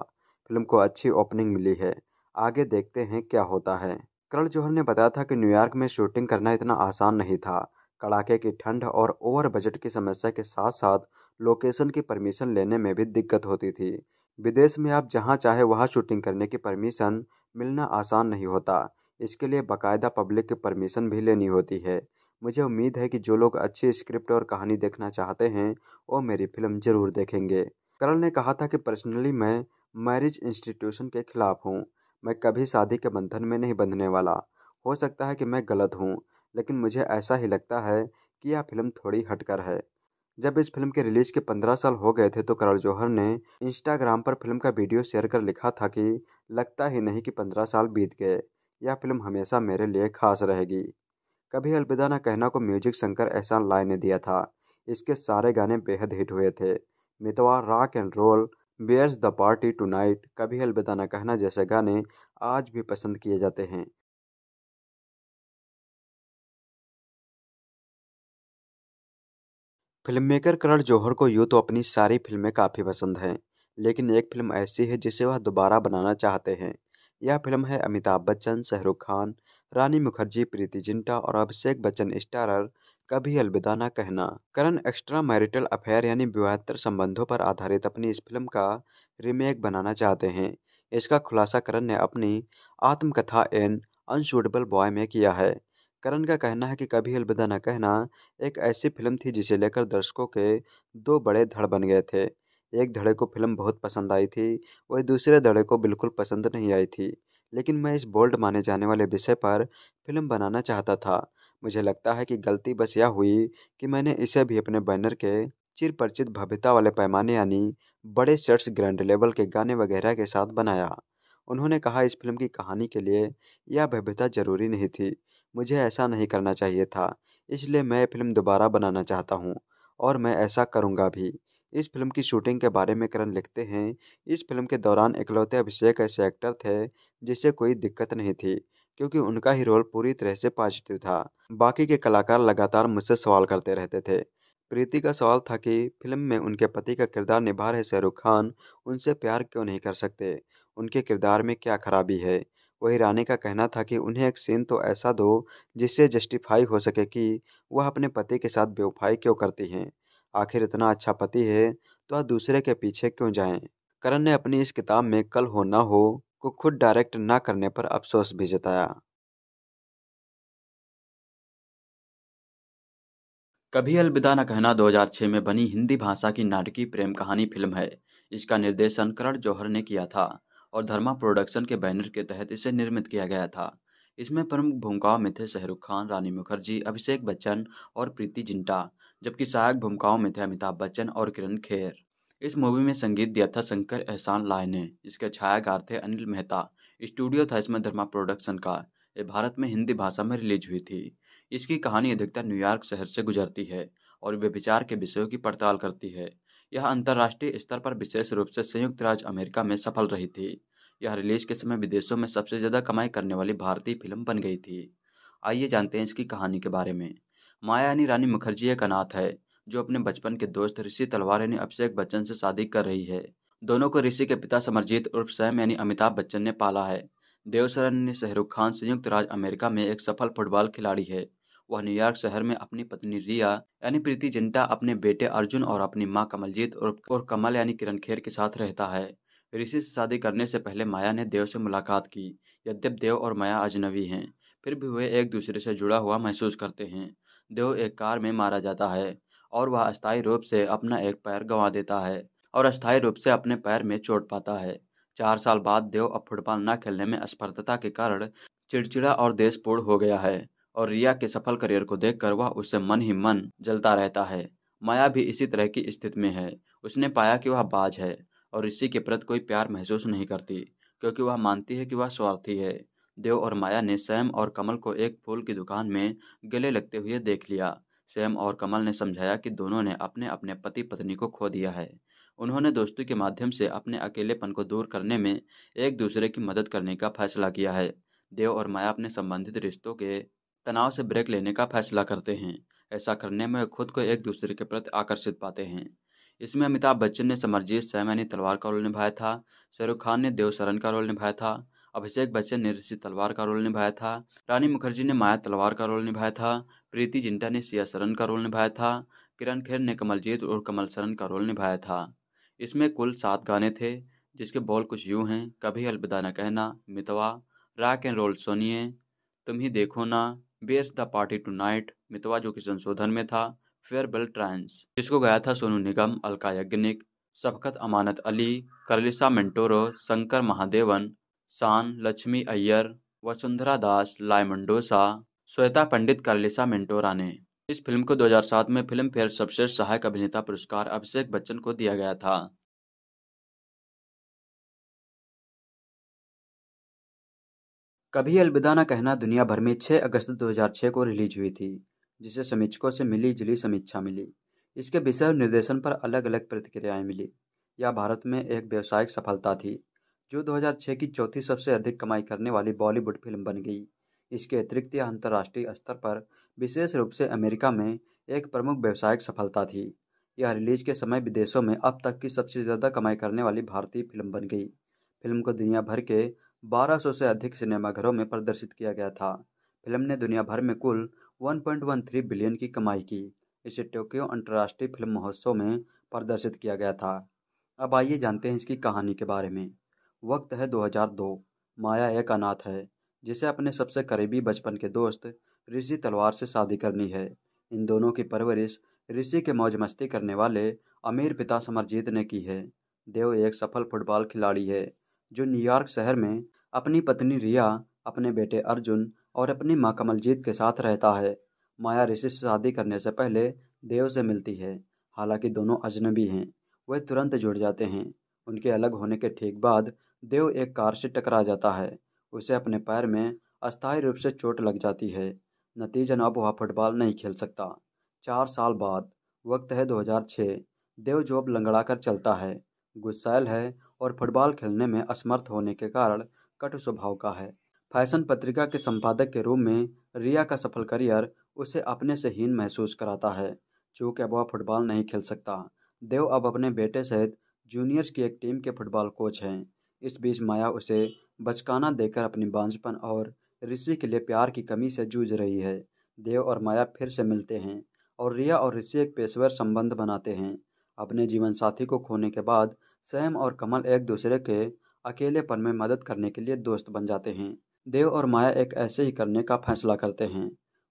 फिल्म को अच्छी ओपनिंग मिली है आगे देखते हैं क्या होता है करण जौहर ने बताया था कि न्यूयॉर्क में शूटिंग करना इतना आसान नहीं था कड़ाके की ठंड और ओवर बजट की समस्या के साथ साथ लोकेशन की परमिशन लेने में भी दिक्कत होती थी विदेश में आप जहाँ चाहे वहाँ शूटिंग करने की परमिशन मिलना आसान नहीं होता इसके लिए बाकायदा पब्लिक की परमिशन भी लेनी होती है मुझे उम्मीद है कि जो लोग अच्छी स्क्रिप्ट और कहानी देखना चाहते हैं वो मेरी फिल्म ज़रूर देखेंगे करल ने कहा था कि पर्सनली मैं मैरिज इंस्टीट्यूशन के खिलाफ हूँ मैं कभी शादी के बंधन में नहीं बंधने वाला हो सकता है कि मैं गलत हूँ लेकिन मुझे ऐसा ही लगता है कि यह फिल्म थोड़ी हटकर है जब इस फिल्म के रिलीज़ के पंद्रह साल हो गए थे तो करण जौहर ने इंस्टाग्राम पर फिल्म का वीडियो शेयर कर लिखा था कि लगता ही नहीं कि पंद्रह साल बीत गए यह फिल्म हमेशा मेरे लिए खास रहेगी कभी अलविदा ना कहना को म्यूजिक शंकर एहसान लाय ने दिया था इसके सारे गाने बेहद हिट हुए थे Mitwa rock and roll where's the party tonight Kabhi Alvida ना कहना जैसे गाने आज भी पसंद किए जाते हैं फिल्म मेकर करण जौहर को यूँ तो अपनी सारी फिल्में काफ़ी पसंद हैं लेकिन एक फिल्म ऐसी है जिसे वह दोबारा बनाना चाहते हैं यह फिल्म है अमिताभ बच्चन शाहरुख खान रानी मुखर्जी प्रीति जिंटा और अभिषेक बच्चन स्टारर कभी अलविदा ना कहना करण एक्स्ट्रा मैरिटल अफेयर यानी विवाहत्तर संबंधों पर आधारित अपनी इस फिल्म का रीमेक बनाना चाहते हैं इसका खुलासा करण ने अपनी आत्मकथा एन अनशूटेबल बॉय में किया है करण का कहना है कि कभी अलविदा न कहना एक ऐसी फिल्म थी जिसे लेकर दर्शकों के दो बड़े धड़ बन गए थे एक धड़े को फिल्म बहुत पसंद आई थी वही दूसरे धड़े को बिल्कुल पसंद नहीं आई थी लेकिन मैं इस बोल्ड माने जाने वाले विषय पर फिल्म बनाना चाहता था मुझे लगता है कि गलती बस यह हुई कि मैंने इसे भी अपने बैनर के चिर परिचित भव्यता वाले पैमाने यानी बड़े सेट्स ग्रैंड लेवल के गाने वगैरह के साथ बनाया उन्होंने कहा इस फिल्म की कहानी के लिए यह भव्यता जरूरी नहीं थी मुझे ऐसा नहीं करना चाहिए था इसलिए मैं फ़िल्म दोबारा बनाना चाहता हूँ और मैं ऐसा करूँगा भी इस फिल्म की शूटिंग के बारे में करण लिखते हैं इस फिल्म के दौरान इकलौते अभिषेक ऐसे एक्टर थे जिसे कोई दिक्कत नहीं थी क्योंकि उनका ही रोल पूरी तरह से पॉजिटिव था बाकी के कलाकार लगातार मुझसे सवाल करते रहते थे प्रीति का सवाल था कि फिल्म में उनके पति का किरदार निभा रहे शाहरुख खान उनसे प्यार क्यों नहीं कर सकते उनके किरदार में क्या खराबी है वही रानी का कहना था कि उन्हें एक सीन तो ऐसा दो जिससे जस्टिफाई हो सके कि वह अपने पति के साथ बेवफाई क्यों करती हैं आखिर इतना अच्छा पति है तो आप दूसरे के पीछे क्यों जाएं करण ने अपनी इस किताब में कल हो ना हो को खुद डायरेक्ट ना करने पर अफसोस भी जताया कभी अलविदा न कहना 2006 में बनी हिंदी भाषा की नाटकीय प्रेम कहानी फिल्म है इसका निर्देशन करण जौहर ने किया था और धर्मा प्रोडक्शन के बैनर के तहत इसे निर्मित किया गया था इसमें प्रमुख भूमिकाओं में थे शाहरुख खान रानी मुखर्जी अभिषेक बच्चन और प्रीति जिंटा जबकि सहायक भूमिकाओं में थे अमिताभ बच्चन और किरण खेर इस मूवी में संगीत दिया था शंकर एहसान लाय ने जिसके छायाकार थे अनिल मेहता स्टूडियो था इसमें धर्मा प्रोडक्शन का ये भारत में हिंदी भाषा में रिलीज हुई थी इसकी कहानी अधिकतर न्यूयॉर्क शहर से गुजरती है और वे विचार के विषयों की पड़ताल करती है यह अंतर्राष्ट्रीय स्तर पर विशेष रूप से संयुक्त राज्य अमेरिका में सफल रही थी यह रिलीज के समय विदेशों में सबसे ज़्यादा कमाई करने वाली भारतीय फिल्म बन गई थी आइए जानते हैं इसकी कहानी के बारे में माया यानी रानी मुखर्जी एक अनाथ है जो अपने बचपन के दोस्त ऋषि तलवार यानी अभिषेक बच्चन से शादी कर रही है दोनों को ऋषि के पिता समरजीत उर्फ सैम यानी अमिताभ बच्चन ने पाला है देवसरन यानी शहरुख खान संयुक्त राज्य अमेरिका में एक सफल फुटबॉल खिलाड़ी है वह न्यूयॉर्क शहर में अपनी पत्नी रिया यानी प्रीति जिंटा अपने बेटे अर्जुन और अपनी माँ कमलजीत और, और कमल यानी किरण खेर के साथ रहता है ऋषि से शादी करने से पहले माया ने देव से मुलाकात की यद्यप देव और माया अजनबी हैं फिर भी वे एक दूसरे से जुड़ा हुआ महसूस करते हैं देव एक कार में मारा जाता है और वह अस्थायी रूप से अपना एक पैर गंवा देता है और अस्थायी रूप से अपने पैर में चोट पाता है चार साल बाद देव अब फुटबॉल न खेलने में असफलता के कारण चिड़चिड़ा और देशपूर्ण हो गया है और रिया के सफल करियर को देखकर वह उसे मन ही मन जलता रहता है माया भी इसी तरह की स्थिति में है उसने पाया कि वह बाज है और ऋषि के प्रति कोई प्यार महसूस नहीं करती क्योंकि वह मानती है कि वह स्वार्थी है देव और माया ने सैम और कमल को एक फूल की दुकान में गले लगते हुए देख लिया सैम और कमल ने समझाया कि दोनों ने अपने अपने पति पत्नी को खो दिया है उन्होंने दोस्ती के माध्यम से अपने अकेलेपन को दूर करने में एक दूसरे की मदद करने का फैसला किया है देव और माया अपने संबंधित रिश्तों के तनाव से ब्रेक लेने का फैसला करते हैं ऐसा करने में खुद को एक दूसरे के प्रति आकर्षित पाते हैं इसमें अमिताभ बच्चन ने समरजीत सैमैनी तलवार का रोल निभाया था शाहरुख खान ने देवसरन का रोल निभाया था अभिषेक बच्चन ने ऋषि तलवार का रोल निभाया था रानी मुखर्जी ने माया तलवार का रोल निभाया था प्रीति जिंटा ने सिया सरन का रोल निभाया था किरण खेर ने कमलजीत और कमल सरन का रोल निभाया था इसमें कुल सात गाने थे जिसके बोल कुछ यूं हैं कभी अलविदा न कहना मितवा रॉक एंड रोल सोनिए तुम ही देखो ना where's the party tonight Mitwa जो कि संशोधन में था फेयरवेल ट्रांस जिसको गया था सोनू निगम अलका यज्ञनिक शफकत अमानत अली करलिसा मेंटोरो शंकर महादेवन शान लक्ष्मी अय्यर वसुंधरा दास लाय मंडोसा श्वेता पंडित करलिसा मेंटोरा ने इस फिल्म को 2007 में फिल्म फेयर सबसे सहायक अभिनेता पुरस्कार अभिषेक बच्चन को दिया गया था कभी अलविदा ना कहना दुनिया भर में 6 अगस्त 2006 को रिलीज हुई थी जिसे समीक्षकों से मिली जुली समीक्षा मिली इसके विषय निर्देशन पर अलग अलग प्रतिक्रियाएं मिली यह भारत में एक व्यावसायिक सफलता थी जो 2006 की चौथी सबसे अधिक कमाई करने वाली बॉलीवुड फिल्म बन गई इसके अतिरिक्त यह अंतर्राष्ट्रीय स्तर पर विशेष रूप से अमेरिका में एक प्रमुख व्यावसायिक सफलता थी यह रिलीज के समय विदेशों में अब तक की सबसे ज़्यादा कमाई करने वाली भारतीय फिल्म बन गई फिल्म को दुनिया भर के बारह सौ से अधिक सिनेमाघरों में प्रदर्शित किया गया था फिल्म ने दुनिया भर में कुल one point one three billion की कमाई की इसे टोक्यो अंतर्राष्ट्रीय फिल्म महोत्सव में प्रदर्शित किया गया था अब आइए जानते हैं इसकी कहानी के बारे में वक्त है 2002 माया एक अनाथ है जिसे अपने सबसे करीबी बचपन के दोस्त ऋषि तलवार से शादी करनी है इन दोनों की परवरिश ऋषि के मौज मस्ती करने वाले अमीर पिता समरजीत ने की है देव एक सफल फुटबॉल खिलाड़ी है जो न्यूयॉर्क शहर में अपनी पत्नी रिया अपने बेटे अर्जुन और अपनी माँ कमलजीत के साथ रहता है माया ऋषि से शादी करने से पहले देव से मिलती है हालांकि दोनों अजनबी हैं वह तुरंत जुड़ जाते हैं उनके अलग होने के ठीक बाद देव एक कार से टकरा जाता है उसे अपने पैर में अस्थायी रूप से चोट लग जाती है नतीजन अब वह फुटबॉल नहीं खेल सकता चार साल बाद वक्त है 2006 देव जॉब लंगड़ा कर चलता है गुस्सैल है और फुटबॉल खेलने में असमर्थ होने के कारण कटु स्वभाव का है फैशन पत्रिका के संपादक के रूप में रिया का सफल करियर उसे अपने से हीन महसूस कराता है चूँकि अब वह फुटबॉल नहीं खेल सकता देव अब अपने बेटे सहित जूनियर्स की एक टीम के फुटबॉल कोच हैं इस बीच माया उसे बचकाना देकर अपनी बांझपन और ऋषि के लिए प्यार की कमी से जूझ रही है देव और माया फिर से मिलते हैं और रिया और ऋषि एक पेशेवर संबंध बनाते हैं अपने जीवन साथी को खोने के बाद सैम और कमल एक दूसरे के अकेलेपन में मदद करने के लिए दोस्त बन जाते हैं देव और माया एक ऐसे ही करने का फैसला करते हैं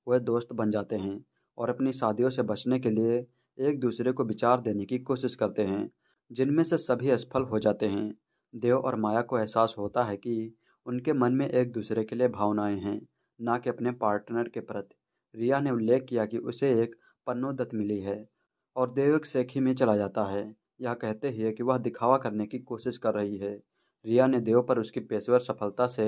वह दोस्त बन जाते हैं और अपनी शादियों से बचने के लिए एक दूसरे को विचार देने की कोशिश करते हैं जिनमें से सभी असफल हो जाते हैं देव और माया को एहसास होता है कि उनके मन में एक दूसरे के लिए भावनाएं हैं ना कि अपने पार्टनर के प्रति रिया ने उल्लेख किया कि उसे एक पन्नोदत्त मिली है और देव एक सेखी में चला जाता है यह कहते हुए कि वह दिखावा करने की कोशिश कर रही है रिया ने देव पर उसकी पेशेवर सफलता से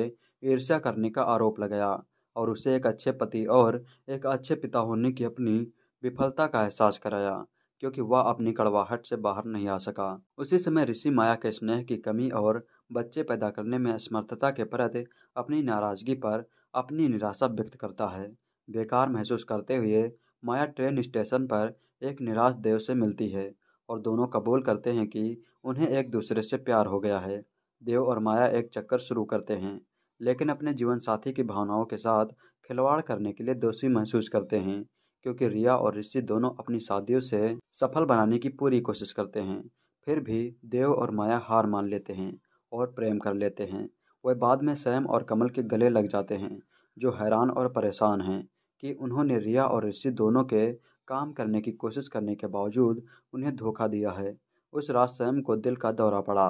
ईर्ष्या करने का आरोप लगाया और उसे एक अच्छे पति और एक अच्छे पिता होने की अपनी विफलता का एहसास कराया क्योंकि वह अपनी कड़वाहट से बाहर नहीं आ सका उसी समय ऋषि माया के स्नेह की कमी और बच्चे पैदा करने में असमर्थता के प्रति अपनी नाराजगी पर अपनी निराशा व्यक्त करता है बेकार महसूस करते हुए माया ट्रेन स्टेशन पर एक निराश देव से मिलती है और दोनों कबूल करते हैं कि उन्हें एक दूसरे से प्यार हो गया है देव और माया एक चक्कर शुरू करते हैं लेकिन अपने जीवन साथी की भावनाओं के साथ खिलवाड़ करने के लिए दोषी महसूस करते हैं क्योंकि रिया और ऋषि दोनों अपनी शादियों से सफल बनाने की पूरी कोशिश करते हैं फिर भी देव और माया हार मान लेते हैं और प्रेम कर लेते हैं वह बाद में सैम और कमल के गले लग जाते हैं जो हैरान और परेशान हैं कि उन्होंने रिया और ऋषि दोनों के काम करने की कोशिश करने के बावजूद उन्हें धोखा दिया है उस रात सैम को दिल का दौरा पड़ा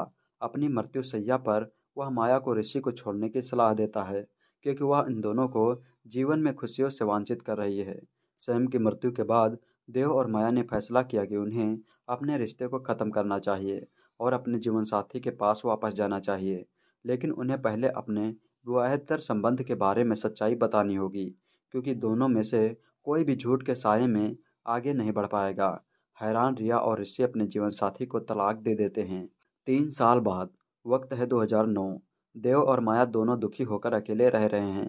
अपनी मृत्यु सैया पर वह माया को ऋषि को छोड़ने की सलाह देता है क्योंकि वह इन दोनों को जीवन में खुशियों से वांछित कर रही है सैम की मृत्यु के बाद देव और माया ने फैसला किया कि उन्हें अपने रिश्ते को ख़त्म करना चाहिए और अपने जीवन साथी के पास वापस जाना चाहिए लेकिन उन्हें पहले अपने विवाहतर संबंध के बारे में सच्चाई बतानी होगी क्योंकि दोनों में से कोई भी झूठ के साय में आगे नहीं बढ़ पाएगा हैरान रिया और ऋषि अपने जीवन साथी को तलाक दे देते हैं तीन साल बाद वक्त है 2009 देव और माया दोनों दुखी होकर अकेले रह रहे हैं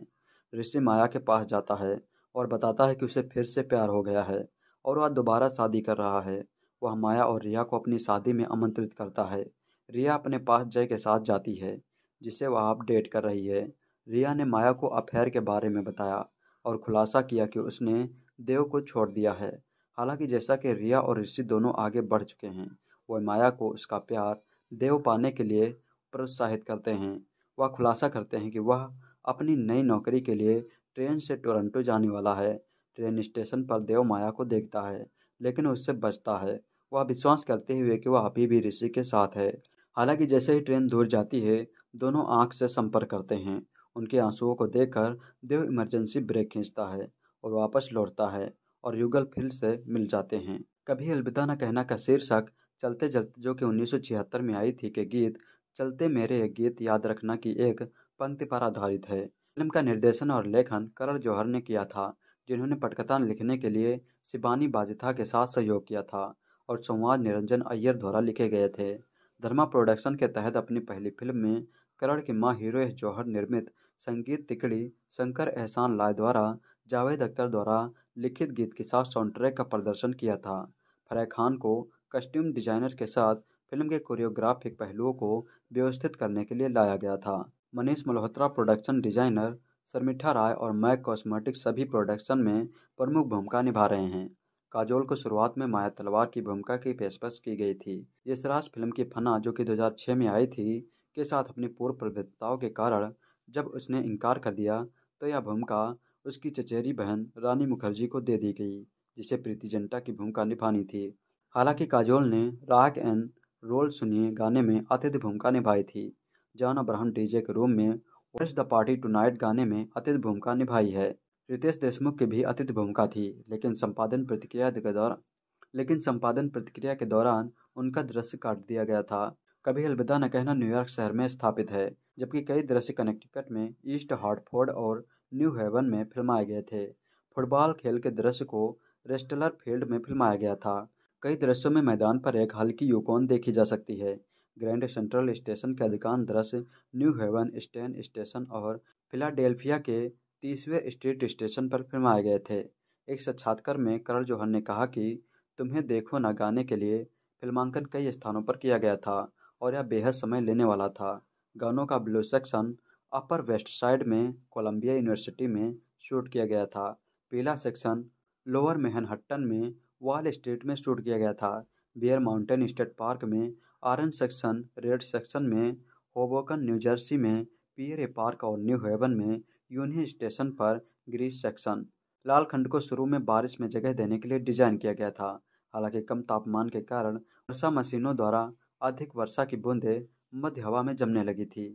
ऋषि माया के पास जाता है और बताता है कि उसे फिर से प्यार हो गया है और वह दोबारा शादी कर रहा है वह माया और रिया को अपनी शादी में आमंत्रित करता है रिया अपने पास जय के साथ जाती है जिसे वह आप डेट कर रही है रिया ने माया को अफेयर के बारे में बताया और खुलासा किया कि उसने देव को छोड़ दिया है हालांकि जैसा कि रिया और ऋषि दोनों आगे बढ़ चुके हैं वह माया को उसका प्यार देव पाने के लिए प्रोत्साहित करते हैं वह खुलासा करते हैं कि वह अपनी नई नौकरी के लिए ट्रेन से टोरंटो जाने वाला है ट्रेन स्टेशन पर देव माया को देखता है लेकिन उससे बचता है वह विश्वास करते हुए कि वह अभी भी ऋषि के साथ है हालांकि जैसे ही ट्रेन दूर जाती है दोनों आंख से संपर्क करते हैं उनके आंसुओं को देखकर देव इमरजेंसी ब्रेक खींचता है और वापस लौटता है और युगल फिर से मिल जाते हैं कभी अलविदा न कहना का शीर्षक चलते चलते जो कि उन्नीस में आई थी के गीत चलते मेरे ये गीत याद रखना की एक पंक्ति पर आधारित है फिल्म का निर्देशन और लेखन करण जौहर ने किया था जिन्होंने पटकथान लिखने के लिए शिबानी बाजिथा के साथ सहयोग किया था और संवाद निरंजन अय्यर द्वारा लिखे गए थे धर्मा प्रोडक्शन के तहत अपनी पहली फिल्म में करण की माँ हीरो जौहर निर्मित संगीत तिकड़ी शंकर एहसान लाय द्वारा जावेद अख्तर द्वारा लिखित गीत के साथ साउंड ट्रैक का प्रदर्शन किया था फराह खान को कस्ट्यूम डिजाइनर के साथ फिल्म के कोरियोग्राफिक पहलुओं को व्यवस्थित करने के लिए लाया गया था मनीष मल्होत्रा प्रोडक्शन डिजाइनर शर्मिठा राय और मैक कॉस्मेटिक सभी प्रोडक्शन में प्रमुख भूमिका निभा रहे हैं काजोल को शुरुआत में माया तलवार की भूमिका की पेशकश की गई थी यशराज फिल्म की फना जो कि 2006 में आई थी के साथ अपनी पूर्व प्रवृत्ताओं के कारण जब उसने इनकार कर दिया तो यह भूमिका उसकी चचेरी बहन रानी मुखर्जी को दे दी गई जिसे प्रीति जंटा की भूमिका निभानी थी हालांकि काजोल ने राग एंड रोल सुनिए गाने में अतिथि भूमिका निभाई थी जॉन अब्राहम डीजे के रूम में वर्ष द पार्टी टू नाइट गाने में अतिथि भूमिका निभाई है रितेश देशमुख की भी अतिथि भूमिका थी लेकिन संपादन प्रतिक्रिया के दौरान लेकिन संपादन प्रतिक्रिया के दौरान उनका दृश्य काट दिया गया था कभी अलविदा न कहना न्यूयॉर्क शहर में स्थापित है जबकि कई दृश्य कनेक्टिकट में ईस्ट हार्टफोर्ड और न्यू हेवन में फिल्माए गए थे फुटबॉल खेल के दृश्य को रेस्टलर फील्ड में फिल्माया गया था कई दृश्यों में मैदान पर एक हल्की यूकोन देखी जा सकती है ग्रैंड सेंट्रल स्टेशन के अधिकांश दृश्य न्यू हेवन स्टेन स्टेशन और फिलाडेल्फिया के तीसवें स्ट्रीट स्टेशन पर फिल्माए गए थे एक साक्षात्कार में करल जौहर ने कहा कि तुम्हें देखो ना गाने के लिए फिल्मांकन कई स्थानों पर किया गया था और यह बेहद समय लेने वाला था गानों का blue section upper west side में कोलंबिया यूनिवर्सिटी में शूट किया गया था पीला सेक्शन लोअर मेहनहट्टन में वॉल स्ट्रीट में शूट किया गया था बियर माउंटेन स्टेट पार्क में ऑरेंज सेक्शन रेड सेक्शन में होबोकन न्यूजर्सी में पियरे पार्क और न्यू हेवन में यूनियन स्टेशन पर ग्रीस सेक्शन लाल खंड को शुरू में बारिश में जगह देने के लिए डिजाइन किया गया था हालांकि कम तापमान के कारण वर्षा मशीनों द्वारा अधिक वर्षा की बूंदें मध्य हवा में जमने लगी थी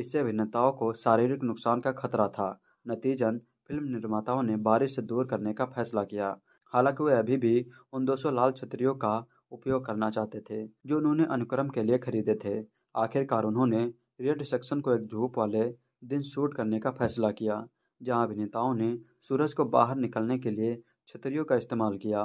इससे अभिनेताओं को शारीरिक नुकसान का खतरा था नतीजन फिल्म निर्माताओं ने बारिश से दूर करने का फैसला किया हालांकि वे अभी भी उन 200 लाल छतरियों का उपयोग करना चाहते थे जो उन्होंने अनुक्रम के लिए खरीदे थे आखिरकार उन्होंने रेड सेक्शन को एक धूप वाले दिन शूट करने का फैसला किया जहां अभिनेताओं ने सूरज को बाहर निकलने के लिए छतरियों का इस्तेमाल किया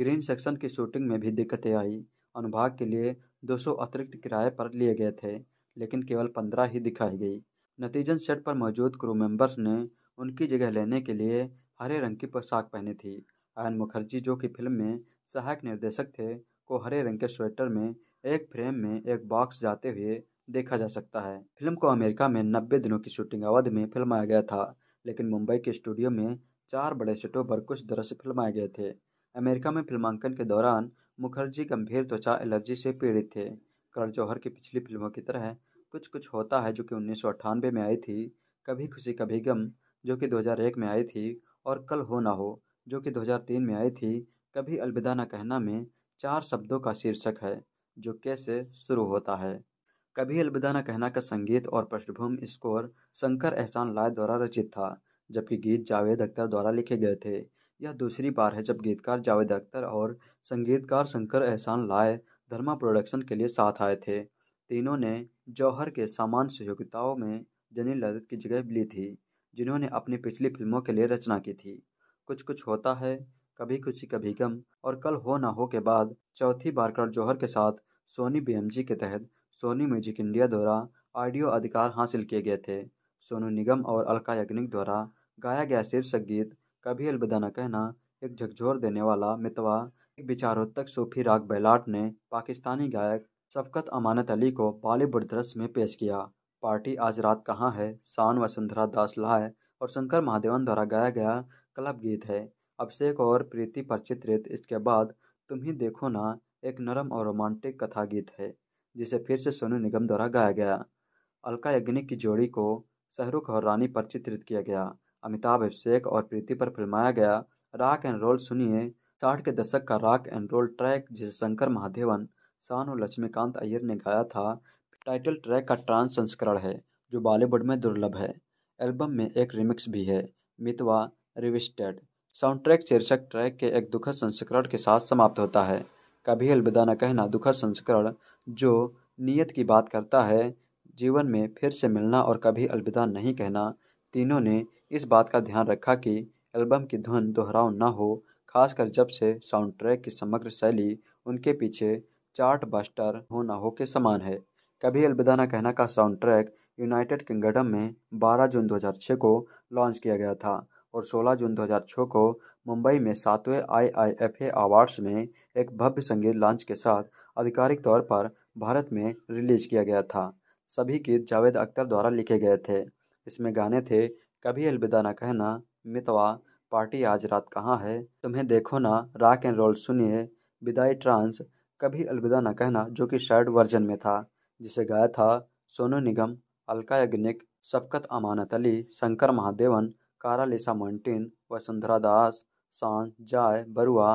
ग्रीन सेक्शन की शूटिंग में भी दिक्कतें आई अनुभाग के लिए 200 अतिरिक्त किराए पर लिए गए थे लेकिन केवल पंद्रह ही दिखाई गई नतीजन सेट पर मौजूद क्रू मेंबर्स ने उनकी जगह लेने के लिए हरे रंग की पोशाक पहनी थी आयन मुखर्जी जो कि फिल्म में सहायक निर्देशक थे को हरे रंग के स्वेटर में एक फ्रेम में एक बॉक्स जाते हुए देखा जा सकता है फिल्म को अमेरिका में नब्बे दिनों की शूटिंग अवधि में फिल्माया गया था लेकिन मुंबई के स्टूडियो में चार बड़े सेटों पर कुछ दृश्य फिल्माए गए थे अमेरिका में फिल्मांकन के दौरान मुखर्जी गंभीर त्वचा एलर्जी से पीड़ित थे करण जौहर की पिछली फिल्मों की तरह कुछ कुछ होता है जो कि उन्नीस में आई थी कभी खुशी कभी गम जो कि 2001 में आई थी और कल हो ना हो जो कि 2003 में आई थी कभी अलविदा ना कहना में चार शब्दों का शीर्षक है जो कैसे शुरू होता है कभी अलविदा ना कहना का संगीत और पृष्ठभूमि स्कोर शंकर एहसान लाय द्वारा रचित था जबकि गीत जावेद अख्तर द्वारा लिखे गए थे यह दूसरी बार है जब गीतकार जावेद अख्तर और संगीतकार शंकर एहसान लाय धर्मा प्रोडक्शन के लिए साथ आए थे तीनों ने जौहर के समान सहयोगिताओं में जनी लदत की जगह ली थी जिन्होंने अपनी पिछली फिल्मों के लिए रचना की थी कुछ कुछ होता है कभी कुछ कभी गम और कल हो ना हो के बाद चौथी बार कर जौहर के साथ सोनी बीएमजी के तहत सोनी म्यूजिक इंडिया द्वारा ऑडियो अधिकार हासिल किए गए थे सोनू निगम और अलका याग्निक द्वारा गाया गया शीर्षक गीत कभी अलविदा न कहना एक झकझोर देने वाला मितवा एक विचारोत्तक सूफी राग बैलाट ने पाकिस्तानी गायक शफकत अमानत अली को बॉलीवुड दृश्य में पेश किया पार्टी आज रात कहाँ है शान वसुंधरा दास लाए और शंकर महादेवन द्वारा गाया गया क्लब गीत है अभिषेक और प्रीति पर चित्रित इसके बाद तुम ही देखो ना एक नरम और रोमांटिक कथा गीत है जिसे फिर से सोनू निगम द्वारा गाया गया अलका यज्ञनिक की जोड़ी को शहरुख और रानी पर चित्रित किया गया अमिताभ अभिषेक और प्रीति पर फिल्माया गया रॉक एंड रोल सुनिए साठ के दशक का रॉक एंड रोल ट्रैक जिसे शंकर महादेवन शान और लक्ष्मीकांत अय्यर ने गाया था टाइटल ट्रैक का ट्रांस संस्करण है जो बॉलीवुड में दुर्लभ है एल्बम में एक रिमिक्स भी है मितवा रिविस्टेड साउंड ट्रैक शीर्षक ट्रैक के एक दुखद संस्करण के साथ समाप्त होता है कभी अलविदा न कहना दुखद संस्करण जो नियत की बात करता है जीवन में फिर से मिलना और कभी अलविदा नहीं कहना तीनों ने इस बात का ध्यान रखा कि एल्बम की धुन दोहराव न हो खासकर जब से साउंड ट्रैक की समग्र शैली उनके पीछे चार्ट होना हो के समान है कभी अलविदा ना कहना का साउंड ट्रैक यूनाइटेड किंगडम में 12 जून 2006 को लॉन्च किया गया था और 16 जून 2006 को मुंबई में सातवें आई आई ए अवार्ड्स में एक भव्य संगीत लॉन्च के साथ आधिकारिक तौर पर भारत में रिलीज किया गया था सभी गीत जावेद अख्तर द्वारा लिखे गए थे इसमें गाने थे कभी अलविदा ना कहना मितवा पार्टी आज रात कहाँ है तुम्हें देखो ना रॉक एंड रोल सुनिए विदाई ट्रांस कभी अलविदा न कहना जो कि शर्ट वर्जन में था जिसे गाया था सोनू निगम अलका याग्निक सबकत अमानत अली शंकर महादेवन कारा लिसा मोन्टिन वसुंधरा दास सांग जाय बरुआ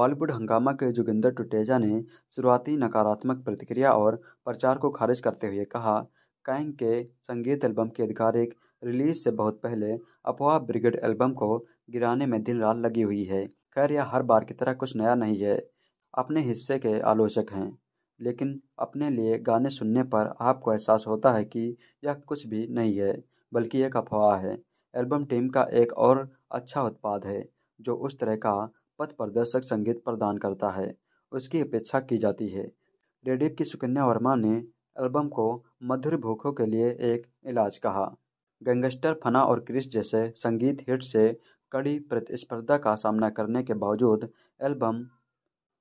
बॉलीवुड हंगामा के जोगिंदर टुटेजा ने शुरुआती नकारात्मक प्रतिक्रिया और प्रचार को खारिज करते हुए कहा कैंग के संगीत एल्बम की आधिकारिक रिलीज से बहुत पहले अफवाह ब्रिगेड एल्बम को गिराने में दिन रात लगी हुई है खैर यह हर बार की तरह कुछ नया नहीं है अपने हिस्से के आलोचक हैं लेकिन अपने लिए गाने सुनने पर आपको एहसास होता है कि यह कुछ भी नहीं है बल्कि एक अफवाह है एल्बम टीम का एक और अच्छा उत्पाद है जो उस तरह का पथ प्रदर्शक संगीत प्रदान करता है उसकी अपेक्षा की जाती है रेडिप की सुकन्या वर्मा ने एल्बम को मधुर भूखों के लिए एक इलाज कहा गैंगस्टर फना और क्रिस जैसे संगीत हिट से कड़ी प्रतिस्पर्धा का सामना करने के बावजूद एल्बम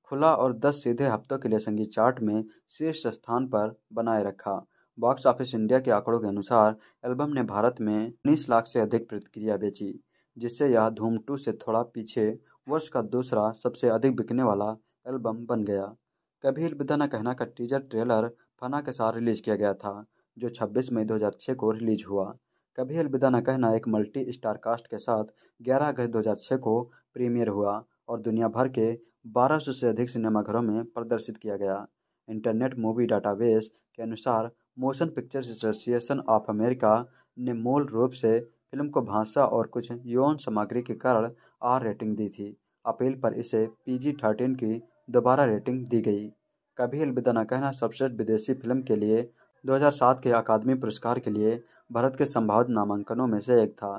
खुला और दस सीधे हफ्तों के लिए संगीत चार्ट में शीर्ष स्थान पर बनाए रखा बॉक्स ऑफिस इंडिया के आंकड़ों के अनुसार एल्बम ने भारत में उन्नीस लाख से अधिक प्रतिक्रिया बेची जिससे यह धूम टू से थोड़ा पीछे वर्ष का दूसरा सबसे अधिक बिकने वाला एल्बम बन गया कभी अलविदा न कहना का टीजर ट्रेलर फना के साथ रिलीज किया गया था जो 26 मई 2006 को रिलीज हुआ कभी अलविदा न कहना एक मल्टी स्टार कास्ट के साथ 11 अगस्त 2006 को प्रीमियर हुआ और दुनिया भर के बारह सौ से अधिक सिनेमाघरों में प्रदर्शित किया गया इंटरनेट मूवी डाटाबेस के अनुसार Motion Pictures Association of America ने मूल रूप से फिल्म को भाषा और कुछ यौन सामग्री के कारण आर रेटिंग दी थी अपील पर इसे पीजी थर्टीन की दोबारा रेटिंग दी गई कभी अलविदा न कहना सबसे विदेशी फिल्म के लिए 2007 के अकादमी पुरस्कार के लिए भारत के संभावित नामांकनों में से एक था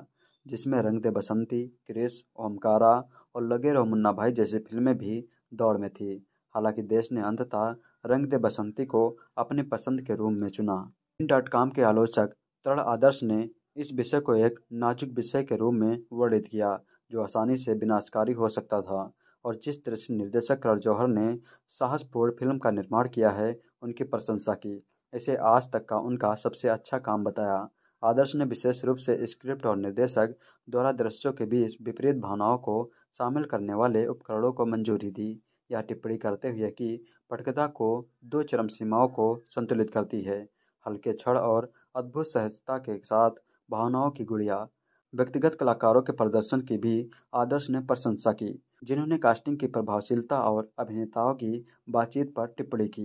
जिसमें रंग दे बसंती क्रिस ओमकारा और लगे रहो मुन्ना भाई जैसी फिल्में भी दौड़ में थी हालांकि देश ने अंततः रंग दे बसंती को अपनी पसंद के रूप में चुना इन डॉट कॉम के आलोचक तरण आदर्श ने इस विषय को एक नाजुक विषय के रूप में वर्णित किया जो आसानी से विनाशकारी हो सकता था और जिस तरह से निर्देशक करण जौहर ने साहसपूर्ण फिल्म का निर्माण किया है उनकी प्रशंसा की इसे आज तक का उनका सबसे अच्छा काम बताया आदर्श ने विशेष रूप से स्क्रिप्ट और निर्देशक द्वारा दृश्यों के बीच विपरीत भावनाओं को शामिल करने वाले उपकरणों को मंजूरी दी यह टिप्पणी करते हुए कि पटकथा को दो चरम सीमाओं को संतुलित करती है हल्के क्षण और अद्भुत सहजता के साथ भावनाओं की गुड़िया व्यक्तिगत कलाकारों के प्रदर्शन की भी आदर्श ने प्रशंसा की जिन्होंने कास्टिंग की प्रभावशीलता और अभिनेताओं की बातचीत पर टिप्पणी की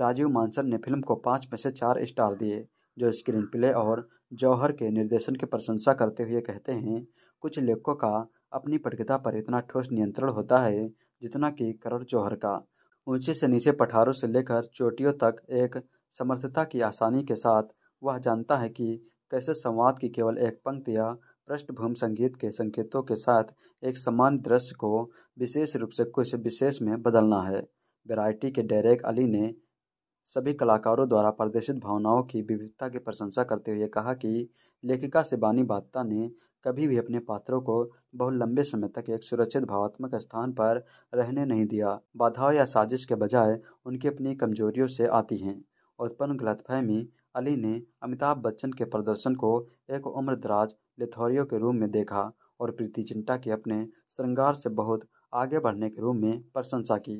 राजीव मानसर ने फिल्म को पाँच में से चार स्टार दिए जो स्क्रीन प्ले और जौहर के निर्देशन की प्रशंसा करते हुए कहते हैं कुछ लेखकों का अपनी पटकथा पर इतना ठोस नियंत्रण होता है जितना कि करण जौहर का ऊंचे से नीचे पठारों से लेकर चोटियों तक एक समर्थता की आसानी के साथ वह जानता है कि कैसे संवाद की केवल एक पंक्ति या पृष्ठभूमि संगीत के संकेतों के साथ एक समान दृश्य को विशेष रूप से कुछ विशेष में बदलना है वैरायटी के डेरेक अली ने सभी कलाकारों द्वारा प्रदर्शित भावनाओं की विविधता की प्रशंसा करते हुए कहा कि लेखिका शिबानी बात्ता ने कभी भी अपने पात्रों को बहुत लंबे समय तक एक सुरक्षित भावात्मक स्थान पर रहने नहीं दिया बाधाओं या साजिश के बजाय उनकी अपनी कमजोरियों से आती हैं उत्पन्न गलतफहमी अली ने अमिताभ बच्चन के प्रदर्शन को एक उम्रदराज लिथोरियो के रूप में देखा और प्रीति चिंटा के अपने श्रृंगार से बहुत आगे बढ़ने के रूप में प्रशंसा की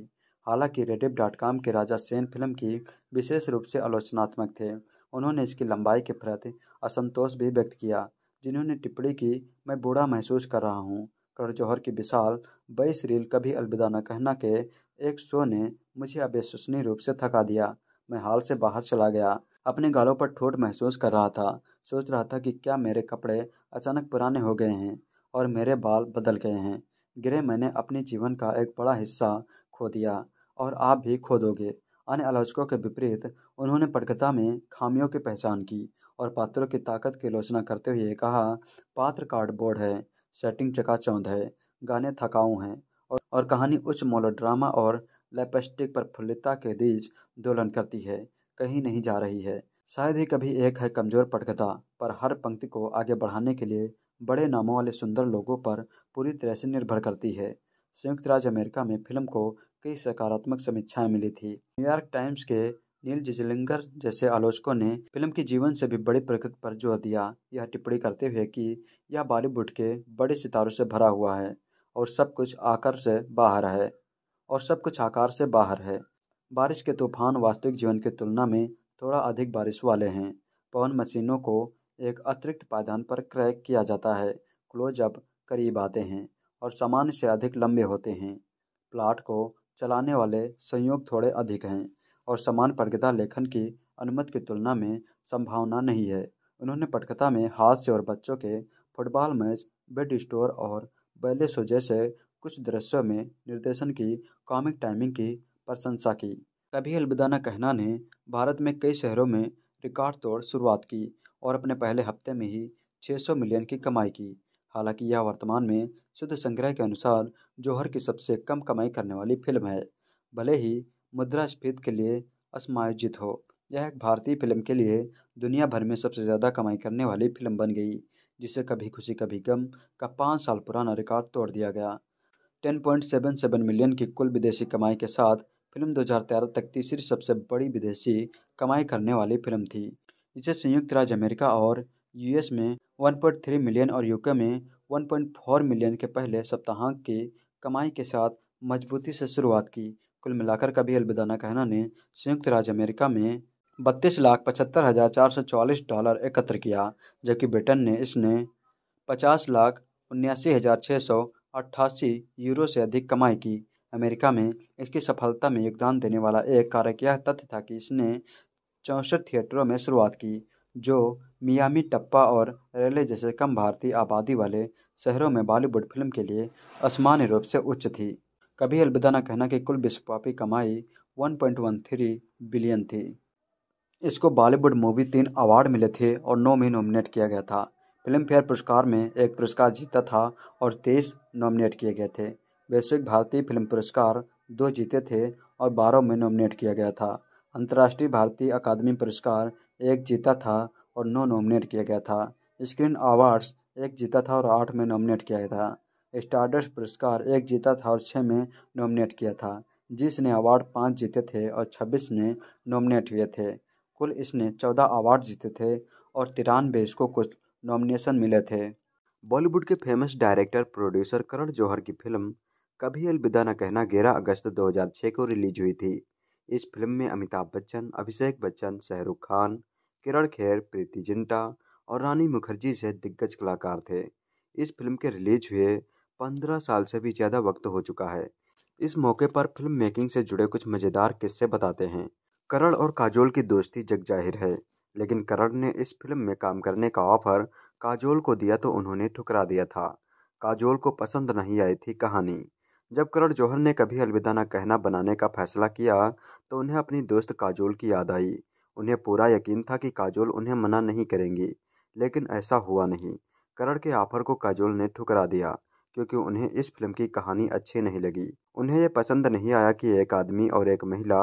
हालांकि रेडिप डॉट कॉम के राजा सेन फिल्म की विशेष रूप से आलोचनात्मक थे उन्होंने इसकी लंबाई के प्रति असंतोष भी व्यक्त किया जिन्होंने टिप्पणी की मैं बूढ़ा महसूस कर रहा हूँ करण जौहर की विशाल बाईस रील कभी अलविदा न कहना के एक शो ने मुझे अविश्वसनीय रूप से थका दिया मैं हाल से बाहर चला गया अपने गालों पर ठोट महसूस कर रहा था सोच रहा था कि क्या मेरे कपड़े अचानक पुराने हो गए हैं और मेरे बाल बदल गए हैं गिरे मैंने अपने जीवन का एक बड़ा हिस्सा खो दिया और आप भी खो दोगे अन्य आलोचकों के विपरीत उन्होंने पटकथा में खामियों की पहचान की और पात्रों की ताकत की आलोचना करते हुए कहा पात्र कार्डबोर्ड है सेटिंग चकाचौंध है गाने थकाऊ हैं और, और कहानी उच्च मोलोड्रामा और लेपस्टिक प्रफुल्लता के बीच दोलन करती है कहीं नहीं जा रही है शायद ही कभी एक है कमजोर पटकथा पर हर पंक्ति को आगे बढ़ाने के लिए बड़े नामों वाले सुंदर लोगों पर पूरी तरह से निर्भर करती है संयुक्त राज्य अमेरिका में फिल्म को कई सकारात्मक समीक्षाएं मिली थी न्यूयॉर्क टाइम्स के नील जिजलिंगर जैसे आलोचकों ने फिल्म के जीवन से भी बड़ी प्रकृति पर जोर दिया यह टिप्पणी करते हुए कि यह बॉलीवुड के बड़े सितारों से भरा हुआ है और सब कुछ आकार से बाहर है और सब कुछ आकार से बाहर है बारिश के तूफान वास्तविक जीवन की तुलना में थोड़ा अधिक बारिश वाले हैं पवन मशीनों को एक अतिरिक्त पायदान पर क्रय किया जाता है क्लोजअप करीब आते हैं और सामान्य से अधिक लंबे होते हैं प्लाट को चलाने वाले संयोग थोड़े अधिक हैं और समान पटकथा लेखन की अनुमति की तुलना में संभावना नहीं है उन्होंने पटकथा में हास्य और बच्चों के फुटबॉल मैच बेड स्टोर और बैले शो जैसे कुछ दृश्यों में निर्देशन की कॉमिक टाइमिंग की प्रशंसा की कभी अलविदा न कहना ने भारत में कई शहरों में रिकॉर्ड तोड़ शुरुआत की और अपने पहले हफ्ते में ही 600 मिलियन की कमाई की हालांकि यह वर्तमान में शुद्ध संग्रह के अनुसार जौहर की सबसे कम कमाई करने वाली फिल्म है भले ही मुद्रास्फीति के लिए असमायोजित हो यह एक भारतीय फिल्म के लिए दुनिया भर में सबसे ज़्यादा कमाई करने वाली फिल्म बन गई जिसे कभी खुशी कभी गम का पाँच साल पुराना रिकॉर्ड तोड़ दिया गया ten point seven seven million की कुल विदेशी कमाई के साथ फिल्म 2013 तक तीसरी सबसे बड़ी विदेशी कमाई करने वाली फिल्म थी इसे संयुक्त राज्य अमेरिका और यूएस में 1.3 मिलियन और यूके में 1.4 मिलियन के पहले सप्ताहांक की कमाई के साथ मजबूती से शुरुआत की कुल मिलाकर कभी अलविदा कहना ने संयुक्त राज्य अमेरिका में बत्तीस लाख पचहत्तर हज़ार चार सौ चौलीस डॉलर एकत्र किया जबकि ब्रिटेन ने इसने पचास लाख उन्यासी हज़ार छः सौ अट्ठासी यूरो से अधिक कमाई की अमेरिका में इसकी सफलता में योगदान देने वाला एक कारक यह तथ्य था कि इसने चौंसठ थिएटरों में शुरुआत की जो मियामी टप्पा और रेले जैसे कम भारतीय आबादी वाले शहरों में बॉलीवुड फिल्म के लिए असमान्य रूप से उच्च थी कभी अलविदा न कहना कि कुल विश्वव्यापी कमाई 1.13 बिलियन थी इसको बॉलीवुड मूवी तीन अवार्ड मिले थे और नौ में नॉमिनेट किया गया था फिल्म फेयर पुरस्कार में एक पुरस्कार जीता था और तेईस नॉमिनेट किए गए थे वैश्विक भारतीय फिल्म पुरस्कार दो जीते थे और बारह में नॉमिनेट किया गया था अंतर्राष्ट्रीय भारतीय अकादमी पुरस्कार एक जीता था और नौ नॉमिनेट किया गया था स्क्रीन अवार्ड्स एक जीता था और आठ में नॉमिनेट किया गया था स्टारडस्ट पुरस्कार एक जीता था और छः में नॉमिनेट किया था जिसने अवार्ड पाँच जीते थे और छब्बीस में नॉमिनेट हुए थे कुल इसने चौदह अवार्ड जीते थे और तिरानवे इसको कुछ नॉमिनेशन मिले थे बॉलीवुड के famous director producer Karan Johar की फिल्म कभी अलविदा न कहना ग्यारह अगस्त 2006 को रिलीज हुई थी इस फिल्म में अमिताभ बच्चन अभिषेक बच्चन शाहरुख खान किरण खेर प्रीति जिंटा और रानी मुखर्जी से दिग्गज कलाकार थे इस फिल्म के रिलीज हुए पंद्रह साल से भी ज़्यादा वक्त हो चुका है इस मौके पर फिल्म मेकिंग से जुड़े कुछ मज़ेदार किस्से बताते हैं करण और काजोल की दोस्ती जग जाहिर है लेकिन करण ने इस फिल्म में काम करने का ऑफर काजोल को दिया तो उन्होंने ठुकरा दिया था काजोल को पसंद नहीं आई थी कहानी जब करण जौहर ने कभी अलविदा न कहना बनाने का फैसला किया तो उन्हें अपनी दोस्त काजोल की याद आई उन्हें पूरा यकीन था कि काजोल उन्हें मना नहीं करेंगी लेकिन ऐसा हुआ नहीं करण के ऑफर को काजोल ने ठुकरा दिया क्योंकि उन्हें इस फिल्म की कहानी अच्छी नहीं लगी उन्हें यह पसंद नहीं आया कि एक आदमी और एक महिला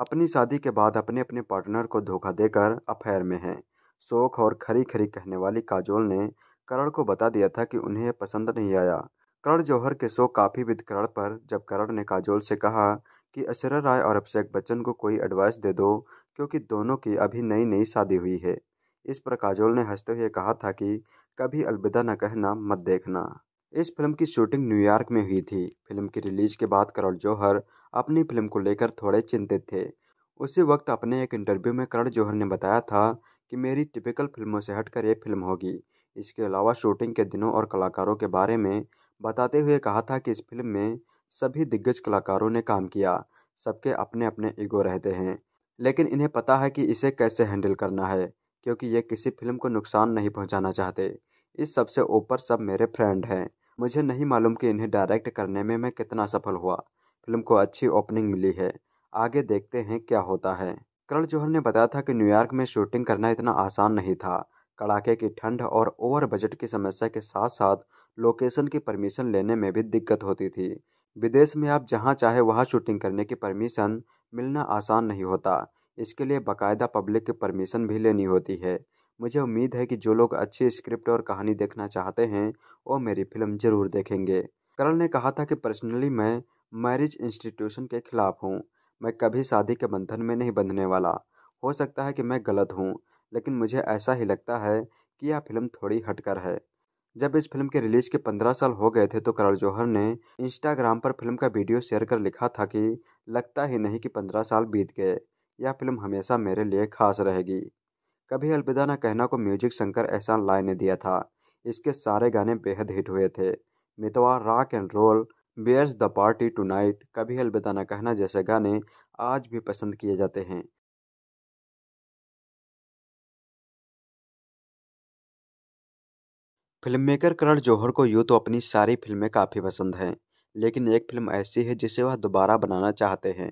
अपनी शादी के बाद अपने अपने पार्टनर को धोखा देकर अफेयर में हैं शोक और खरी खरी कहने वाली काजोल ने करण को बता दिया था कि उन्हें यह पसंद नहीं आया करण जौहर के शो काफ़ी विद करण' पर जब करण ने काजोल से कहा कि अशरा राय और अभिषेक बच्चन को कोई एडवाइस दे दो क्योंकि दोनों की अभी नई नई शादी हुई है इस पर काजोल ने हंसते हुए कहा था कि कभी अलविदा न कहना मत देखना इस फिल्म की शूटिंग न्यूयॉर्क में हुई थी फिल्म की रिलीज के बाद करण जौहर अपनी फिल्म को लेकर थोड़े चिंतित थे उसी वक्त अपने एक इंटरव्यू में करण जौहर ने बताया था कि मेरी टिपिकल फिल्मों से हटकर ये फिल्म होगी इसके अलावा शूटिंग के दिनों और कलाकारों के बारे में बताते हुए कहा था कि इस फिल्म में सभी दिग्गज कलाकारों ने काम किया सबके अपने अपने ईगो रहते हैं लेकिन इन्हें पता है कि इसे कैसे हैंडल करना है क्योंकि ये किसी फिल्म को नुकसान नहीं पहुंचाना चाहते इस सबसे ऊपर सब मेरे फ्रेंड हैं मुझे नहीं मालूम कि इन्हें डायरेक्ट करने में मैं कितना सफल हुआ फिल्म को अच्छी ओपनिंग मिली है आगे देखते हैं क्या होता है करण जौहर ने बताया था कि न्यूयॉर्क में शूटिंग करना इतना आसान नहीं था कड़ाके की ठंड और ओवर बजट की समस्या के साथ साथ लोकेशन की परमिशन लेने में भी दिक्कत होती थी विदेश में आप जहाँ चाहे वहाँ शूटिंग करने की परमिशन मिलना आसान नहीं होता इसके लिए बाकायदा पब्लिक की परमिशन भी लेनी होती है मुझे उम्मीद है कि जो लोग अच्छी स्क्रिप्ट और कहानी देखना चाहते हैं वो मेरी फिल्म ज़रूर देखेंगे करल ने कहा था कि पर्सनली मैं मैरिज इंस्टीट्यूशन के खिलाफ हूँ मैं कभी शादी के बंधन में नहीं बंधने वाला हो सकता है कि मैं गलत हूँ लेकिन मुझे ऐसा ही लगता है कि यह फिल्म थोड़ी हटकर है जब इस फिल्म के रिलीज़ के पंद्रह साल हो गए थे तो करण जौहर ने इंस्टाग्राम पर फिल्म का वीडियो शेयर कर लिखा था कि लगता ही नहीं कि पंद्रह साल बीत गए यह फिल्म हमेशा मेरे लिए खास रहेगी कभी अलविदा न कहना को म्यूजिक शंकर एहसान लाय ने दिया था इसके सारे गाने बेहद हिट हुए थे Mitwa rock and roll where's the party tonight Kabhi Alvida न कहना जैसे गाने आज भी पसंद किए जाते हैं फिल्म मेकर करण जौहर को यूँ तो अपनी सारी फिल्में काफ़ी पसंद हैं लेकिन एक फिल्म ऐसी है जिसे वह दोबारा बनाना चाहते हैं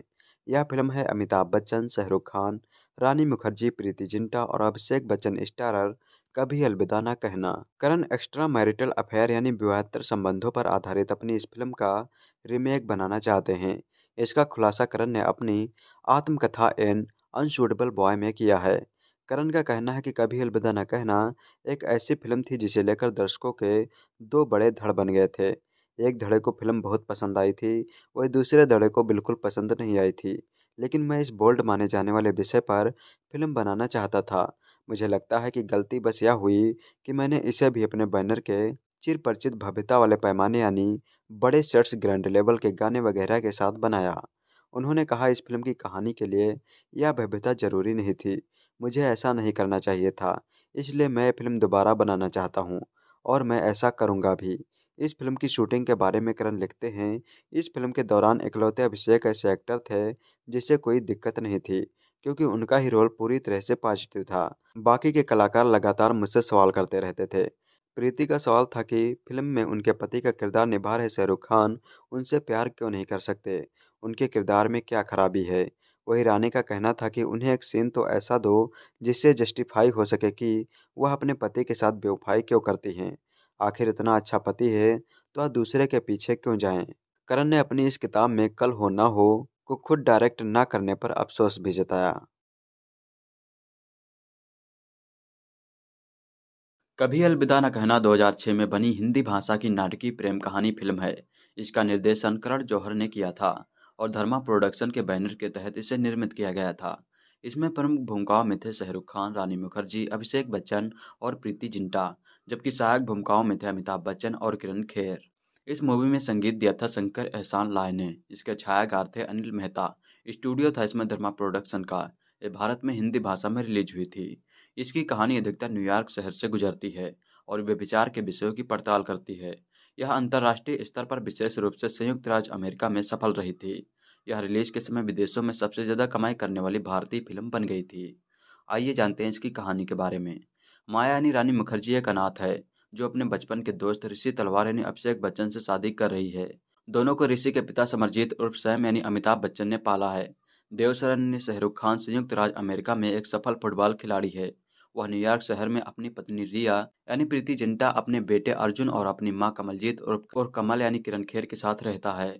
यह फिल्म है अमिताभ बच्चन शाहरुख खान रानी मुखर्जी प्रीति जिंटा और अभिषेक बच्चन स्टारर कभी अलविदा ना कहना करण एक्स्ट्रा मैरिटल अफेयर यानी विवाहत्तर संबंधों पर आधारित अपनी इस फिल्म का रीमेक बनाना चाहते हैं इसका खुलासा करण ने अपनी आत्मकथा एन अनशूटेबल बॉय में किया है करण का कहना है कि कभी अलविदा न कहना एक ऐसी फिल्म थी जिसे लेकर दर्शकों के दो बड़े धड़ बन गए थे एक धड़े को फिल्म बहुत पसंद आई थी वही दूसरे धड़े को बिल्कुल पसंद नहीं आई थी लेकिन मैं इस बोल्ड माने जाने वाले विषय पर फिल्म बनाना चाहता था मुझे लगता है कि गलती बस यह हुई कि मैंने इसे भी अपने बैनर के चिर परिचित भव्यता वाले पैमाने यानी बड़े सेट्स ग्रैंड लेवल के गाने वगैरह के साथ बनाया उन्होंने कहा इस फिल्म की कहानी के लिए यह भव्यता जरूरी नहीं थी मुझे ऐसा नहीं करना चाहिए था इसलिए मैं फ़िल्म दोबारा बनाना चाहता हूँ और मैं ऐसा करूँगा भी इस फिल्म की शूटिंग के बारे में करण लिखते हैं इस फिल्म के दौरान इकलौते अभिषेक ऐसे एक्टर थे जिसे कोई दिक्कत नहीं थी क्योंकि उनका ही रोल पूरी तरह से पॉजिटिव था बाकी के कलाकार लगातार मुझसे सवाल करते रहते थे प्रीति का सवाल था कि फिल्म में उनके पति का किरदार निभा रहे शाहरुख खान उनसे प्यार क्यों नहीं कर सकते उनके किरदार में क्या खराबी है वही रानी का कहना था कि उन्हें एक सीन तो ऐसा दो जिससे जस्टिफाई हो सके कि वह अपने पति के साथ बेवफाई क्यों करती हैं आखिर इतना अच्छा पति है तो आप दूसरे के पीछे क्यों जाएं करण ने अपनी इस किताब में कल हो ना हो को खुद डायरेक्ट ना करने पर अफसोस भी जताया कभी अलविदा न कहना 2006 में बनी हिंदी भाषा की नाटकीय प्रेम कहानी फिल्म है इसका निर्देशन करण जौहर ने किया था और धर्मा प्रोडक्शन के बैनर के तहत इसे निर्मित किया गया था इसमें प्रमुख भूमिकाओं में थे शाहरुख खान रानी मुखर्जी अभिषेक बच्चन और प्रीति जिंटा जबकि सहायक भूमिकाओं में थे अमिताभ बच्चन और किरण खेर इस मूवी में संगीत दिया था शंकर एहसान लाय ने इसके छायाकार थे अनिल मेहता स्टूडियो था इसमें धर्मा प्रोडक्शन का ये भारत में हिंदी भाषा में रिलीज हुई थी इसकी कहानी अधिकतर न्यूयॉर्क शहर से गुजरती है और वे विचार के विषयों की पड़ताल करती है यह अंतर्राष्ट्रीय स्तर पर विशेष रूप से संयुक्त राज्य अमेरिका में सफल रही थी यह रिलीज के समय विदेशों में सबसे ज़्यादा कमाई करने वाली भारतीय फिल्म बन गई थी आइए जानते हैं इसकी कहानी के बारे में माया यानी रानी मुखर्जी एक अनाथ है जो अपने बचपन के दोस्त ऋषि तलवार यानी अभिषेक बच्चन से शादी कर रही है दोनों को ऋषि के पिता समरजीत उर्फ सैम यानी अमिताभ बच्चन ने पाला है देवसरन यानी शाहरुख खान संयुक्त राज्य अमेरिका में एक सफल फुटबॉल खिलाड़ी है वह न्यूयॉर्क शहर में अपनी पत्नी रिया यानी प्रीति जिंटा अपने बेटे अर्जुन और अपनी माँ कमलजीत और, और कमल यानी किरण खेर के साथ रहता है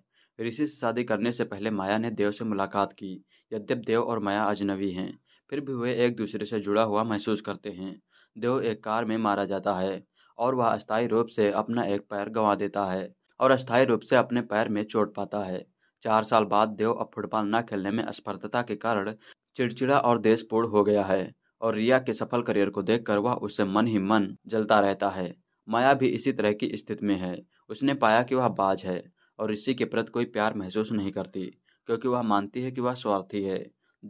ऋषि से शादी करने से पहले माया ने देव से मुलाकात की यद्यप देव और माया अजनबी हैं फिर भी वे एक दूसरे से जुड़ा हुआ महसूस करते हैं देव एक कार में मारा जाता है और वह अस्थायी रूप से अपना एक पैर गंवा देता है और अस्थायी रूप से अपने पैर में चोट पाता है चार साल बाद देव अब फुटबॉल न खेलने में असफलता के कारण चिड़चिड़ा और देशपूर्ण हो गया है और रिया के सफल करियर को देखकर वह उससे मन ही मन जलता रहता है माया भी इसी तरह की स्थिति में है उसने पाया कि वह बाज है और ऋषि के प्रति कोई प्यार महसूस नहीं करती क्योंकि वह मानती है कि वह स्वार्थी है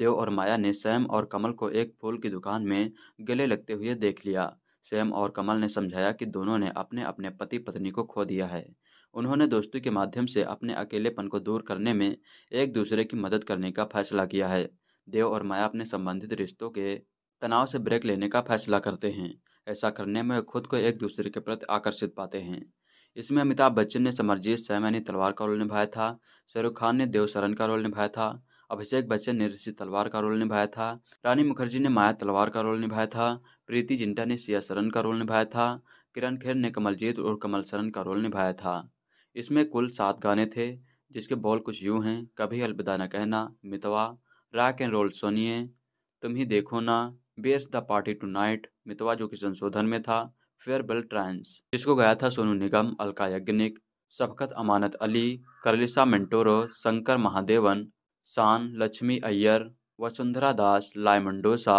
देव और माया ने सैम और कमल को एक फूल की दुकान में गले लगते हुए देख लिया सैम और कमल ने समझाया कि दोनों ने अपने अपने पति पत्नी को खो दिया है उन्होंने दोस्ती के माध्यम से अपने अकेलेपन को दूर करने में एक दूसरे की मदद करने का फैसला किया है देव और माया अपने संबंधित रिश्तों के तनाव से ब्रेक लेने का फैसला करते हैं ऐसा करने में खुद को एक दूसरे के प्रति आकर्षित पाते हैं इसमें अमिताभ बच्चन ने समरजीत सैमैनी तलवार का रोल निभाया था शाहरुख खान ने देवसरन का रोल निभाया था अभिषेक बच्चन ने ऋषि तलवार का रोल निभाया था रानी मुखर्जी ने माया तलवार का रोल निभाया था प्रीति जिंटा ने सिया सरन का रोल निभाया था किरण खेर ने कमलजीत और कमल सरन का रोल निभाया था इसमें कुल सात गाने थे जिसके बोल कुछ यूं हैं कभी अलविदा न कहना मितवा रैक एंड रोल सोनिए तुम ही देखो ना where's the party tonight Mitwa जो कि संशोधन में था फेयरबेल ट्रांस जिसको गया था सोनू निगम अलका यज्ञनिक शफकत अमानत अली करलिसा मेंटोरो शंकर महादेवन शान लक्ष्मी अय्यर वसुंधरा दास लाय मंडोसा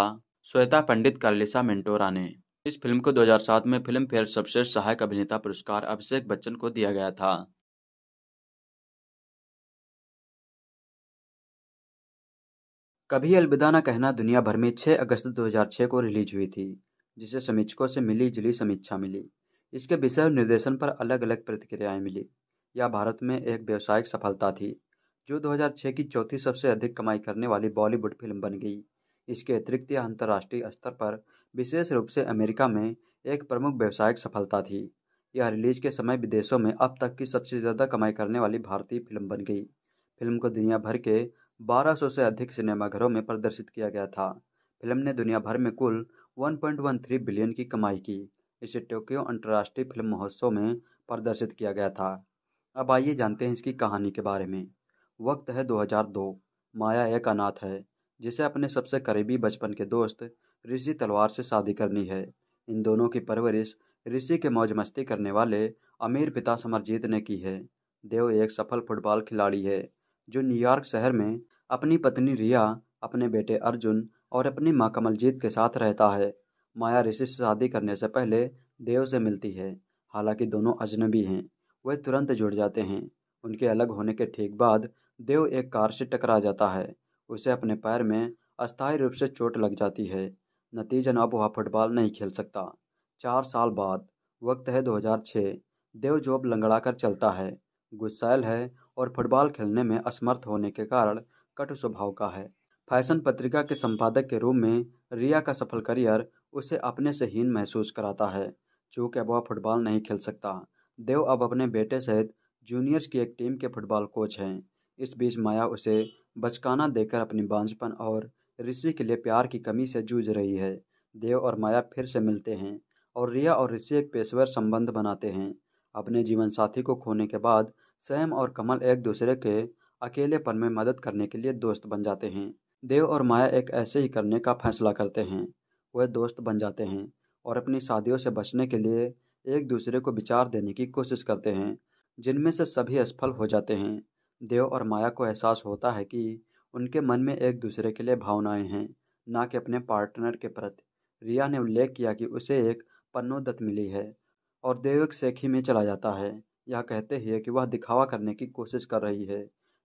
श्वेता पंडित करलिसा मेंटोरा ने इस फिल्म को 2007 में फिल्म फेयर सबसे सहायक अभिनेता पुरस्कार अभिषेक बच्चन को दिया गया था कभी अलविदा ना कहना दुनिया भर में 6 अगस्त 2006 को रिलीज हुई थी जिसे समीक्षकों से मिली जुली समीक्षा मिली इसके विषय निर्देशन पर अलग अलग प्रतिक्रियाएं मिली यह भारत में एक व्यावसायिक सफलता थी जो 2006 की चौथी सबसे अधिक कमाई करने वाली बॉलीवुड फिल्म बन गई इसके अतिरिक्त यह अंतर्राष्ट्रीय स्तर पर विशेष रूप से अमेरिका में एक प्रमुख व्यावसायिक सफलता थी यह रिलीज के समय विदेशों में अब तक की सबसे ज़्यादा कमाई करने वाली भारतीय फिल्म बन गई फिल्म को दुनिया भर के 1200 से अधिक सिनेमाघरों में प्रदर्शित किया गया था फिल्म ने दुनिया भर में कुल 1.13 बिलियन की कमाई की इसे टोक्यो अंतर्राष्ट्रीय फिल्म महोत्सव में प्रदर्शित किया गया था अब आइए जानते हैं इसकी कहानी के बारे में वक्त है 2002 माया एक अनाथ है जिसे अपने सबसे करीबी बचपन के दोस्त ऋषि तलवार से शादी करनी है इन दोनों की परवरिश ऋषि के मौज मस्ती करने वाले अमीर पिता समरजीत ने की है देव एक सफल फुटबॉल खिलाड़ी है जो न्यूयॉर्क शहर में अपनी पत्नी रिया अपने बेटे अर्जुन और अपनी माँ कमलजीत के साथ रहता है माया ऋषि से शादी करने से पहले देव से मिलती है हालांकि दोनों अजनबी हैं वह तुरंत जुड़ जाते हैं उनके अलग होने के ठीक बाद देव एक कार से टकरा जाता है उसे अपने पैर में अस्थायी रूप से चोट लग जाती है नतीजन अब वह फुटबॉल नहीं खेल सकता चार साल बाद वक्त है 2006 देव जॉब लंगड़ा कर चलता है गुस्सैल है और फुटबॉल खेलने में असमर्थ होने के कारण कटु स्वभाव का है फैशन पत्रिका के संपादक के रूप में रिया का सफल करियर उसे अपने से हीन महसूस कराता है चूँकि अब वह फुटबॉल नहीं खेल सकता देव अब अपने बेटे सहित जूनियर्स की एक टीम के फुटबॉल कोच हैं इस बीच माया उसे बचकाना देकर अपनी बांझपन और ऋषि के लिए प्यार की कमी से जूझ रही है देव और माया फिर से मिलते हैं और रिया और ऋषि एक पेशेवर संबंध बनाते हैं अपने जीवन साथी को खोने के बाद सैम और कमल एक दूसरे के अकेलेपन में मदद करने के लिए दोस्त बन जाते हैं देव और माया एक ऐसे ही करने का फैसला करते हैं वह दोस्त बन जाते हैं और अपनी शादियों से बचने के लिए एक दूसरे को विचार देने की कोशिश करते हैं जिनमें से सभी असफल हो जाते हैं देव और माया को एहसास होता है कि उनके मन में एक दूसरे के लिए भावनाएं हैं ना कि अपने पार्टनर के प्रति रिया ने उल्लेख किया कि उसे एक पन्नोदत्त मिली है और देव एक सेखी में चला जाता है यह कहते हुए कि वह दिखावा करने की कोशिश कर रही है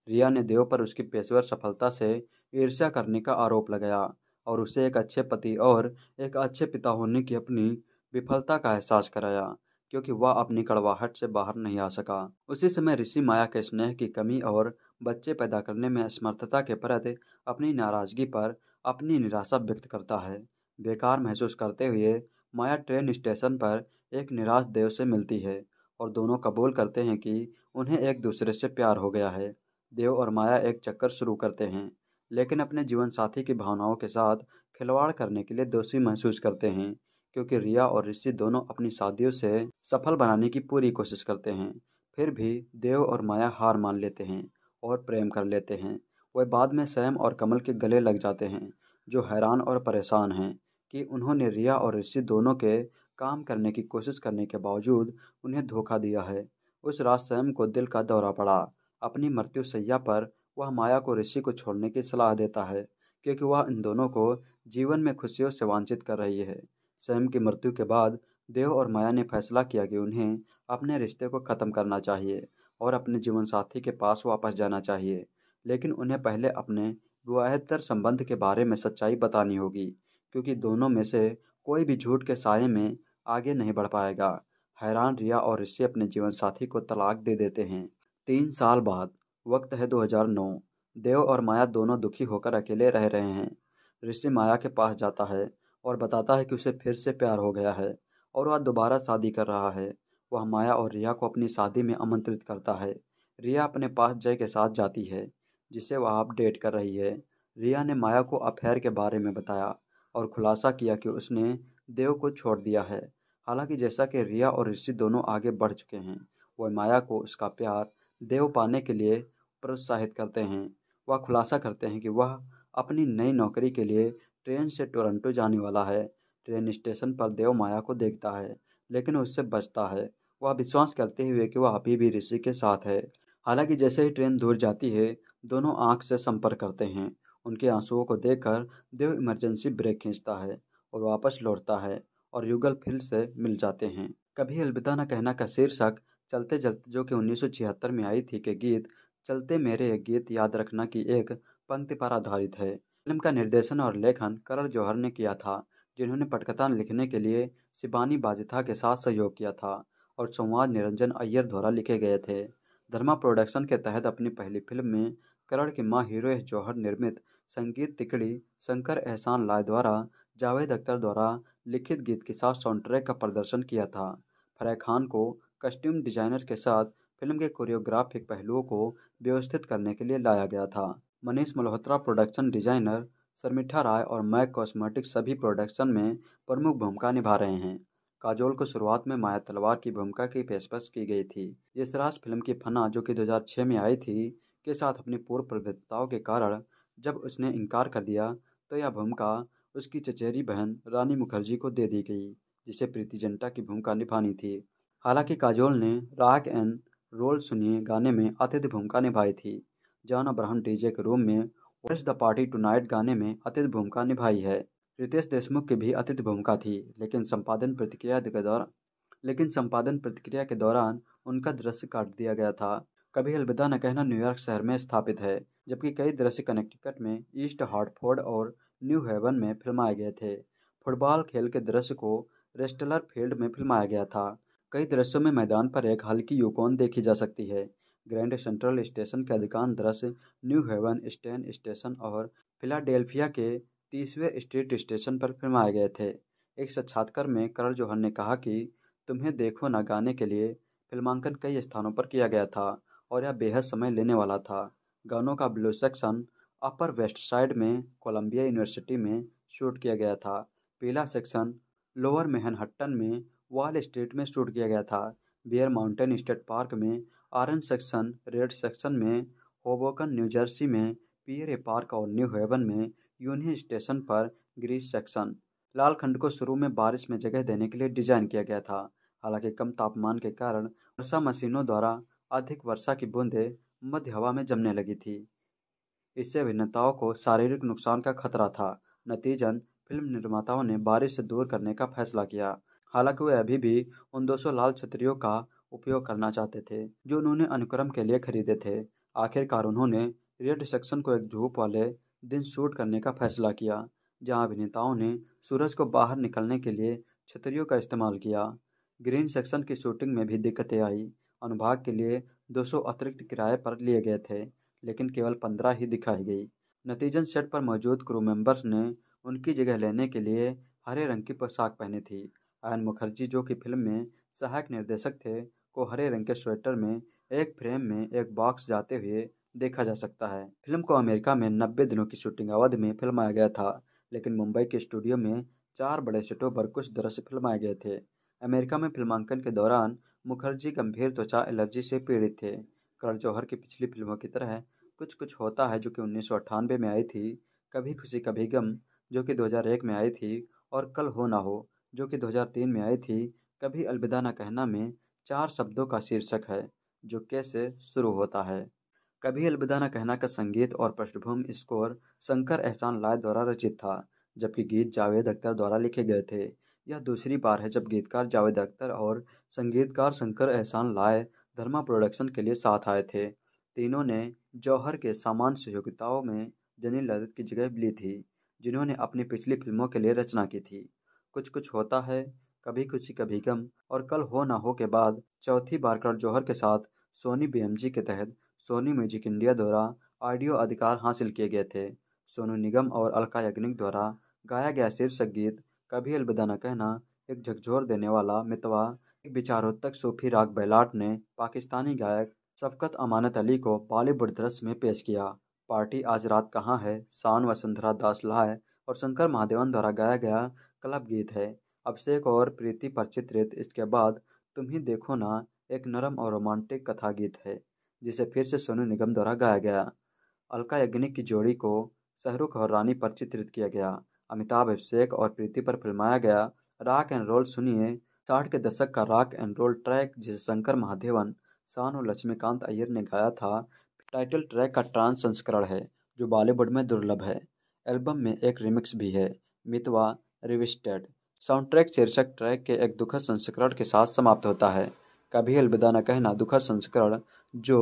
रिया ने देव पर उसकी पेशेवर सफलता से ईर्ष्या करने का आरोप लगाया और उसे एक अच्छे पति और एक अच्छे पिता होने की अपनी विफलता का एहसास कराया क्योंकि वह अपनी कड़वाहट से बाहर नहीं आ सका उसी समय ऋषि माया के स्नेह की कमी और बच्चे पैदा करने में असमर्थता के प्रति अपनी नाराजगी पर अपनी निराशा व्यक्त करता है बेकार महसूस करते हुए माया ट्रेन स्टेशन पर एक निराश देव से मिलती है और दोनों कबूल करते हैं कि उन्हें एक दूसरे से प्यार हो गया है देव और माया एक चक्कर शुरू करते हैं लेकिन अपने जीवन साथी की भावनाओं के साथ खिलवाड़ करने के लिए दोषी महसूस करते हैं क्योंकि रिया और ऋषि दोनों अपनी शादियों से सफल बनाने की पूरी कोशिश करते हैं फिर भी देव और माया हार मान लेते हैं और प्रेम कर लेते हैं वह बाद में सैम और कमल के गले लग जाते हैं जो हैरान और परेशान हैं कि उन्होंने रिया और ऋषि दोनों के काम करने की कोशिश करने के बावजूद उन्हें धोखा दिया है उस रात सैम को दिल का दौरा पड़ा अपनी मृत्यु सैया पर वह माया को ऋषि को छोड़ने की सलाह देता है क्योंकि वह इन दोनों को जीवन में खुशियों से वांछित कर रही है स्वयं की मृत्यु के बाद देव और माया ने फैसला किया कि उन्हें अपने रिश्ते को ख़त्म करना चाहिए और अपने जीवन साथी के पास वापस जाना चाहिए लेकिन उन्हें पहले अपने विवाहतर संबंध के बारे में सच्चाई बतानी होगी क्योंकि दोनों में से कोई भी झूठ के साय में आगे नहीं बढ़ पाएगा हैरान रिया और ऋषि अपने जीवन साथी को तलाक दे देते हैं तीन साल बाद वक्त है 2009 देव और माया दोनों दुखी होकर अकेले रह रहे हैं ऋषि माया के पास जाता है और बताता है कि उसे फिर से प्यार हो गया है और वह दोबारा शादी कर रहा है वह माया और रिया को अपनी शादी में आमंत्रित करता है रिया अपने पास जय के साथ जाती है जिसे वह आप डेट कर रही है रिया ने माया को अफेयर के बारे में बताया और खुलासा किया कि उसने देव को छोड़ दिया है हालांकि जैसा कि रिया और ऋषि दोनों आगे बढ़ चुके हैं वह माया को उसका प्यार देव पाने के लिए प्रोत्साहित करते हैं वह खुलासा करते हैं कि वह अपनी नई नौकरी के लिए ट्रेन से टोरंटो जाने वाला है ट्रेन स्टेशन पर देव माया को देखता है लेकिन उससे बचता है वह विश्वास करते हुए कि वह अभी भी ऋषि के साथ है हालांकि जैसे ही ट्रेन दूर जाती है दोनों आंख से संपर्क करते हैं उनके आंसुओं को देखकर देव इमरजेंसी ब्रेक खींचता है और वापस लौटता है और युगल फिर से मिल जाते हैं कभी अलविदा न कहना का शीर्षक चलते चलते जो कि उन्नीस में आई थी के गीत चलते मेरे एक गीत याद रखना की एक पंक्ति पर आधारित है फिल्म का निर्देशन और लेखन करण जौहर ने किया था जिन्होंने पटकथा लिखने के लिए शिबानी बाजिथा के साथ सहयोग किया था और संवाद निरंजन अय्यर द्वारा लिखे गए थे धर्मा प्रोडक्शन के तहत अपनी पहली फिल्म में करण की माँ हीरो जौहर निर्मित संगीत तिकड़ी शंकर एहसान लाय द्वारा जावेद अख्तर द्वारा लिखित गीत के साथ साउंड ट्रैक का प्रदर्शन किया था फरह खान को कस्ट्यूम डिजाइनर के साथ फिल्म के कोरियोग्राफिक पहलुओं को व्यवस्थित करने के लिए लाया गया था मनीष मल्होत्रा प्रोडक्शन डिजाइनर शर्मिठा राय और मैक कॉस्मेटिक्स सभी प्रोडक्शन में प्रमुख भूमिका निभा रहे हैं काजोल को शुरुआत में माया तलवार की भूमिका की पेशकश की गई थी यशराज फिल्म की फना जो कि 2006 में आई थी के साथ अपनी पूर्व प्रवृत्ताओं के कारण जब उसने इनकार कर दिया तो यह भूमिका उसकी चचेरी बहन रानी मुखर्जी को दे दी गई जिसे प्रीति जंटा की भूमिका निभानी थी हालांकि काजोल ने राग एन रोल सुनिए गाने में अतिथि भूमिका निभाई थी जॉन अब्राहम डीजे के रूम में वर्ष द पार्टी टुनाइट गाने में अतिथि भूमिका निभाई है रितेश देशमुख की भी अतिथि भूमिका थी लेकिन संपादन प्रतिक्रिया के दौरान लेकिन संपादन प्रतिक्रिया के दौरान उनका दृश्य काट दिया गया था कभी अलविदा न कहना न्यूयॉर्क शहर में स्थापित है जबकि कई दृश्य कनेक्टिकट में ईस्ट हार्टफोर्ड और न्यू हेवन में फिल्माए गए थे फुटबॉल खेल के दृश्य को रेस्टलर फील्ड में फिल्माया गया था कई दृश्यों में मैदान पर एक हल्की यूकोन देखी जा सकती है ग्रैंड सेंट्रल स्टेशन के अधिकांश दृश्य न्यू हेवन स्टेन स्टेशन और फिलाडेल्फिया के तीसवें स्ट्रीट स्टेशन पर फिल्माए गए थे एक साक्षात्कार में करल जौहर ने कहा कि तुम्हें देखो न गाने के लिए फिल्मांकन कई स्थानों पर किया गया था और यह बेहद समय लेने वाला था गानों का blue section upper west side में कोलंबिया यूनिवर्सिटी में शूट किया गया था पीला सेक्शन लोअर मेहनहट्टन में वॉल स्ट्रीट में शूट किया गया था बियर माउंटेन स्टेट पार्क में आरन सेक्शन रेड सेक्शन में होबोकन न्यूजर्सी में ए पार्क और न्यू हेवन में यूनियन स्टेशन पर ग्रीस सेक्शन लाल खंड को शुरू में बारिश में जगह देने के लिए डिजाइन किया गया था हालांकि कम तापमान के कारण वर्षा मशीनों द्वारा अधिक वर्षा की बूंदें मध्य हवा में जमने लगी थी इससे अभिनेताओं को शारीरिक नुकसान का खतरा था नतीजन फिल्म निर्माताओं ने बारिश से दूर करने का फैसला किया हालांकि वे अभी भी उन 200 लाल छतरियों का उपयोग करना चाहते थे जो उन्होंने अनुक्रम के लिए खरीदे थे आखिरकार उन्होंने रेड सेक्शन को एक धूप वाले दिन शूट करने का फैसला किया जहां अभिनेताओं ने सूरज को बाहर निकलने के लिए छतरियों का इस्तेमाल किया ग्रीन सेक्शन की शूटिंग में भी दिक्कतें आई अनुभाग के लिए 200 अतिरिक्त किराए पर लिए गए थे लेकिन केवल 15 ही दिखाई गई नतीजन सेट पर मौजूद क्रू मेंबर्स ने उनकी जगह लेने के लिए हरे रंग की पोशाक पहनी थी आयन मुखर्जी जो कि फिल्म में सहायक निर्देशक थे को हरे रंग के स्वेटर में एक फ्रेम में एक बॉक्स जाते हुए देखा जा सकता है फिल्म को अमेरिका में नब्बे दिनों की शूटिंग अवधि में फिल्माया गया था लेकिन मुंबई के स्टूडियो में चार बड़े सेटों पर कुछ दृश्य फिल्माए गए थे अमेरिका में फिल्मांकन के दौरान मुखर्जी गंभीर त्वचा एलर्जी से पीड़ित थे करण जौहर की पिछली फिल्मों की तरह कुछ कुछ होता है जो कि उन्नीस में आई थी कभी खुशी कभी गम जो कि 2001 में आई थी और कल हो ना हो जो कि दो हज़ार तीन में आई थी कभी अलविदा ना कहना में चार शब्दों का शीर्षक है जो कैसे शुरू होता है कभी अलविदा ना कहना का संगीत और पृष्ठभूमि स्कोर शंकर एहसान लाय द्वारा रचित था जबकि गीत जावेद अख्तर द्वारा लिखे गए थे यह दूसरी बार है जब गीतकार जावेद अख्तर और संगीतकार शंकर एहसान लाय धर्मा प्रोडक्शन के लिए साथ आए थे तीनों ने जौहर के सामान सहयोगिताओं में जनी ललित की जगह ली थी जिन्होंने अपनी पिछली फिल्मों के लिए रचना की थी कुछ कुछ होता है कभी कुछ कभी गम और कल हो ना हो के बाद चौथी बार कर जौहर के साथ सोनी बीएमजी के तहत सोनी म्यूजिक इंडिया द्वारा ऑडियो अधिकार हासिल किए गए थे सोनू निगम और अलका याग्निक द्वारा गाया गया शीर्षक गीत कभी अलविदा न कहना एक झकझोर देने वाला मितवा एक विचारोत्तक सूफी राग बैलाट ने पाकिस्तानी गायक शफकत अमानत अली को बॉलीवुड दृश्य में पेश किया पार्टी आज रात कहाँ है शान वसुंधरा दास लाए और शंकर महादेवन द्वारा गाया गया क्लब गीत है अभिषेक और प्रीति पर चित्रित इसके बाद तुम ही देखो ना एक नरम और रोमांटिक कथा गीत है जिसे फिर से सोनू निगम द्वारा गाया गया अलका याग्निक की जोड़ी को शाहरुख और रानी पर चित्रित किया गया अमिताभ अभिषेक और प्रीति पर फिल्माया गया रॉक एंड रोल सुनिए साठ के दशक का रॉक एंड रोल ट्रैक जिसे शंकर महादेवन शान और लक्ष्मीकांत अय्यर ने गाया था टाइटल ट्रैक का ट्रांस संस्करण है जो बॉलीवुड में दुर्लभ है एल्बम में एक रिमिक्स भी है मितवा रिविस्टेड साउंड ट्रैक शीर्षक ट्रैक के एक दुखद संस्करण के साथ समाप्त होता है कभी अलविदा न कहना दुखद संस्करण जो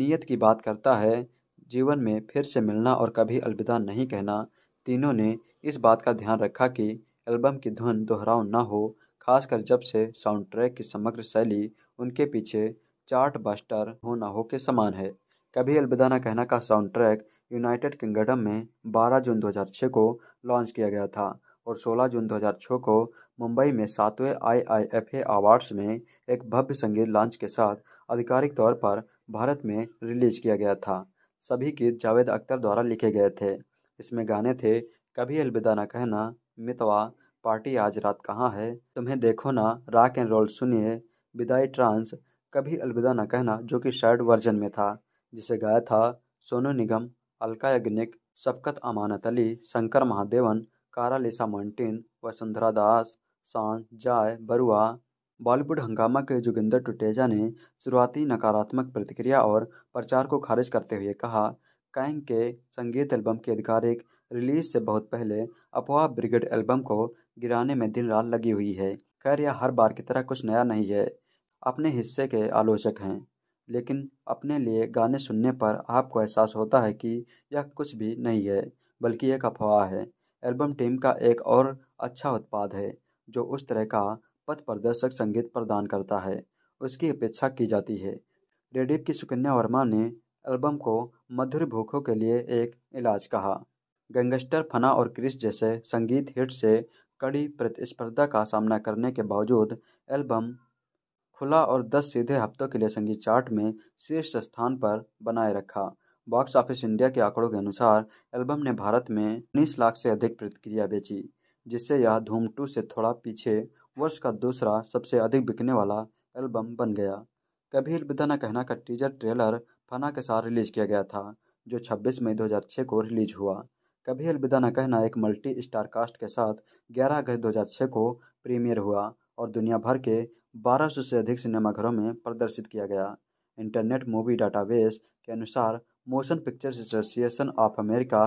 नियत की बात करता है जीवन में फिर से मिलना और कभी अलविदा नहीं कहना तीनों ने इस बात का ध्यान रखा कि एल्बम की धुन दोहराव न हो खासकर जब से साउंड ट्रैक की समग्र शैली उनके पीछे चार्ट बस्टर हो ना हो के समान है कभी अलविदा न कहना का साउंड ट्रैक यूनाइटेड किंगडम में 12 जून 2006 को लॉन्च किया गया था और सोलह जून दो हजार को मुंबई में सातवें आई आई एफ ए अवार्ड्स में एक भव्य संगीत लॉन्च के साथ आधिकारिक तौर पर भारत में रिलीज किया गया था सभी गीत जावेद अख्तर द्वारा लिखे गए थे इसमें गाने थे कभी अलविदा ना कहना मितवा पार्टी आज रात कहाँ है तुम्हें देखो ना रॉक एंड रोल सुनिए विदाई ट्रांस कभी अलविदा ना कहना जो कि शर्ट वर्जन में था जिसे गाया था सोनू निगम अलका यज्ञिक शफकत अमानत अली शंकर महादेवन कारालेसा मार्टिन वसुंधरा दास शान जाय बरुआ बॉलीवुड हंगामा के जोगिंदर टुटेजा ने शुरुआती नकारात्मक प्रतिक्रिया और प्रचार को खारिज करते हुए कहा कैंग के संगीत एल्बम की आधिकारिक रिलीज से बहुत पहले अफवाह ब्रिगेड एल्बम को गिराने में दिन रात लगी हुई है खैर यह हर बार की तरह कुछ नया नहीं है अपने हिस्से के आलोचक हैं लेकिन अपने लिए गाने सुनने पर आपको एहसास होता है कि यह कुछ भी नहीं है बल्कि एक अफवाह है एल्बम टीम का एक और अच्छा उत्पाद है जो उस तरह का पथ प्रदर्शक संगीत प्रदान करता है उसकी अपेक्षा की जाती है रेडिप की सुकन्या वर्मा ने एल्बम को मधुर भूखों के लिए एक इलाज कहा गैंगस्टर फना और क्रिस जैसे संगीत हिट से कड़ी प्रतिस्पर्धा का सामना करने के बावजूद एल्बम खुला और दस सीधे हफ्तों के लिए संगीत चार्ट में शीर्ष स्थान पर बनाए रखा बॉक्स ऑफिस इंडिया के आंकड़ों के अनुसार एल्बम ने भारत में उन्नीस लाख से अधिक प्रतिक्रिया बेची जिससे यह धूम टू से थोड़ा पीछे वर्ष का दूसरा सबसे अधिक बिकने वाला एल्बम बन गया कभी अलविदा न कहना का टीजर ट्रेलर फना के साथ रिलीज किया गया था जो 26 मई 2006 को रिलीज हुआ कभी अलविदा न कहना एक मल्टी स्टार कास्ट के साथ 11 अगस्त 2006 को प्रीमियर हुआ और दुनिया भर के 1200 से अधिक सिनेमाघरों में प्रदर्शित किया गया इंटरनेट मूवी डाटाबेस के अनुसार Motion Pictures Association of America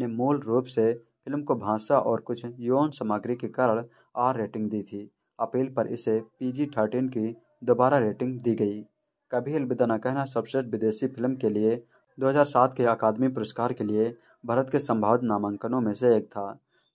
ने मूल रूप से फिल्म को भाषा और कुछ यौन सामग्री के कारण आर रेटिंग दी थी अपील पर इसे पीजी थर्टीन की दोबारा रेटिंग दी गई कभी अलविदा न कहना सर्वश्रेष्ठ विदेशी फिल्म के लिए 2007 के अकादमी पुरस्कार के लिए भारत के संभावित नामांकनों में से एक था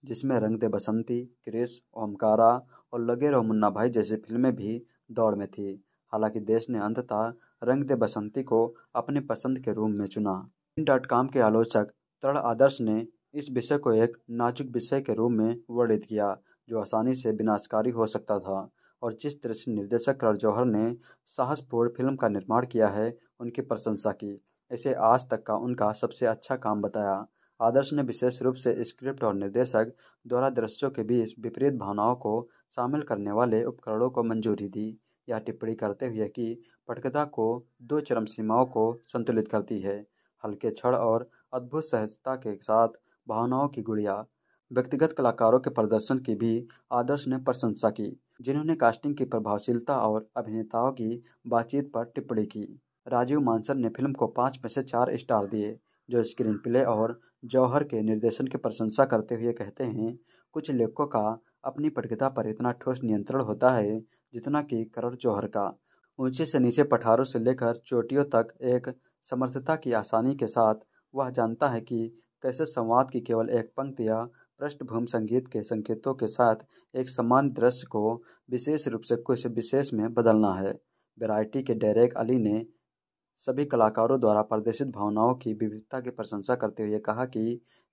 जिसमें रंग दे बसंती क्रिश ओमकारा और लगे रो मुन्ना भाई जैसी फिल्में भी दौड़ में थी हालांकि देश ने अंततः रंग दे बसंती को अपने पसंद के रूम में चुना इन डॉट कॉम के आलोचक तरण आदर्श ने इस विषय को एक नाजुक विषय के रूप में वर्णित किया जो आसानी से विनाशकारी हो सकता था और जिस तरह से निर्देशक करण जौहर ने साहसपूर्ण फिल्म का निर्माण किया है उनकी प्रशंसा की इसे आज तक का उनका सबसे अच्छा काम बताया आदर्श ने विशेष रूप से स्क्रिप्ट और निर्देशक द्वारा दृश्यों के बीच विपरीत भावनाओं को शामिल करने वाले उपकरणों को मंजूरी दी यह टिप्पणी करते हुए कि पटकथा को दो चरम सीमाओं को संतुलित करती है हल्के क्षण और अद्भुत सहजता के साथ भावनाओं की गुड़िया व्यक्तिगत कलाकारों के प्रदर्शन की भी आदर्श ने प्रशंसा की जिन्होंने कास्टिंग की प्रभावशीलता और अभिनेताओं की बातचीत पर टिप्पणी की राजीव मानसर ने फिल्म को पाँच में से चार स्टार दिए जो स्क्रीन प्ले और जौहर के निर्देशन की प्रशंसा करते हुए कहते हैं कुछ लेखकों का अपनी पटकथा पर इतना ठोस नियंत्रण होता है जितना कि करण जौहर का ऊंचे से नीचे पठारों से लेकर चोटियों तक एक समर्थता की आसानी के साथ वह जानता है कि कैसे संवाद की केवल एक पंक्ति या पृष्ठभूमि संगीत के संकेतों के साथ एक समान दृश्य को विशेष रूप से कुछ विशेष में बदलना है वेराइटी के डेरेक अली ने सभी कलाकारों द्वारा प्रदर्शित भावनाओं की विविधता की प्रशंसा करते हुए कहा कि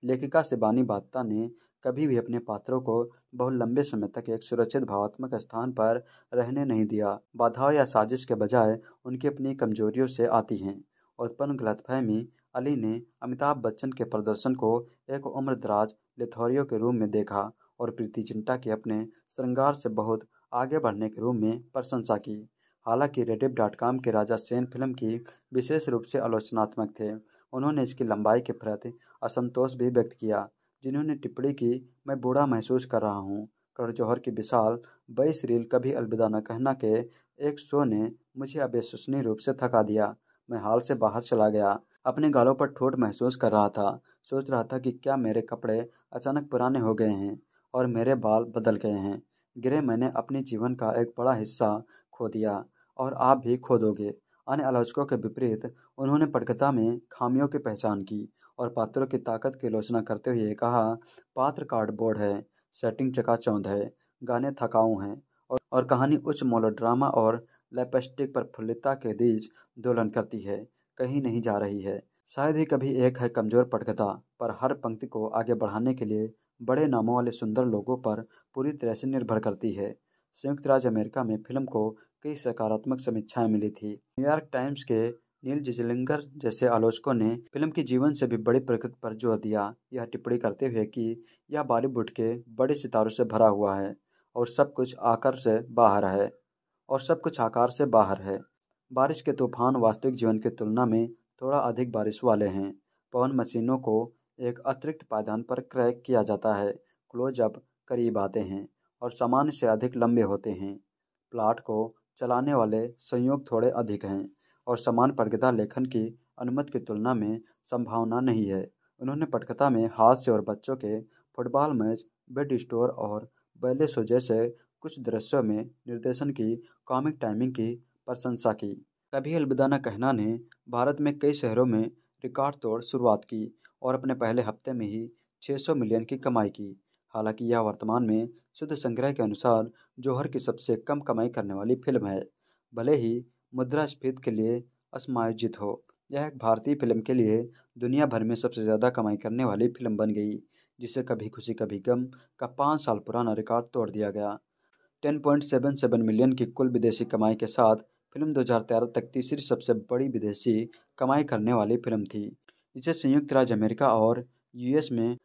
लेखिका शिबानी बात्ता ने कभी भी अपने पात्रों को बहुत लंबे समय तक एक सुरक्षित भावात्मक स्थान पर रहने नहीं दिया बाधाओं या साजिश के बजाय उनकी अपनी कमजोरियों से आती हैं उत्पन्न गलतफहमी अली ने अमिताभ बच्चन के प्रदर्शन को एक उम्रदराज लिथोरियो के रूप में देखा और प्रीति चिंटा के अपने श्रृंगार से बहुत आगे बढ़ने के रूप में प्रशंसा की हालांकि रेडिप डॉट कॉम के राजा सेन फिल्म की विशेष रूप से आलोचनात्मक थे उन्होंने इसकी लंबाई के प्रति असंतोष भी व्यक्त किया जिन्होंने टिप्पणी की मैं बूढ़ा महसूस कर रहा हूँ करण जौहर की विशाल बईस रील कभी अलविदा न कहना के एक शो ने मुझे अविश्वसनीय रूप से थका दिया मैं हाल से बाहर चला गया अपने गालों पर ठोट महसूस कर रहा था सोच रहा था कि क्या मेरे कपड़े अचानक पुराने हो गए हैं और मेरे बाल बदल गए हैं गिरे मैंने अपने जीवन का एक बड़ा हिस्सा खो दिया और आप भी खो दोगे अन्य आलोचकों के विपरीत उन्होंने पटकथा में खामियों की पहचान की और पात्रों की ताकत की आलोचना करते हुए कहा पात्र कार्डबोर्ड है सेटिंग चकाचौंध है गाने थकाऊ हैं और, और कहानी उच्च मोलोड्रामा और लेपस्टिक प्रफुल्लता के बीच दोलन करती है कहीं नहीं जा रही है शायद ही कभी एक है कमजोर पटकथा पर हर पंक्ति को आगे बढ़ाने के लिए बड़े नामों वाले सुंदर लोगों पर पूरी तरह से निर्भर करती है संयुक्त राज्य अमेरिका में फिल्म को कई सकारात्मक समीक्षाएं मिली थी न्यूयॉर्क टाइम्स के नील जिजलिंगर जैसे आलोचकों ने फिल्म के जीवन से भी बड़ी प्रकृति पर जोर दिया यह टिप्पणी करते हुए कि यह बॉलीवुड के बड़े सितारों से भरा हुआ है और सब कुछ आकार से बाहर है और सब कुछ आकार से बाहर है बारिश के तूफान वास्तविक जीवन की तुलना में थोड़ा अधिक बारिश वाले हैं पवन मशीनों को एक अतिरिक्त पायदान पर क्रैक किया जाता है क्लोजअप करीब आते हैं और सामान्य से अधिक लंबे होते हैं प्लाट को चलाने वाले संयोग थोड़े अधिक हैं और समान पटकथा लेखन की अनुमति की तुलना में संभावना नहीं है उन्होंने पटकथा में हास्य और बच्चों के फुटबॉल मैच बेड स्टोर और बैले सो जैसे कुछ दृश्यों में निर्देशन की कॉमिक टाइमिंग की प्रशंसा की कभी अलविदा कहना ने भारत में कई शहरों में रिकॉर्ड तोड़ शुरुआत की और अपने पहले हफ्ते में ही 600 मिलियन की कमाई की हालांकि यह वर्तमान में शुद्ध संग्रह के अनुसार जौहर की सबसे कम कमाई करने वाली फिल्म है भले ही मुद्रास्फीति के लिए असमायोजित हो यह एक भारतीय फिल्म के लिए दुनिया भर में सबसे ज़्यादा कमाई करने वाली फिल्म बन गई जिसे कभी खुशी कभी गम का पाँच साल पुराना रिकॉर्ड तोड़ दिया गया ten point seven seven million की कुल विदेशी कमाई के साथ फिल्म दो हज़ार तेरह तक तीसरी सबसे बड़ी विदेशी कमाई करने वाली फिल्म थी इसे संयुक्त राज्य अमेरिका और यूएस में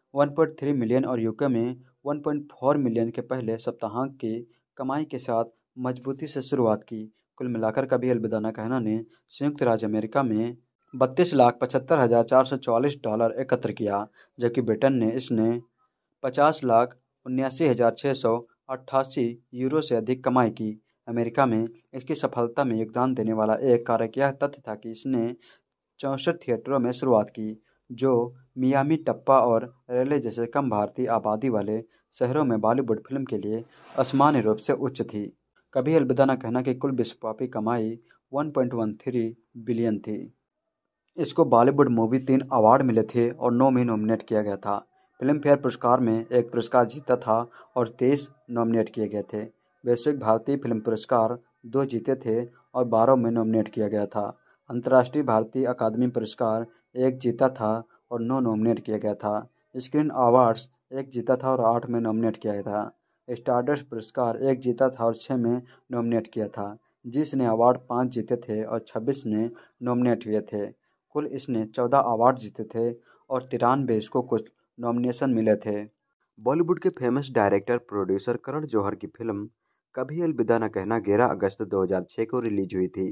थ्री मिलियन और यूके में फोर मिलियन के पहले सप्ताहांक की कमाई के साथ मजबूती से शुरुआत की कुल मिलाकर कभी अलविदा न कहना ने संयुक्त राज्य अमेरिका में बत्तीस लाख पचहत्तर हज़ार चार सौ चौवालीस डॉलर एकत्र किया जबकि ब्रिटेन ने इसने पचास लाख उन्यासी हज़ार छः सौ अट्ठासी यूरो से अधिक कमाई की अमेरिका में इसकी सफलता में योगदान देने वाला एक कारक यह तथ्य था कि इसने चौंसठ थिएटरों में शुरुआत की जो मियामी टप्पा और रेले जैसे कम भारतीय आबादी वाले शहरों में बॉलीवुड फिल्म के लिए असमान्य रूप से उच्च थी कभी अलविदा न कहना कि कुल विश्वव्यापी कमाई 1.13 बिलियन थी इसको बॉलीवुड मूवी तीन अवार्ड मिले थे और नौ में नॉमिनेट किया गया था फिल्म फेयर पुरस्कार में एक पुरस्कार जीता था और तेईस नॉमिनेट किए गए थे वैश्विक भारतीय फिल्म पुरस्कार दो जीते थे और बारह में नॉमिनेट किया गया था अंतर्राष्ट्रीय भारतीय अकादमी पुरस्कार एक जीता था और नौ नॉमिनेट किया गया था स्क्रीन अवार्ड्स एक जीता था और आठ में नॉमिनेट किया गया था स्टारडस्ट पुरस्कार एक जीता था और छः में नॉमिनेट किया था जिसने अवार्ड पाँच जीते थे और छब्बीस में नॉमिनेट हुए थे कुल इसने चौदह अवार्ड जीते थे और तिरानवे इसको कुछ नॉमिनेशन मिले थे बॉलीवुड के famous director producer Karan Johar की फिल्म कभी अलविदा न कहना ग्यारह अगस्त 2006 को रिलीज हुई थी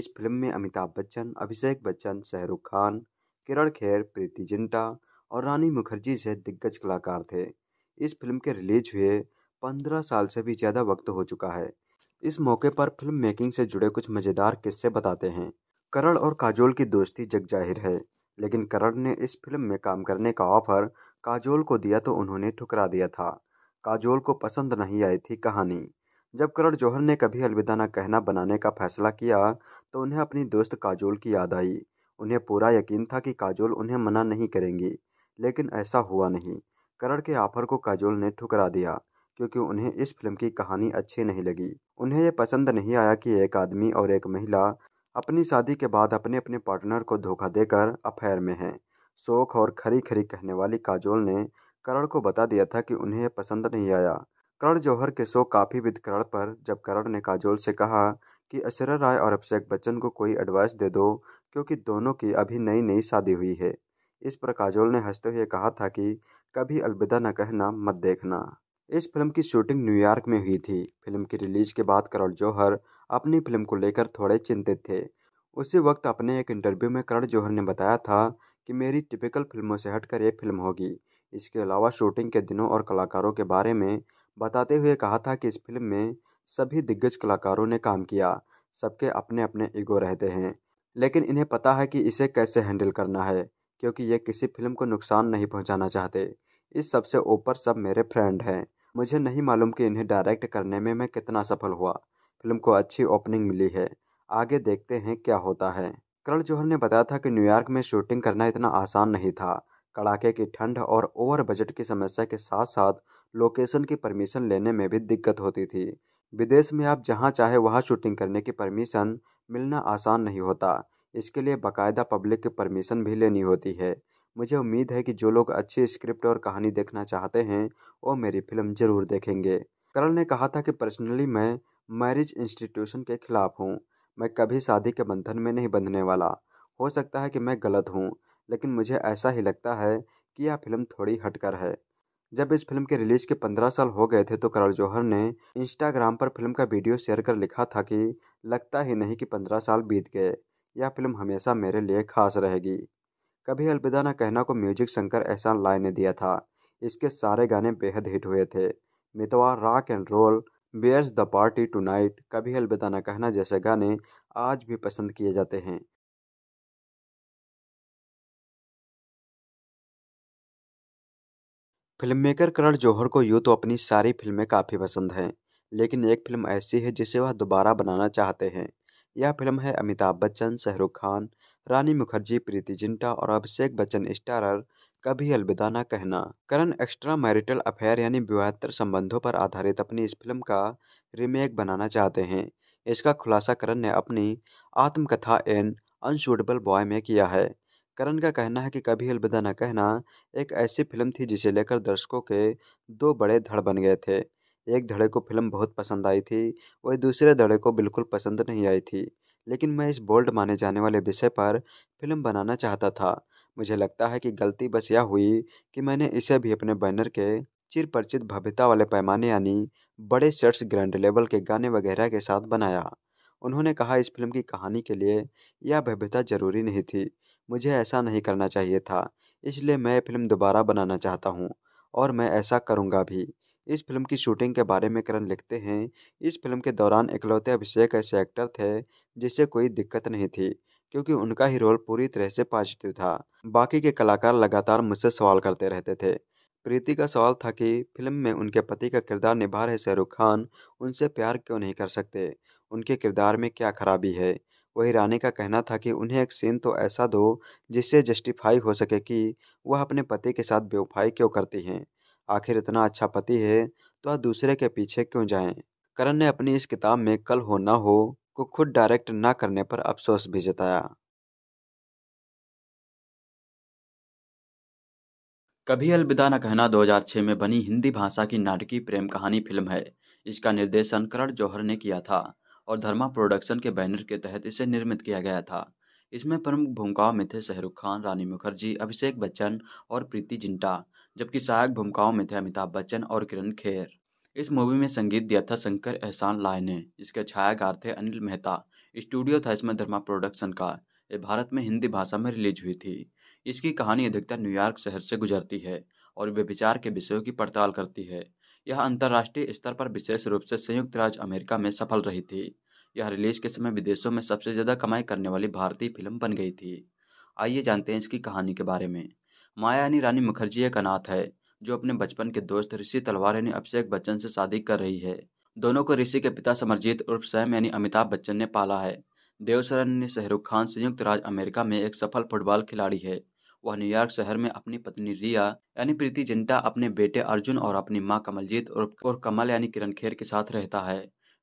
इस फिल्म में अमिताभ बच्चन अभिषेक बच्चन शाहरुख खान किरण खेर प्रीति जिंटा और रानी मुखर्जी से दिग्गज कलाकार थे इस फिल्म के रिलीज हुए पंद्रह साल से भी ज़्यादा वक्त हो चुका है इस मौके पर फिल्म मेकिंग से जुड़े कुछ मज़ेदार किस्से बताते हैं करण और काजोल की दोस्ती जग जाहिर है लेकिन करण ने इस फिल्म में काम करने का ऑफर काजोल को दिया तो उन्होंने ठुकरा दिया था काजोल को पसंद नहीं आई थी कहानी जब करण जौहर ने कभी अलविदा न कहना बनाने का फैसला किया तो उन्हें अपनी दोस्त काजोल की याद आई उन्हें पूरा यकीन था कि काजोल उन्हें मना नहीं करेंगी लेकिन ऐसा हुआ नहीं करण के ऑफर को काजोल ने ठुकरा दिया क्योंकि उन्हें इस फिल्म की कहानी अच्छी नहीं लगी उन्हें यह पसंद नहीं आया कि एक आदमी और एक महिला अपनी शादी के बाद अपने अपने पार्टनर को धोखा देकर अफेयर में हैं शोक और खरी खरी कहने वाली काजोल ने करण को बता दिया था कि उन्हें यह पसंद नहीं आया करण जौहर के शो काफ़ी विद करण पर जब करण ने काजोल से कहा कि अशरा राय और अभिषेक बच्चन को कोई एडवाइस दे दो क्योंकि दोनों की अभी नई नई शादी हुई है इस पर काजोल ने हंसते हुए कहा था कि कभी अलविदा न कहना मत देखना इस फिल्म की शूटिंग न्यूयॉर्क में हुई थी फिल्म की रिलीज के बाद करण जौहर अपनी फिल्म को लेकर थोड़े चिंतित थे उसी वक्त अपने एक इंटरव्यू में करण जौहर ने बताया था कि मेरी टिपिकल फिल्मों से हटकर यह फिल्म होगी इसके अलावा शूटिंग के दिनों और कलाकारों के बारे में बताते हुए कहा था कि इस फिल्म में सभी दिग्गज कलाकारों ने काम किया सबके अपने अपने ईगो रहते हैं लेकिन इन्हें पता है कि इसे कैसे हैंडल करना है क्योंकि ये किसी फिल्म को नुकसान नहीं पहुंचाना चाहते इस सबसे ऊपर सब मेरे फ्रेंड हैं मुझे नहीं मालूम कि इन्हें डायरेक्ट करने में मैं कितना सफल हुआ फिल्म को अच्छी ओपनिंग मिली है आगे देखते हैं क्या होता है करण जौहर ने बताया था कि न्यूयॉर्क में शूटिंग करना इतना आसान नहीं था कड़ाके की ठंड और ओवर बजट की समस्या के साथ साथ लोकेशन की परमिशन लेने में भी दिक्कत होती थी विदेश में आप जहाँ चाहे वहाँ शूटिंग करने की परमिशन मिलना आसान नहीं होता इसके लिए बाकायदा पब्लिक की परमिशन भी लेनी होती है मुझे उम्मीद है कि जो लोग अच्छी स्क्रिप्ट और कहानी देखना चाहते हैं वो मेरी फिल्म ज़रूर देखेंगे करल ने कहा था कि पर्सनली मैं मैरिज इंस्टीट्यूशन के खिलाफ हूँ मैं कभी शादी के बंधन में नहीं बंधने वाला हो सकता है कि मैं गलत हूँ लेकिन मुझे ऐसा ही लगता है कि यह फिल्म थोड़ी हटकर है जब इस फिल्म के रिलीज के पंद्रह साल हो गए थे तो करल जौहर ने इंस्टाग्राम पर फिल्म का वीडियो शेयर कर लिखा था कि लगता ही नहीं कि पंद्रह साल बीत गए यह फिल्म हमेशा मेरे लिए खास रहेगी कभी अलविदा ना कहना को म्यूजिक शंकर एहसान लाय ने दिया था इसके सारे गाने बेहद हिट हुए थे Mitwa rock and roll where's the party tonight Kabhi Alvida ना कहना जैसे गाने आज भी पसंद किए जाते हैं फिल्म मेकर करण जौहर को यूँ तो अपनी सारी फिल्में काफ़ी पसंद हैं लेकिन एक फिल्म ऐसी है जिसे वह दोबारा बनाना चाहते हैं यह फिल्म है अमिताभ बच्चन शाहरुख खान रानी मुखर्जी प्रीति जिंटा और अभिषेक बच्चन स्टारर कभी अलविदा ना कहना करण एक्स्ट्रा मैरिटल अफेयर यानी विवाहत्तर संबंधों पर आधारित अपनी इस फिल्म का रीमेक बनाना चाहते हैं इसका खुलासा करण ने अपनी आत्मकथा एन अनशूटेबल बॉय में किया है करण का कहना है कि कभी अलविदा न कहना एक ऐसी फिल्म थी जिसे लेकर दर्शकों के दो बड़े धड़ बन गए थे एक धड़े को फिल्म बहुत पसंद आई थी वही दूसरे धड़े को बिल्कुल पसंद नहीं आई थी लेकिन मैं इस बोल्ड माने जाने वाले विषय पर फिल्म बनाना चाहता था मुझे लगता है कि गलती बस यह हुई कि मैंने इसे भी अपने बैनर के चिरपरिचित भव्यता वाले पैमाने यानी बड़े सेट्स ग्रैंड लेवल के गाने वगैरह के साथ बनाया उन्होंने कहा इस फिल्म की कहानी के लिए यह भव्यता जरूरी नहीं थी मुझे ऐसा नहीं करना चाहिए था इसलिए मैं फिल्म दोबारा बनाना चाहता हूँ और मैं ऐसा करूँगा भी इस फिल्म की शूटिंग के बारे में करण लिखते हैं इस फिल्म के दौरान इकलौते अभिषेक ऐसे एक्टर थे जिसे कोई दिक्कत नहीं थी क्योंकि उनका ही रोल पूरी तरह से पॉजिटिव था बाकी के कलाकार लगातार मुझसे सवाल करते रहते थे प्रीति का सवाल था कि फिल्म में उनके पति का किरदार निभा रहे शाहरुख खान उनसे प्यार क्यों नहीं कर सकते उनके किरदार में क्या खराबी है वही रानी का कहना था कि उन्हें एक सीन तो ऐसा दो जिससे जस्टिफाई हो सके कि वह अपने पति के साथ बेवफाई क्यों करती हैं आखिर इतना अच्छा पति है तो आप दूसरे के पीछे क्यों जाएं करण ने अपनी इस किताब में कल हो ना हो को खुद डायरेक्ट ना करने पर अफसोस भी जताया कभी अलविदा न कहना 2006 में बनी हिंदी भाषा की नाटकीय प्रेम कहानी फिल्म है इसका निर्देशन करण जौहर ने किया था और धर्मा प्रोडक्शन के बैनर के तहत इसे निर्मित किया गया था इसमें प्रमुख भूमिकाओं में थे शाहरुख खान रानी मुखर्जी अभिषेक बच्चन और प्रीति जिंटा जबकि सहायक भूमिकाओं में थे अमिताभ बच्चन और किरण खेर इस मूवी में संगीत दिया था शंकर एहसान लाय ने इसके छायाकार थे अनिल मेहता स्टूडियो था इसमें धर्मा प्रोडक्शन का यह भारत में हिंदी भाषा में रिलीज हुई थी इसकी कहानी अधिकतर न्यूयॉर्क शहर से गुजरती है और वे विचार के विषयों की पड़ताल करती है यह अंतर्राष्ट्रीय स्तर पर विशेष रूप से संयुक्त राज्य अमेरिका में सफल रही थी यह रिलीज के समय विदेशों में सबसे ज़्यादा कमाई करने वाली भारतीय फिल्म बन गई थी आइए जानते हैं इसकी कहानी के बारे में माया यानी रानी मुखर्जी एक अनाथ है जो अपने बचपन के दोस्त ऋषि तलवार यानी अभिषेक बच्चन से शादी कर रही है दोनों को ऋषि के पिता समरजीत उर्फ सैम यानी अमिताभ बच्चन ने पाला है देवसरन ने शहरुख खान संयुक्त राज्य अमेरिका में एक सफल फुटबॉल खिलाड़ी है वह न्यूयॉर्क शहर में अपनी पत्नी रिया यानी प्रीति जिंटा अपने बेटे अर्जुन और अपनी माँ कमलजीत और, और कमल यानी किरण खेर के साथ रहता है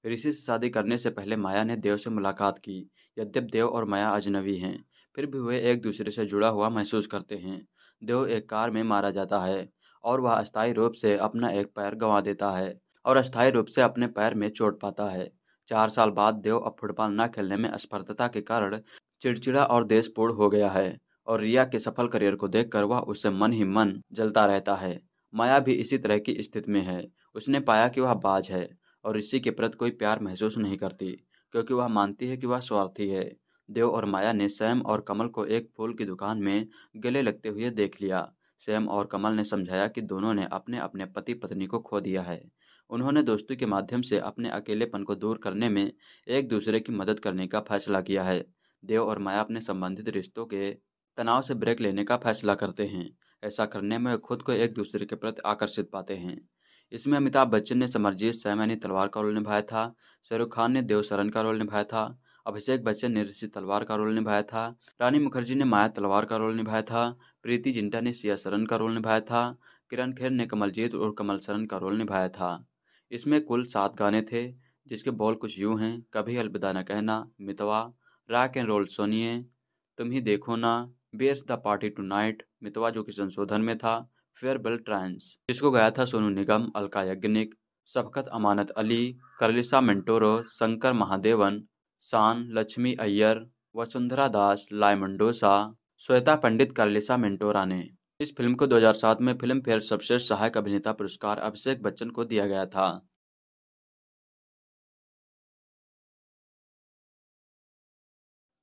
ऋषि से शादी करने से पहले माया ने देव से मुलाकात की यद्यप देव और माया अजनबी हैं फिर भी वे एक दूसरे से जुड़ा हुआ महसूस करते हैं देव एक कार में मारा जाता है और वह अस्थायी रूप से अपना एक पैर गंवा देता है और अस्थायी रूप से अपने पैर में चोट पाता है चार साल बाद देव अब फुटबॉल न खेलने में असफलता के कारण चिड़चिड़ा और देशपूर्ण हो गया है और रिया के सफल करियर को देखकर वह उससे मन ही मन जलता रहता है माया भी इसी तरह की स्थिति में है उसने पाया कि वह बाज है और ऋषि के प्रति कोई प्यार महसूस नहीं करती क्योंकि वह मानती है कि वह स्वार्थी है देव और माया ने सैम और कमल को एक फूल की दुकान में गले लगते हुए देख लिया सैम और कमल ने समझाया कि दोनों ने अपने अपने पति पत्नी को खो दिया है उन्होंने दोस्ती के माध्यम से अपने अकेलेपन को दूर करने में एक दूसरे की मदद करने का फैसला किया है देव और माया अपने संबंधित रिश्तों के तनाव से ब्रेक लेने का फैसला करते हैं ऐसा करने में खुद को एक दूसरे के प्रति आकर्षित पाते हैं इसमें अमिताभ बच्चन ने समरजीत सैमैनी तलवार का रोल निभाया था शाहरुख खान ने देव शरण का रोल निभाया था अभिषेक बच्चन ने ऋषि तलवार का रोल निभाया था रानी मुखर्जी ने माया तलवार का रोल निभाया था प्रीति जिंटा ने सिया सरन का रोल निभाया था किरण खेर ने कमलजीत और कमल सरन का रोल निभाया था इसमें कुल सात गाने थे जिसके बोल कुछ यूं हैं कभी अलविदा न कहना मितवा रॉक एंड रोल सोनिए तुम ही देखो ना where's the party tonight Mitwa जो कि संशोधन में था फेयरबेल ट्रांस जिसको गाया था सोनू निगम अलका यज्ञनिक शफकत अमानत अली करलिसा मेंटोरो शंकर महादेवन शान लक्ष्मी अय्यर वसुंधरा दास लाइमंडोसा श्वेता पंडित करलिसा मिंटोरा ने इस फिल्म को 2007 में फिल्म फेयर सर्वश्रेष्ठ सहायक अभिनेता पुरस्कार अभिषेक बच्चन को दिया गया था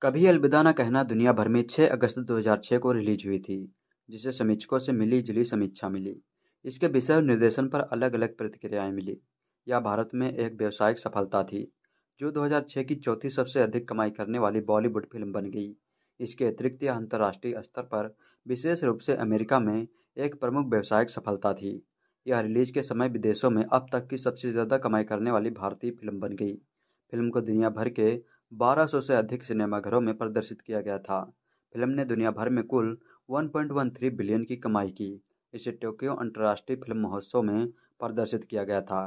कभी अलविदा ना कहना दुनिया भर में 6 अगस्त 2006 को रिलीज हुई थी जिसे समीक्षकों से मिली जुली समीक्षा मिली इसके विषय निर्देशन पर अलग अलग प्रतिक्रियाएं मिली यह भारत में एक व्यावसायिक सफलता थी जो 2006 की चौथी सबसे अधिक कमाई करने वाली बॉलीवुड फिल्म बन गई इसके अतिरिक्त यह अंतर्राष्ट्रीय स्तर पर विशेष रूप से अमेरिका में एक प्रमुख व्यावसायिक सफलता थी यह रिलीज के समय विदेशों में अब तक की सबसे ज़्यादा कमाई करने वाली भारतीय फिल्म बन गई फिल्म को दुनिया भर के 1200 से अधिक सिनेमाघरों में प्रदर्शित किया गया था फिल्म ने दुनिया भर में कुल 1.13 बिलियन की कमाई की इसे टोक्यो अंतर्राष्ट्रीय फिल्म महोत्सव में प्रदर्शित किया गया था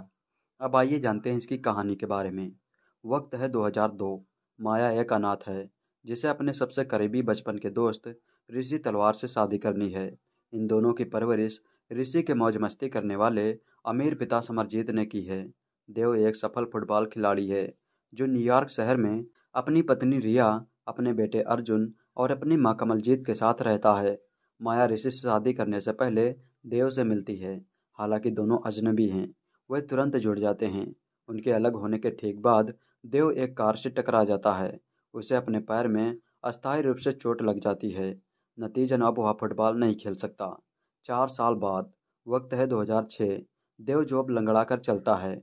अब आइए जानते हैं इसकी कहानी के बारे में वक्त है 2002 माया एक अनाथ है जिसे अपने सबसे करीबी बचपन के दोस्त ऋषि तलवार से शादी करनी है इन दोनों की परवरिश ऋषि के मौज मस्ती करने वाले अमीर पिता समरजीत ने की है देव एक सफल फुटबॉल खिलाड़ी है जो न्यूयॉर्क शहर में अपनी पत्नी रिया अपने बेटे अर्जुन और अपनी माँ कमलजीत के साथ रहता है माया ऋषि से शादी करने से पहले देव से मिलती है हालांकि दोनों अजनबी हैं वे तुरंत जुड़ जाते हैं उनके अलग होने के ठीक बाद देव एक कार से टकरा जाता है उसे अपने पैर में अस्थायी रूप से चोट लग जाती है नतीजन अब वह फुटबॉल नहीं खेल सकता चार साल बाद वक्त है 2006 देव अब लंगड़ा कर चलता है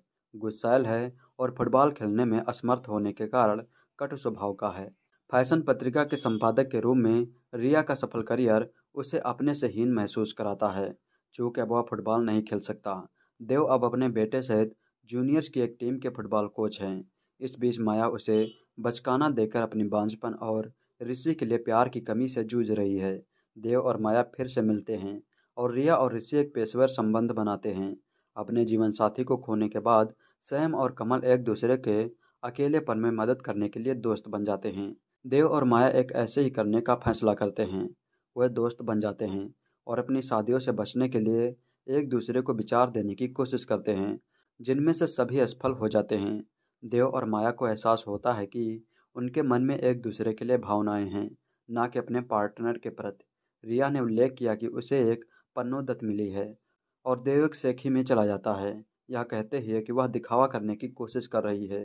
गुस्सैल है और फुटबॉल खेलने में असमर्थ होने के कारण कटु स्वभाव का है फैशन पत्रिका के संपादक के रूप में रिया का सफल करियर उसे अपने से हीन महसूस कराता है चूँकि अब वह फुटबॉल नहीं खेल सकता देव अब अपने बेटे सहित जूनियर्स की एक टीम के फुटबॉल कोच हैं इस बीच माया उसे बचकाना देकर अपनी बांझपन और ऋषि के लिए प्यार की कमी से जूझ रही है देव और माया फिर से मिलते हैं और रिया और ऋषि एक पेशेवर संबंध बनाते हैं अपने जीवन साथी को खोने के बाद सैम और कमल एक दूसरे के अकेलेपन में मदद करने के लिए दोस्त बन जाते हैं देव और माया एक ऐसे ही करने का फैसला करते हैं वह दोस्त बन जाते हैं और अपनी शादियों से बचने के लिए एक दूसरे को विचार देने की कोशिश करते हैं जिनमें से सभी असफल हो जाते हैं देव और माया को एहसास होता है कि उनके मन में एक दूसरे के लिए भावनाएं हैं ना कि अपने पार्टनर के प्रति रिया ने उल्लेख किया कि उसे एक पन्नोदत्त मिली है और देव एक सेखी में चला जाता है यह कहते हुए कि वह दिखावा करने की कोशिश कर रही है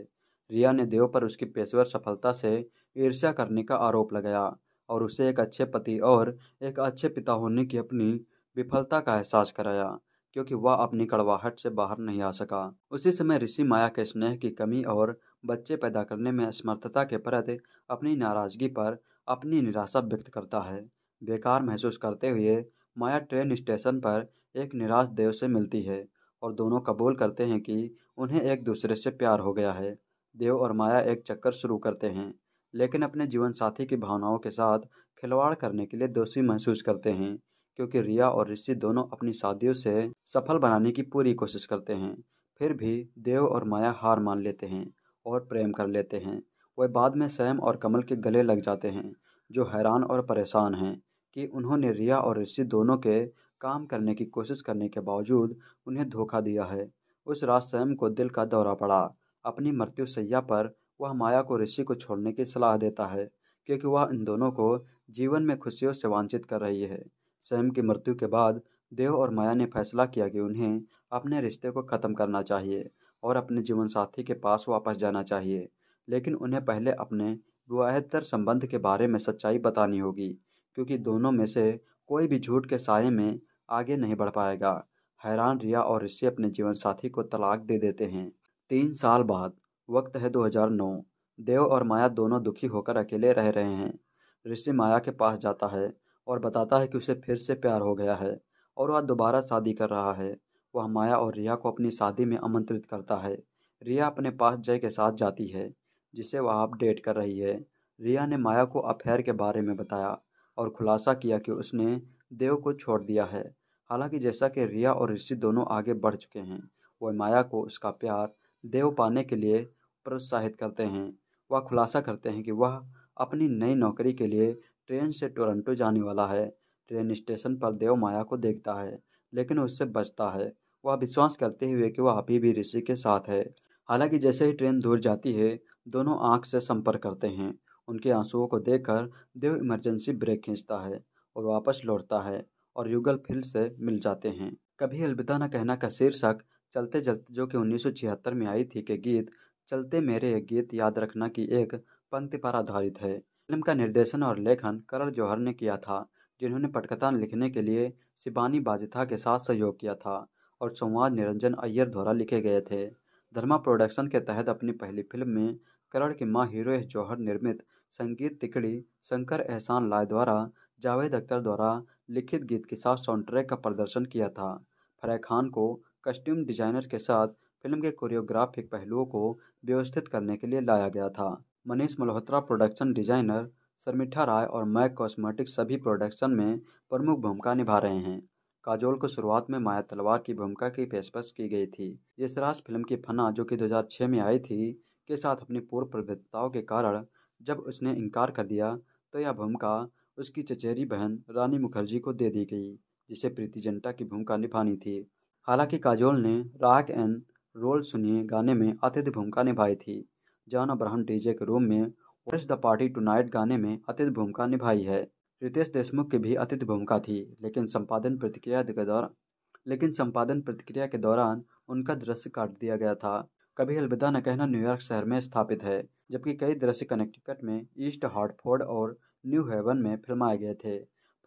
रिया ने देव पर उसकी पेशेवर सफलता से ईर्ष्या करने का आरोप लगाया और उसे एक अच्छे पति और एक अच्छे पिता होने की अपनी विफलता का एहसास कराया क्योंकि वह अपनी कड़वाहट से बाहर नहीं आ सका उसी समय ऋषि माया के स्नेह की कमी और बच्चे पैदा करने में असमर्थता के प्रति अपनी नाराजगी पर अपनी निराशा व्यक्त करता है बेकार महसूस करते हुए माया ट्रेन स्टेशन पर एक निराश देव से मिलती है और दोनों कबूल करते हैं कि उन्हें एक दूसरे से प्यार हो गया है देव और माया एक चक्कर शुरू करते हैं लेकिन अपने जीवन साथी की भावनाओं के साथ खिलवाड़ करने के लिए दोषी महसूस करते हैं क्योंकि रिया और ऋषि दोनों अपनी शादियों से सफल बनाने की पूरी कोशिश करते हैं फिर भी देव और माया हार मान लेते हैं और प्रेम कर लेते हैं वह बाद में सैम और कमल के गले लग जाते हैं जो हैरान और परेशान हैं कि उन्होंने रिया और ऋषि दोनों के काम करने की कोशिश करने के बावजूद उन्हें धोखा दिया है उस रात सैम को दिल का दौरा पड़ा अपनी मृत्यु सैया पर वह माया को ऋषि को छोड़ने की सलाह देता है क्योंकि वह इन दोनों को जीवन में खुशियों से वांछित कर रही है स्वयं की मृत्यु के बाद देव और माया ने फैसला किया कि उन्हें अपने रिश्ते को ख़त्म करना चाहिए और अपने जीवन साथी के पास वापस जाना चाहिए लेकिन उन्हें पहले अपने विवाहतर संबंध के बारे में सच्चाई बतानी होगी क्योंकि दोनों में से कोई भी झूठ के साय में आगे नहीं बढ़ पाएगा हैरान रिया और ऋषि अपने जीवन साथी को तलाक दे देते हैं तीन साल बाद वक्त है 2009 देव और माया दोनों दुखी होकर अकेले रह रहे हैं ऋषि माया के पास जाता है और बताता है कि उसे फिर से प्यार हो गया है और वह दोबारा शादी कर रहा है वह माया और रिया को अपनी शादी में आमंत्रित करता है रिया अपने पास जय के साथ जाती है जिसे वह आप डेट कर रही है रिया ने माया को अफेयर के बारे में बताया और खुलासा किया कि उसने देव को छोड़ दिया है हालांकि जैसा कि रिया और ऋषि दोनों आगे बढ़ चुके हैं वह माया को उसका प्यार देव पाने के लिए प्रोत्साहित करते हैं वह खुलासा करते हैं कि वह अपनी नई नौकरी के लिए ट्रेन से टोरंटो जाने वाला है ट्रेन स्टेशन पर देव माया को देखता है लेकिन उससे बचता है वह विश्वास करते हुए कि वह अभी भी ऋषि के साथ है हालांकि जैसे ही ट्रेन दूर जाती है दोनों आंख से संपर्क करते हैं उनके आंसुओं को देखकर देव इमरजेंसी ब्रेक खींचता है और वापस लौटता है और युगल फिर से मिल जाते हैं कभी अलविदा न कहना का शीर्षक चलते चलते जो कि उन्नीस में आई थी के गीत चलते मेरे ये गीत याद रखना की एक पंक्ति पर आधारित है फिल्म का निर्देशन और लेखन करण जौहर ने किया था जिन्होंने पटकथा लिखने के लिए शिबानी बाजिथा के साथ सहयोग किया था और संवाद निरंजन अय्यर द्वारा लिखे गए थे धर्मा प्रोडक्शन के तहत अपनी पहली फिल्म में करण की माँ हीरो जौहर निर्मित संगीत तिकड़ी शंकर एहसान लाय द्वारा जावेद अख्तर द्वारा लिखित गीत के साथ साउंड ट्रैक का प्रदर्शन किया था फराह खान को कस्ट्यूम डिजाइनर के साथ फिल्म के कोरियोग्राफिक पहलुओं को व्यवस्थित करने के लिए लाया गया था मनीष मल्होत्रा प्रोडक्शन डिजाइनर शर्मिठा राय और मैक कॉस्मेटिक्स सभी प्रोडक्शन में प्रमुख भूमिका निभा रहे हैं काजोल को शुरुआत में माया तलवार की भूमिका की पेशकश की गई थी यशराज फिल्म की फना जो कि 2006 में आई थी के साथ अपनी पूर्व प्रभुताओं के कारण जब उसने इनकार कर दिया तो यह भूमिका उसकी चचेरी बहन रानी मुखर्जी को दे दी गई जिसे प्रीति जंटा की भूमिका निभानी थी हालांकि काजोल ने राग एंड रोल सुनिए गाने में अतिथि भूमिका निभाई थी जॉन अब्राहम डीजे के रूम में वर्ष द पार्टी नाइट गाने में अतिथि भूमिका निभाई है रितेश देशमुख की भी अतिथि भूमिका थी लेकिन संपादन प्रतिक्रिया के दौरान लेकिन संपादन प्रतिक्रिया के दौरान उनका दृश्य काट दिया गया था कभी अलविदा न कहना न्यूयॉर्क शहर में स्थापित है जबकि कई दृश्य कनेक्टिकट में ईस्ट हार्टफोर्ड और न्यू हेवन में फिल्माए गए थे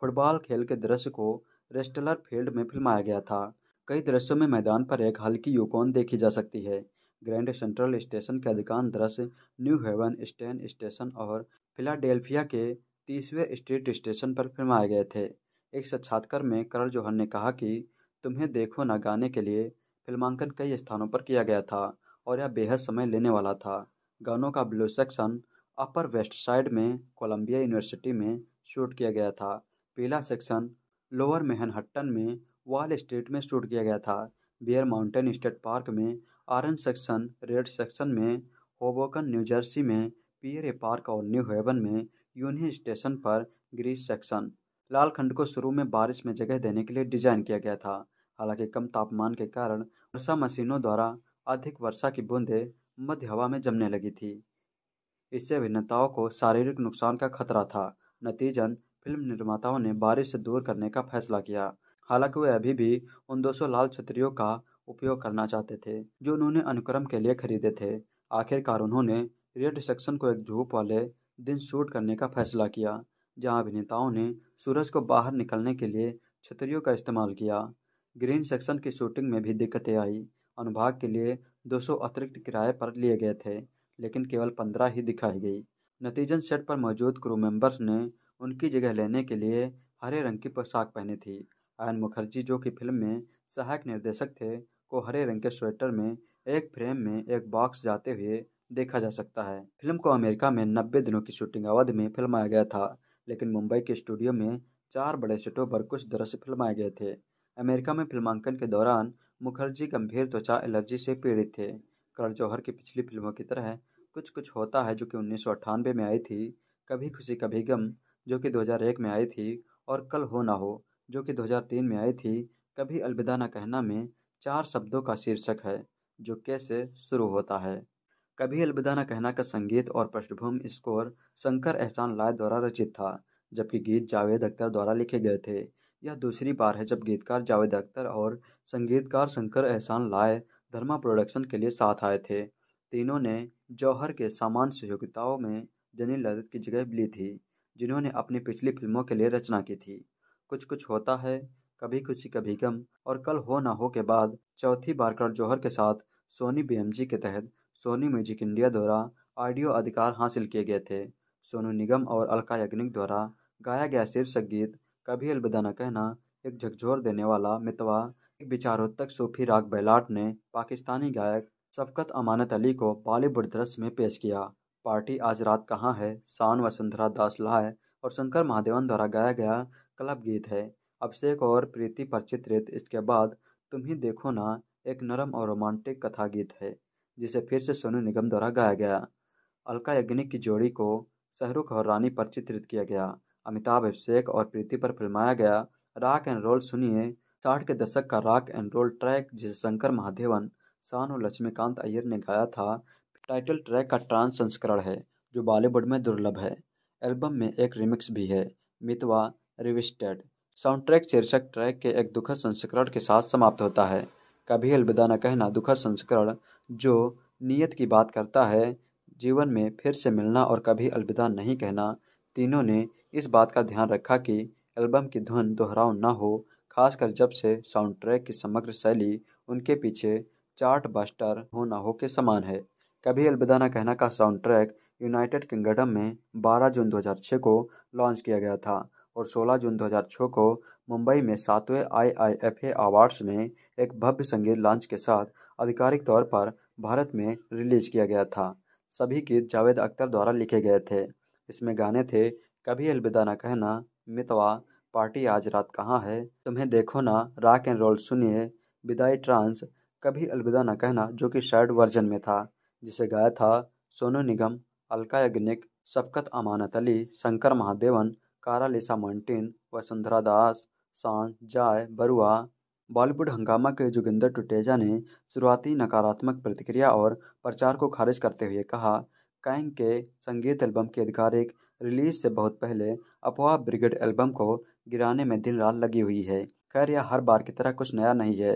फुटबॉल खेल के दृश्य को रेस्टलर फील्ड में फिल्माया गया था कई दृश्यों में मैदान पर एक हल्की यूकोन देखी जा सकती है ग्रैंड सेंट्रल स्टेशन के अधिकांश दृश्य न्यू हेवन स्टेन स्टेशन और फिलाडेल्फिया के तीसवें स्ट्रीट स्टेशन पर फिल्माए गए थे एक साक्षात्कार में करल जौहर ने कहा कि तुम्हें देखो न गाने के लिए फिल्मांकन कई स्थानों पर किया गया था और यह बेहद समय लेने वाला था गानों का blue section upper west side में कोलंबिया यूनिवर्सिटी में शूट किया गया था पीला सेक्शन लोअर मेहनहट्टन में वॉल स्ट्रीट में शूट किया गया था बियर माउंटेन स्टेट पार्क में ऑरेंज सेक्शन रेड सेक्शन में होबोकन न्यू जर्सी में पियरे पार्क और न्यू हेवन में यूनियन स्टेशन पर ग्रीस सेक्शन लाल खंड को शुरू में बारिश में जगह देने के लिए डिजाइन किया गया था हालांकि कम तापमान के कारण वर्षा मशीनों द्वारा अधिक वर्षा की बूंदें मध्य हवा में जमने लगी थी इससे अभिनेताओं को शारीरिक नुकसान का खतरा था नतीजन फिल्म निर्माताओं ने बारिश से दूर करने का फैसला किया हालांकि वे अभी भी उन 200 लाल छतरियों का उपयोग करना चाहते थे जो उन्होंने अनुक्रम के लिए खरीदे थे आखिरकार उन्होंने रेड सेक्शन को एक धूप वाले दिन शूट करने का फैसला किया जहां अभिनेताओं ने सूरज को बाहर निकलने के लिए छतरियों का इस्तेमाल किया ग्रीन सेक्शन की शूटिंग में भी दिक्कतें आई अनुभाग के लिए 200 अतिरिक्त किराए पर लिए गए थे लेकिन केवल 15 ही दिखाई गई नतीजन सेट पर मौजूद क्रू मेंबर्स ने उनकी जगह लेने के लिए हरे रंग की पोशाक पहनी थी आयन मुखर्जी जो कि फिल्म में सहायक निर्देशक थे को हरे रंग के स्वेटर में एक फ्रेम में एक बॉक्स जाते हुए देखा जा सकता है फिल्म को अमेरिका में नब्बे दिनों की शूटिंग अवधि में फिल्माया गया था लेकिन मुंबई के स्टूडियो में चार बड़े सेटों पर कुछ दृश्य फिल्माए गए थे अमेरिका में फिल्मांकन के दौरान मुखर्जी गंभीर त्वचा एलर्जी से पीड़ित थे करण जौहर की पिछली फिल्मों की तरह कुछ कुछ होता है जो कि उन्नीस में आई थी कभी खुशी कभी गम जो कि 2001 में आई थी और कल हो ना हो जो कि 2003 में आई थी कभी अलविदा ना कहना में चार शब्दों का शीर्षक है जो कैसे शुरू होता है कभी अलविदा न कहना का संगीत और पृष्ठभूमि स्कोर शंकर एहसान लाय द्वारा रचित था जबकि गीत जावेद अख्तर द्वारा लिखे गए थे यह दूसरी बार है जब गीतकार जावेद अख्तर और संगीतकार शंकर एहसान लाय धर्मा प्रोडक्शन के लिए साथ आए थे तीनों ने जौहर के सामान सहयोगिताओं में जनी ललित की जगह ली थी जिन्होंने अपनी पिछली फिल्मों के लिए रचना की थी कुछ कुछ होता है कभी खुशी कभी गम और कल हो ना हो के बाद चौथी बार कर जौहर के साथ सोनी बीएमजी के तहत सोनी म्यूजिक इंडिया द्वारा ऑडियो अधिकार हासिल किए गए थे सोनू निगम और अलका याग्निक द्वारा गाया गया शीर्षक गीत कभी अलविदा न कहना एक झकझोर देने वाला मितवा एक विचारोत्तक सूफी राग बैलाट ने पाकिस्तानी गायक शफकत अमानत अली को बॉलीवुड दृश्य में पेश किया पार्टी आज रात कहाँ है शान वसुंधरा दास लाए और शंकर महादेवन द्वारा गाया गया क्लब गीत है अभिषेक और प्रीति पर चित्रित इसके बाद तुम ही देखो ना एक नरम और रोमांटिक कथा गीत है जिसे फिर से सोनू निगम द्वारा गाया गया अलका याग्निक की जोड़ी को शाहरुख और रानी पर चित्रित किया गया अमिताभ अभिषेक और प्रीति पर फिल्माया गया रॉक एंड रोल सुनिए साठ के दशक का रॉक एंड रोल ट्रैक जिसे शंकर महादेवन शान और लक्ष्मीकांत अय्यर ने गाया था टाइटल ट्रैक का ट्रांस संस्करण है जो बॉलीवुड में दुर्लभ है एल्बम में एक रिमिक्स भी है मितवा रिविस्टेड साउंडट्रैक शीर्षक ट्रैक के एक दुखद संस्करण के साथ समाप्त होता है कभी अलविदा न कहना दुखद संस्करण जो नियत की बात करता है जीवन में फिर से मिलना और कभी अलविदा नहीं कहना तीनों ने इस बात का ध्यान रखा कि एल्बम की धुन दोहराव न हो खासकर जब से साउंड ट्रैक की समग्र शैली उनके पीछे चार्ट बस्टर हो ना हो के समान है कभी अलविदा न कहना का साउंड ट्रैक यूनाइटेड किंगडम में 12 जून 2006 को लॉन्च किया गया था और सोलह जून 2006 को मुंबई में सातवें आईआईएफए अवार्ड्स में एक भव्य संगीत लॉन्च के साथ आधिकारिक तौर पर भारत में रिलीज किया गया था सभी गीत जावेद अख्तर द्वारा लिखे गए थे इसमें गाने थे कभी अलविदा ना कहना मितवा पार्टी आज रात कहाँ है तुम्हें देखो ना रॉक एंड रोल सुनिए विदाई ट्रांस कभी अलविदा ना कहना जो कि शर्ट वर्जन में था जिसे गाया था सोनू निगम अलका याग्निक शफकत अमानत अली शंकर महादेवन कारालेसा मार्टिन वसुंधरा दास शान जाय बरुआ बॉलीवुड हंगामा के जोगिंदर टुटेजा ने शुरुआती नकारात्मक प्रतिक्रिया और प्रचार को खारिज करते हुए कहा कैंग के संगीत एल्बम के आधिकारिक रिलीज से बहुत पहले अफवाह ब्रिगेड एल्बम को गिराने में दिन रात लगी हुई है खैर यह हर बार की तरह कुछ नया नहीं है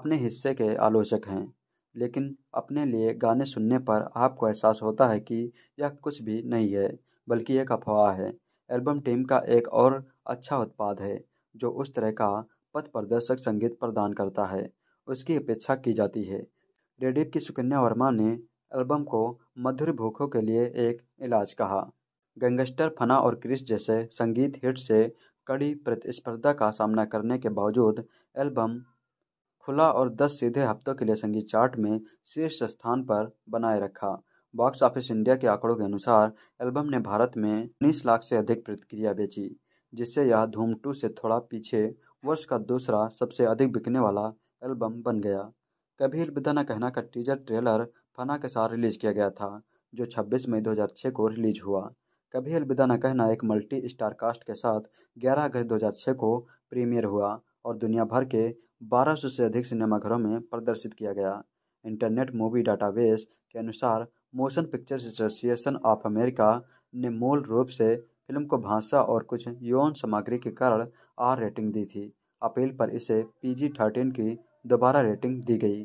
अपने हिस्से के आलोचक हैं लेकिन अपने लिए गाने सुनने पर आपको एहसास होता है कि यह कुछ भी नहीं है बल्कि एक अफवाह है एल्बम टीम का एक और अच्छा उत्पाद है जो उस तरह का पथ प्रदर्शक संगीत प्रदान करता है उसकी अपेक्षा की जाती है रेडिप की सुकन्या वर्मा ने एल्बम को मधुर भूखों के लिए एक इलाज कहा गैंगस्टर फना और क्रिस जैसे संगीत हिट से कड़ी प्रतिस्पर्धा का सामना करने के बावजूद एल्बम खुला और दस सीधे हफ्तों के लिए संगीत चार्ट में शीर्ष स्थान पर बनाए रखा बॉक्स ऑफिस इंडिया के आंकड़ों के अनुसार एल्बम ने भारत में उन्नीस लाख से अधिक प्रतिक्रिया बेची जिससे यह धूम टू से थोड़ा पीछे वर्ष का दूसरा सबसे अधिक बिकने वाला एल्बम बन गया कभी अलविदा कहना का टीजर ट्रेलर फना के साथ रिलीज किया गया था जो 26 मई 2006 को रिलीज हुआ कभी अलविदा न कहना एक मल्टी स्टार कास्ट के साथ 11 अगस्त 2006 को प्रीमियर हुआ और दुनिया भर के 1200 से अधिक सिनेमाघरों में प्रदर्शित किया गया इंटरनेट मूवी डाटाबेस के अनुसार Motion Pictures Association of America ने मूल रूप से फिल्म को भाषा और कुछ यौन सामग्री के कारण आर रेटिंग दी थी अपील पर इसे पीजी थर्टीन की दोबारा रेटिंग दी गई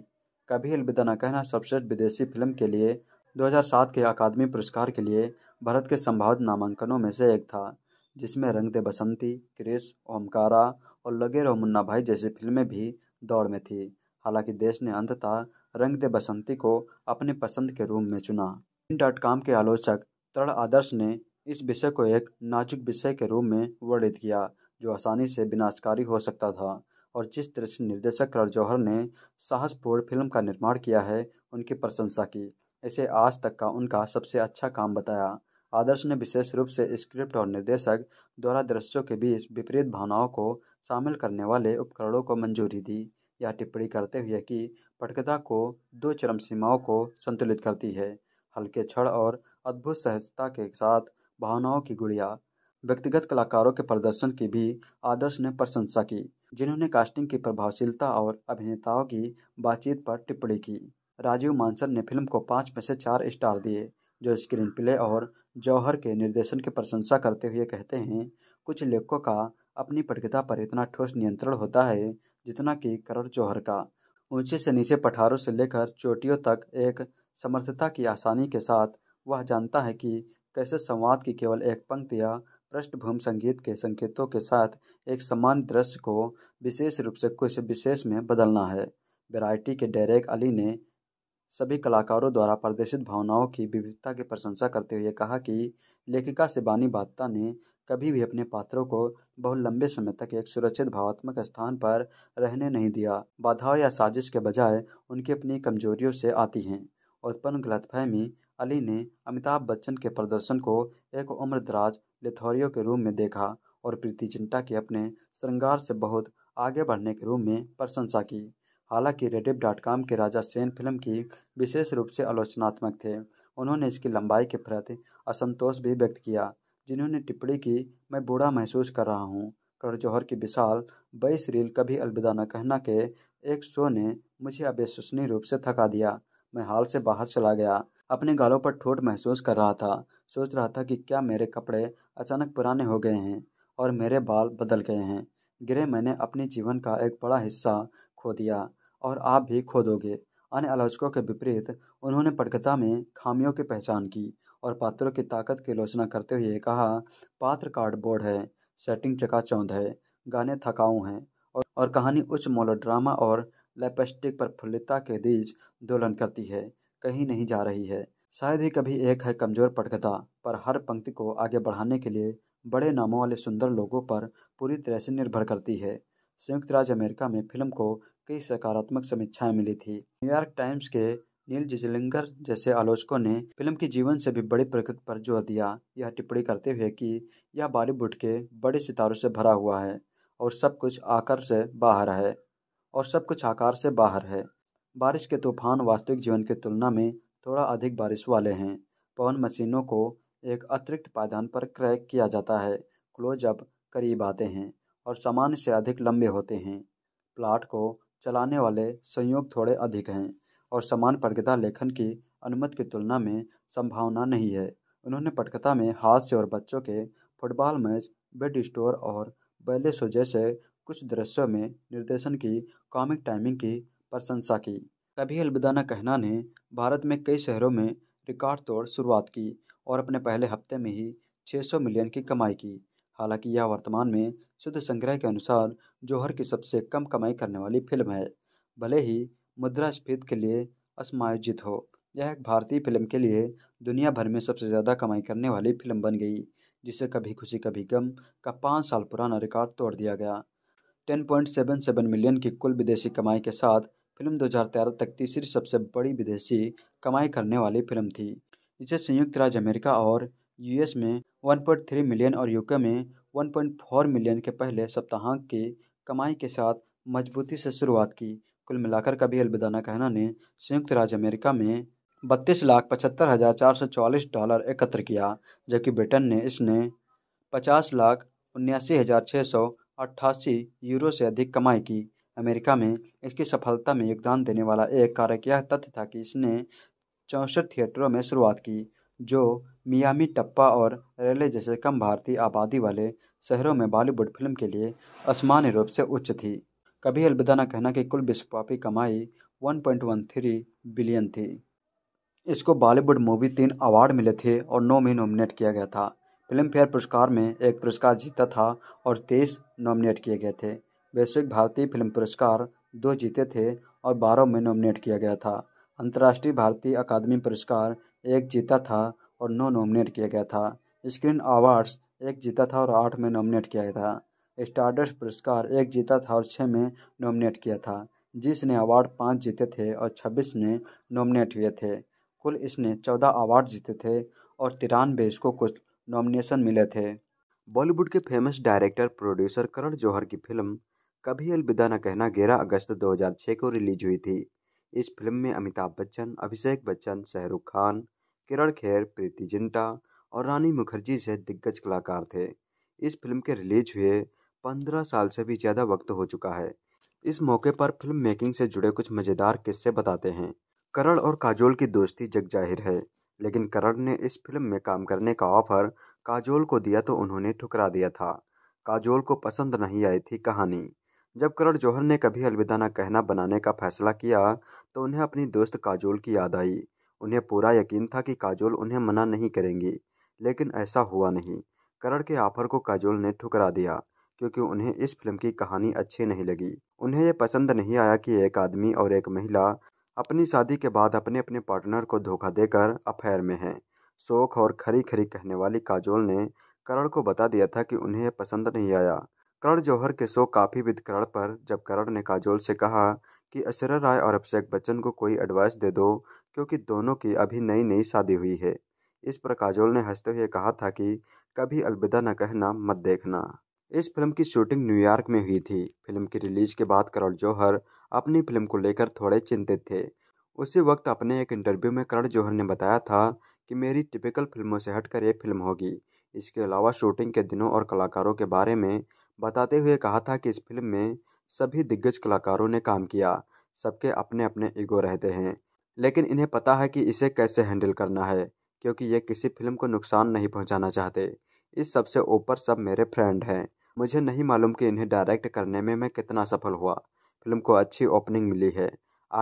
कभी अलविदा न कहना सबसे विदेशी फिल्म के लिए 2007 के अकादमी पुरस्कार के लिए भारत के संभावित नामांकनों में से एक था जिसमें रंग दे बसंती क्रिस ओमकारा और लगे रोमुन्ना मुन्ना भाई जैसी फिल्में भी दौड़ में थी हालांकि देश ने अंततः रंग दे बसंती को अपने पसंद के रूम में चुना इन डॉट कॉम के आलोचक तरण आदर्श ने इस विषय को एक नाजुक विषय के रूप में वर्णित किया जो आसानी से विनाशकारी हो सकता था और जिस तरह से निर्देशक करण जौहर ने साहसपूर्ण फिल्म का निर्माण किया है उनकी प्रशंसा की इसे आज तक का उनका सबसे अच्छा काम बताया आदर्श ने विशेष रूप से स्क्रिप्ट और निर्देशक द्वारा दृश्यों के बीच विपरीत भावनाओं को शामिल करने वाले उपकरणों को मंजूरी दी यह टिप्पणी करते हुए कि पटकथा को दो चरम सीमाओं को संतुलित करती है हल्के क्षण और अद्भुत सहजता के साथ भावनाओं की गुड़िया व्यक्तिगत कलाकारों के प्रदर्शन की भी आदर्श ने प्रशंसा की जिन्होंने कास्टिंग की प्रभावशीलता और अभिनेताओं की बातचीत पर टिप्पणी की राजीव मानसन ने फिल्म को पाँच में से चार स्टार दिए जो स्क्रीन प्ले और जौहर के निर्देशन की प्रशंसा करते हुए कहते हैं कुछ लेखकों का अपनी पटकथा पर इतना ठोस नियंत्रण होता है जितना कि करण जौहर का ऊंचे से नीचे पठारों से लेकर चोटियों तक एक समर्थता की आसानी के साथ वह जानता है कि कैसे संवाद की केवल एक पंक्ति या पृष्ठभूमि संगीत के संकेतों के साथ एक समान दृश्य को विशेष रूप से कुछ विशेष में बदलना है वेराइटी के डेरेक अली ने सभी कलाकारों द्वारा प्रदर्शित भावनाओं की विविधता की प्रशंसा करते हुए कहा कि लेखिका शिबानी बात्ता ने कभी भी अपने पात्रों को बहुत लंबे समय तक एक सुरक्षित भावात्मक स्थान पर रहने नहीं दिया बाधाओं या साजिश के बजाय उनकी अपनी कमजोरियों से आती हैं उत्पन्न गलतफहमी अली ने अमिताभ बच्चन के प्रदर्शन को एक उम्रदराज लिथोरियो के रूप में देखा और प्रीति चिंटा के अपने श्रृंगार से बहुत आगे बढ़ने के रूप में प्रशंसा की हालांकि रेडिप डॉट कॉम के राजा सेन फिल्म की विशेष रूप से आलोचनात्मक थे उन्होंने इसकी लंबाई के प्रति असंतोष भी व्यक्त किया जिन्होंने टिप्पणी की मैं बूढ़ा महसूस कर रहा हूँ करण जौहर की विशाल बईस रील कभी अलविदा न कहना के एक शो ने मुझे अविश्वसनीय रूप से थका दिया मैं हाल से बाहर चला गया अपने गालों पर ठोट महसूस कर रहा था सोच रहा था कि क्या मेरे कपड़े अचानक पुराने हो गए हैं और मेरे बाल बदल गए हैं गिरे मैंने अपने जीवन का एक बड़ा हिस्सा खो दिया और आप भी खो दोगे अन्य आलोचकों के विपरीत उन्होंने पटकथा में खामियों की पहचान की और पात्रों की ताकत की आलोचना करते हुए कहा पात्र कार्डबोर्ड है सेटिंग चकाचौंध है गाने थकाऊ हैं और, और कहानी उच्च मोलोड्रामा और लेपस्टिक प्रफुल्लता के बीच दोलन करती है कहीं नहीं जा रही है शायद ही कभी एक है कमजोर पटकथा पर हर पंक्ति को आगे बढ़ाने के लिए बड़े नामों वाले सुंदर लोगों पर पूरी तरह से निर्भर करती है संयुक्त राज्य अमेरिका में फिल्म को कई सकारात्मक समीक्षाएं मिली थी न्यूयॉर्क टाइम्स के नील जिजलिंगर जैसे आलोचकों ने फिल्म के जीवन से भी बड़ी प्रकृति पर जोर दिया यह टिप्पणी करते हुए कि यह बॉलीवुड के बड़े सितारों से भरा हुआ है और सब कुछ आकार से बाहर है और सब कुछ आकार से बाहर है बारिश के तूफान वास्तविक जीवन की तुलना में थोड़ा अधिक बारिश वाले हैं पवन मशीनों को एक अतिरिक्त पायदान पर क्रय किया जाता है क्लोज अप करीब आते हैं और सामान्य से अधिक लंबे होते हैं प्लाट को चलाने वाले संयोग थोड़े अधिक हैं और समान पटकथा लेखन की अनुमति की तुलना में संभावना नहीं है उन्होंने पटकथा में हास्य और बच्चों के फुटबॉल मैच बेड स्टोर और बैले शो जैसे कुछ दृश्यों में निर्देशन की कॉमिक टाइमिंग की प्रशंसा की कभी अलविदा न कहना ने भारत में कई शहरों में रिकॉर्ड तोड़ शुरुआत की और अपने पहले हफ्ते में ही 600 मिलियन की कमाई की हालांकि यह वर्तमान में शुद्ध संग्रह के अनुसार जौहर की सबसे कम कमाई करने वाली फिल्म है भले ही मुद्रास्फीति के लिए असमायोजित हो यह एक भारतीय फिल्म के लिए दुनिया भर में सबसे ज़्यादा कमाई करने वाली फिल्म बन गई जिसे कभी खुशी कभी गम का पाँच साल पुराना रिकॉर्ड तोड़ दिया गया 10.77 मिलियन की कुल विदेशी कमाई के साथ फिल्म 2013 तक तीसरी सबसे बड़ी विदेशी कमाई करने वाली फिल्म थी इसे संयुक्त राज्य अमेरिका और यूएस में 1.3 मिलियन और यूके में 1.4 मिलियन के पहले सप्ताहांक की कमाई के साथ मजबूती से शुरुआत की कुल मिलाकर कभी अलविदा न कहना ने संयुक्त राज्य अमेरिका में बत्तीस लाख पचहत्तर हज़ार चार सौ चौवालीस डॉलर एकत्र किया जबकि ब्रिटेन ने इसने पचास लाख उन्यासी हज़ार छः सौ अट्ठासी यूरो से अधिक कमाई की अमेरिका में इसकी सफलता में योगदान देने वाला एक कारक यह तथ्य था कि इसने चौंसठ थिएटरों में शुरुआत की जो मियामी टप्पा और रेले जैसे कम भारतीय आबादी वाले शहरों में बॉलीवुड फिल्म के लिए असमान्य रूप से उच्च थी कभी अलविदा न कहना कि कुल विश्वव्यापी कमाई 1.13 बिलियन थी इसको बॉलीवुड मूवी तीन अवार्ड मिले थे और नौ में नॉमिनेट किया गया था फिल्म फेयर पुरस्कार में एक पुरस्कार जीता था और तेईस नॉमिनेट किए गए थे वैश्विक भारतीय फिल्म पुरस्कार दो जीते थे और बारह में नॉमिनेट किया गया था अंतर्राष्ट्रीय भारतीय अकादमी पुरस्कार एक जीता था और नौ नॉमिनेट किया गया था स्क्रीन अवार्ड्स एक जीता था और आठ में नॉमिनेट किया गया था स्टारडस्ट पुरस्कार एक जीता था और छः में नॉमिनेट किया था जिसने अवार्ड पाँच जीते थे और छब्बीस में नॉमिनेट हुए थे कुल इसने चौदह अवार्ड जीते थे और तिरानवे इसको कुछ नॉमिनेशन मिले थे बॉलीवुड के famous director producer Karan Johar की फिल्म कभी अलविदा न कहना ग्यारह अगस्त 2006 को रिलीज हुई थी इस फिल्म में अमिताभ बच्चन अभिषेक बच्चन शाहरुख खान किरण खेर प्रीति जिंटा और रानी मुखर्जी जैसे दिग्गज कलाकार थे इस फिल्म के रिलीज हुए पंद्रह साल से भी ज़्यादा वक्त हो चुका है इस मौके पर फिल्म मेकिंग से जुड़े कुछ मज़ेदार किस्से बताते हैं करण और काजोल की दोस्ती जग जाहिर है लेकिन करण ने इस फिल्म में काम करने का ऑफर काजोल को दिया तो उन्होंने ठुकरा दिया था काजोल को पसंद नहीं आई थी कहानी जब करण जौहर ने कभी अलविदा ना कहना बनाने का फैसला किया तो उन्हें अपनी दोस्त काजोल की याद आई उन्हें पूरा यकीन था कि काजोल उन्हें मना नहीं करेंगी लेकिन ऐसा हुआ नहीं करण के ऑफर को काजोल ने ठुकरा दिया क्योंकि उन्हें इस फिल्म की कहानी अच्छी नहीं लगी उन्हें यह पसंद नहीं आया कि एक आदमी और एक महिला अपनी शादी के बाद अपने अपने पार्टनर को धोखा देकर अफेयर में हैं शोक और खरी खरी कहने वाली काजोल ने करण को बता दिया था कि उन्हें यह पसंद नहीं आया करण जौहर के शो काफ़ी विद करण पर जब करण ने काजोल से कहा कि अशरा राय और अभिषेक बच्चन को कोई एडवाइस दे दो क्योंकि दोनों की अभी नई नई शादी हुई है इस पर काजोल ने हंसते हुए कहा था कि कभी अलविदा न कहना मत देखना इस फिल्म की शूटिंग न्यूयॉर्क में हुई थी फिल्म की रिलीज के बाद करण जौहर अपनी फिल्म को लेकर थोड़े चिंतित थे उसी वक्त अपने एक इंटरव्यू में करण जौहर ने बताया था कि मेरी टिपिकल फिल्मों से हटकर ये फिल्म होगी इसके अलावा शूटिंग के दिनों और कलाकारों के बारे में बताते हुए कहा था कि इस फिल्म में सभी दिग्गज कलाकारों ने काम किया सबके अपने अपने ईगो रहते हैं लेकिन इन्हें पता है कि इसे कैसे हैंडल करना है क्योंकि ये किसी फिल्म को नुकसान नहीं पहुंचाना चाहते इस सबसे ऊपर सब मेरे फ्रेंड हैं मुझे नहीं मालूम कि इन्हें डायरेक्ट करने में मैं कितना सफल हुआ फिल्म को अच्छी ओपनिंग मिली है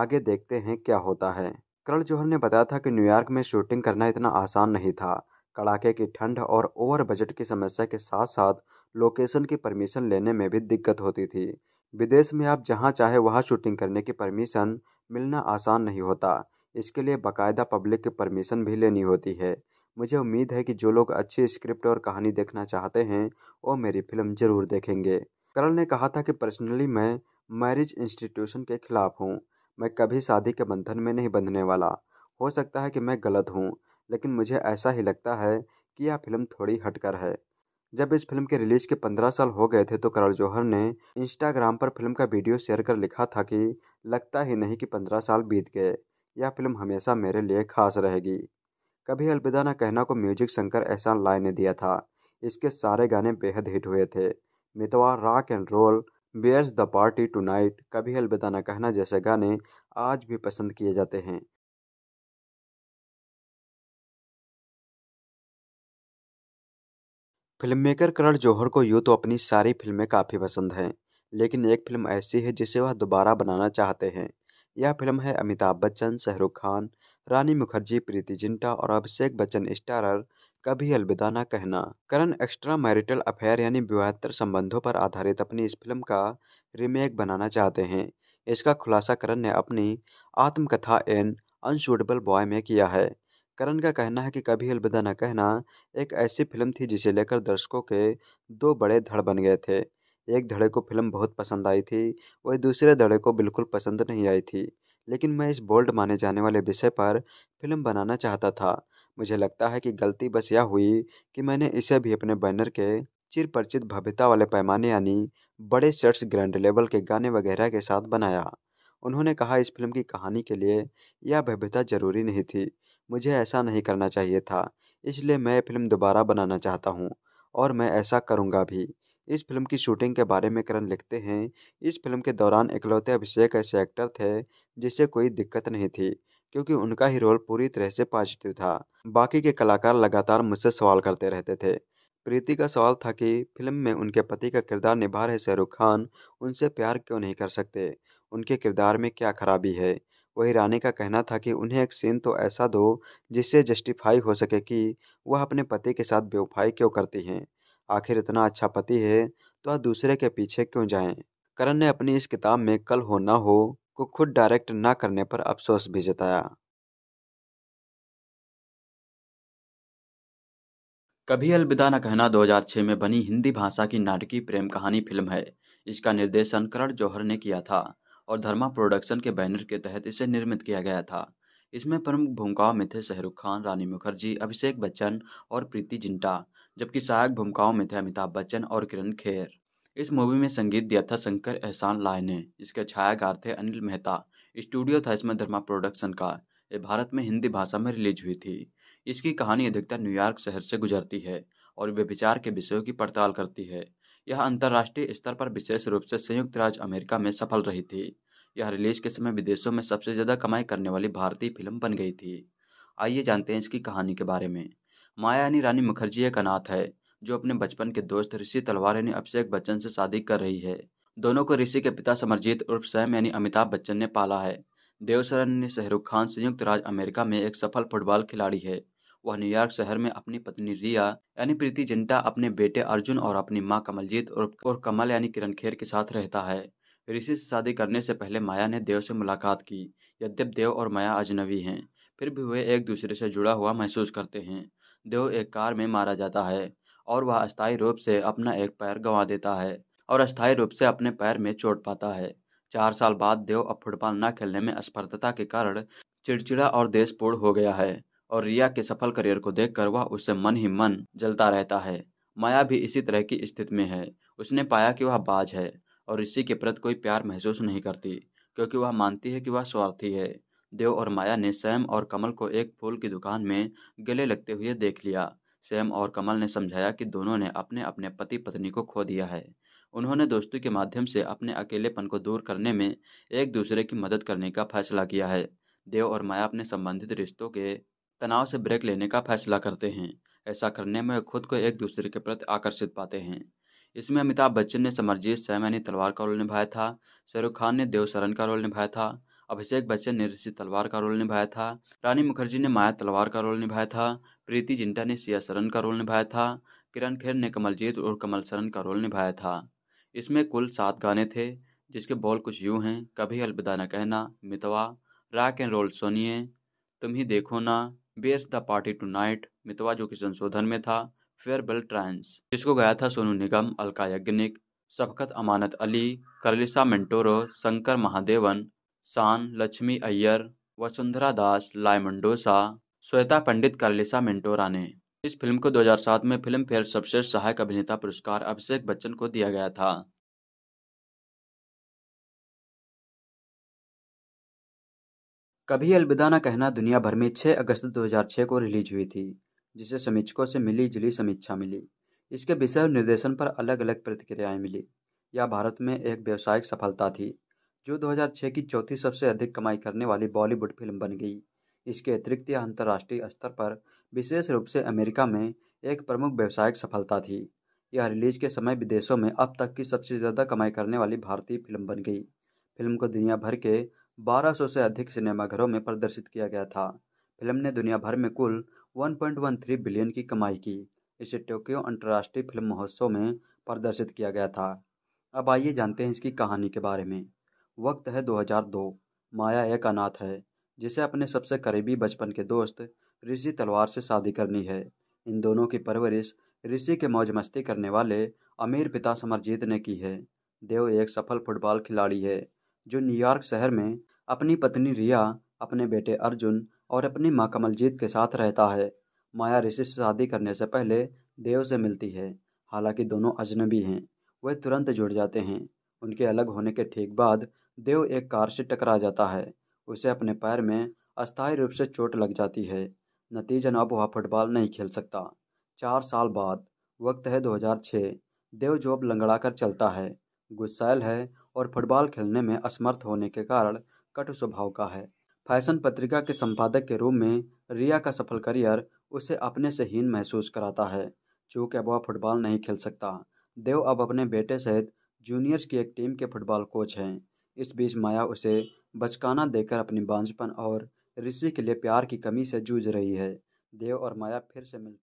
आगे देखते हैं क्या होता है करण जौहर ने बताया था कि न्यूयॉर्क में शूटिंग करना इतना आसान नहीं था कड़ाके की ठंड और ओवर बजट की समस्या के साथ साथ लोकेशन की परमिशन लेने में भी दिक्कत होती थी विदेश में आप जहाँ चाहे वहाँ शूटिंग करने की परमिशन मिलना आसान नहीं होता इसके लिए बाकायदा पब्लिक की परमिशन भी लेनी होती है मुझे उम्मीद है कि जो लोग अच्छी स्क्रिप्ट और कहानी देखना चाहते हैं वो मेरी फिल्म ज़रूर देखेंगे करल ने कहा था कि पर्सनली मैं मैरिज इंस्टीट्यूशन के खिलाफ हूँ मैं कभी शादी के बंधन में नहीं बंधने वाला हो सकता है कि मैं गलत हूँ लेकिन मुझे ऐसा ही लगता है कि यह फिल्म थोड़ी हटकर है जब इस फिल्म के रिलीज के पंद्रह साल हो गए थे तो करल जौहर ने इंस्टाग्राम पर फिल्म का वीडियो शेयर कर लिखा था कि लगता ही नहीं कि पंद्रह साल बीत गए यह फिल्म हमेशा मेरे लिए खास रहेगी कभी अलविदा ना कहना को म्यूजिक शंकर एहसान लाय ने दिया था इसके सारे गाने बेहद हिट हुए थे Mitwa rock and roll where's the party tonight Kabhi Alvida ना कहना जैसे गाने आज भी पसंद किए जाते हैं फिल्म मेकर करण जौहर को यूँ तो अपनी सारी फिल्में काफ़ी पसंद हैं लेकिन एक फिल्म ऐसी है जिसे वह दोबारा बनाना चाहते हैं यह फिल्म है अमिताभ बच्चन शाहरुख खान रानी मुखर्जी प्रीति जिंटा और अभिषेक बच्चन स्टारर कभी अलविदा ना कहना करण एक्स्ट्रा मैरिटल अफेयर यानी विवाहत्तर संबंधों पर आधारित अपनी इस फिल्म का रीमेक बनाना चाहते हैं इसका खुलासा करण ने अपनी आत्मकथा एन अनशूटेबल बॉय में किया है करण का कहना है कि कभी अलविदा न कहना एक ऐसी फिल्म थी जिसे लेकर दर्शकों के दो बड़े धड़ बन गए थे एक धड़े को फिल्म बहुत पसंद आई थी वही दूसरे धड़े को बिल्कुल पसंद नहीं आई थी लेकिन मैं इस बोल्ड माने जाने वाले विषय पर फिल्म बनाना चाहता था मुझे लगता है कि गलती बस यह हुई कि मैंने इसे भी अपने बैनर के चिर परिचित भव्यता वाले पैमाने यानी बड़े शर्ट्स ग्रैंड लेवल के गाने वगैरह के साथ बनाया उन्होंने कहा इस फिल्म की कहानी के लिए यह भव्यता जरूरी नहीं थी मुझे ऐसा नहीं करना चाहिए था इसलिए मैं फिल्म दोबारा बनाना चाहता हूँ और मैं ऐसा करूँगा भी इस फिल्म की शूटिंग के बारे में करण लिखते हैं इस फिल्म के दौरान इकलौते अभिषेक ऐसे एक्टर थे जिसे कोई दिक्कत नहीं थी क्योंकि उनका ही रोल पूरी तरह से पॉजिटिव था बाकी के कलाकार लगातार मुझसे सवाल करते रहते थे प्रीति का सवाल था कि फिल्म में उनके पति का किरदार निभा रहे शाहरुख खान उनसे प्यार क्यों नहीं कर सकते उनके किरदार में क्या खराबी है वही रानी का कहना था कि उन्हें एक सीन तो ऐसा दो जिससे जस्टिफाई हो सके कि वह अपने पति के साथ बेवफाई क्यों करती हैं आखिर इतना अच्छा पति है तो आप दूसरे के पीछे क्यों जाएं करण ने अपनी इस किताब में कल हो ना हो को खुद डायरेक्ट ना करने पर अफसोस भी जताया कभी अलविदा न कहना 2006 में बनी हिंदी भाषा की नाटकीय प्रेम कहानी फिल्म है इसका निर्देशन करण जौहर ने किया था और धर्मा प्रोडक्शन के बैनर के तहत इसे निर्मित किया गया था इसमें प्रमुख भूमिकाओं में थे शाहरुख खान रानी मुखर्जी अभिषेक बच्चन और प्रीति जिंटा जबकि सहायक भूमिकाओं में थे अमिताभ बच्चन और किरण खेर इस मूवी में संगीत दिया था शंकर एहसान लाय ने जिसके छायाकार थे अनिल मेहता स्टूडियो था इसमें धर्मा प्रोडक्शन का यह भारत में हिंदी भाषा में रिलीज हुई थी इसकी कहानी अधिकतर न्यूयॉर्क शहर से गुजरती है और व्यभिचार के विषयों की पड़ताल करती है यह अंतर्राष्ट्रीय स्तर पर विशेष रूप से संयुक्त राज्य अमेरिका में सफल रही थी यह रिलीज के समय विदेशों में सबसे ज़्यादा कमाई करने वाली भारतीय फिल्म बन गई थी आइए जानते हैं इसकी कहानी के बारे में माया यानी रानी मुखर्जी एक अनाथ है जो अपने बचपन के दोस्त ऋषि तलवार यानी अभिषेक बच्चन से शादी कर रही है दोनों को ऋषि के पिता समरजीत उर्फ सैम यानी अमिताभ बच्चन ने पाला है देवसरन यानी शहरुख खान संयुक्त राज्य अमेरिका में एक सफल फुटबॉल खिलाड़ी है वह न्यूयॉर्क शहर में अपनी पत्नी रिया यानी प्रीति जिंटा अपने बेटे अर्जुन और अपनी माँ कमलजीत और कमल यानी किरण खेर के साथ रहता है ऋषि से शादी करने से पहले माया ने देव से मुलाकात की यद्यप देव और माया अजनबी हैं फिर भी वे एक दूसरे से जुड़ा हुआ महसूस करते हैं देव एक कार में मारा जाता है और वह अस्थायी रूप से अपना एक पैर गंवा देता है और अस्थायी रूप से अपने पैर में चोट पाता है चार साल बाद देव अब फुटबॉल न खेलने में असफलता के कारण चिड़चिड़ा और देशपूर्ण हो गया है और रिया के सफल करियर को देखकर वह उससे मन ही मन जलता रहता है माया भी इसी तरह की स्थिति में है उसने पाया कि वह बाज है और ऋषि के प्रति कोई प्यार महसूस नहीं करती क्योंकि वह मानती है कि वह स्वार्थी है देव और माया ने सैम और कमल को एक फूल की दुकान में गले लगते हुए देख लिया सैम और कमल ने समझाया कि दोनों ने अपने अपने पति पत्नी को खो दिया है उन्होंने दोस्ती के माध्यम से अपने अकेलेपन को दूर करने में एक दूसरे की मदद करने का फैसला किया है देव और माया अपने संबंधित रिश्तों के तनाव से ब्रेक लेने का फैसला करते हैं ऐसा करने में खुद को एक दूसरे के प्रति आकर्षित पाते हैं इसमें अमिताभ बच्चन ने समरजीत सैम यानी तलवार का रोल निभाया था शाहरुख खान ने देव का रोल निभाया था अभिषेक बच्चन ने ऋषि तलवार का रोल निभाया था रानी मुखर्जी ने माया तलवार का रोल निभाया था प्रीति जिंटा ने सिया सरन का रोल निभाया था किरण खेर ने कमलजीत और कमल सरन का रोल निभाया था इसमें कुल सात गाने थे जिसके बोल कुछ यूं हैं कभी अलविदा न कहना मितवा रैक एंड रोल सोनिए तुम ही देखो ना where's the party tonight Mitwa जो कि संशोधन में था फेयरवेल ट्रांस जिसको गाया था सोनू निगम अलका यज्ञनिक शफकत अमानत अली करलिसा मेंटोरो शंकर महादेवन शान लक्ष्मी अय्यर वसुंधरा दास लाइमंडोसा श्वेता पंडित करलिसा मिंटोरा ने इस फिल्म को 2007 में फिल्म फेयर सर्वश्रेष्ठ सहायक अभिनेता पुरस्कार अभिषेक बच्चन को दिया गया था कभी अलविदा ना कहना दुनिया भर में 6 अगस्त 2006 को रिलीज हुई थी जिसे समीक्षकों से मिली जुली समीक्षा मिली इसके विषय निर्देशन पर अलग अलग प्रतिक्रियाएं मिली यह भारत में एक व्यावसायिक सफलता थी जो 2006 की चौथी सबसे अधिक कमाई करने वाली बॉलीवुड फिल्म बन गई इसके अतिरिक्त यह अंतर्राष्ट्रीय स्तर पर विशेष रूप से अमेरिका में एक प्रमुख व्यावसायिक सफलता थी यह रिलीज के समय विदेशों में अब तक की सबसे ज़्यादा कमाई करने वाली भारतीय फिल्म बन गई फिल्म को दुनिया भर के 1200 से अधिक सिनेमाघरों में प्रदर्शित किया गया था फिल्म ने दुनिया भर में कुल 1.13 बिलियन की कमाई की इसे टोक्यो अंतर्राष्ट्रीय फिल्म महोत्सव में प्रदर्शित किया गया था अब आइए जानते हैं इसकी कहानी के बारे में वक्त है 2002 माया एक अनाथ है जिसे अपने सबसे करीबी बचपन के दोस्त ऋषि तलवार से शादी करनी है इन दोनों की परवरिश ऋषि के मौज मस्ती करने वाले अमीर पिता समरजीत ने की है देव एक सफल फुटबॉल खिलाड़ी है जो न्यूयॉर्क शहर में अपनी पत्नी रिया अपने बेटे अर्जुन और अपनी माँ कमलजीत के साथ रहता है माया ऋषि से शादी करने से पहले देव से मिलती है हालांकि दोनों अजनबी हैं वह तुरंत जुड़ जाते हैं उनके अलग होने के ठीक बाद देव एक कार से टकरा जाता है उसे अपने पैर में अस्थायी रूप से चोट लग जाती है नतीजन अब वह फुटबॉल नहीं खेल सकता चार साल बाद वक्त है 2006 देव जॉब लंगड़ाकर कर चलता है गुस्सैल है और फुटबॉल खेलने में असमर्थ होने के कारण कटु स्वभाव का है फैशन पत्रिका के संपादक के रूप में रिया का सफल करियर उसे अपने से हीन महसूस कराता है चूँकि अब वह फुटबॉल नहीं खेल सकता देव अब अपने बेटे सहित जूनियर्स की एक टीम के फुटबॉल कोच हैं इस बीच माया उसे बचकाना देकर अपनी बांझपन और ऋषि के लिए प्यार की कमी से जूझ रही है देव और माया फिर से मिल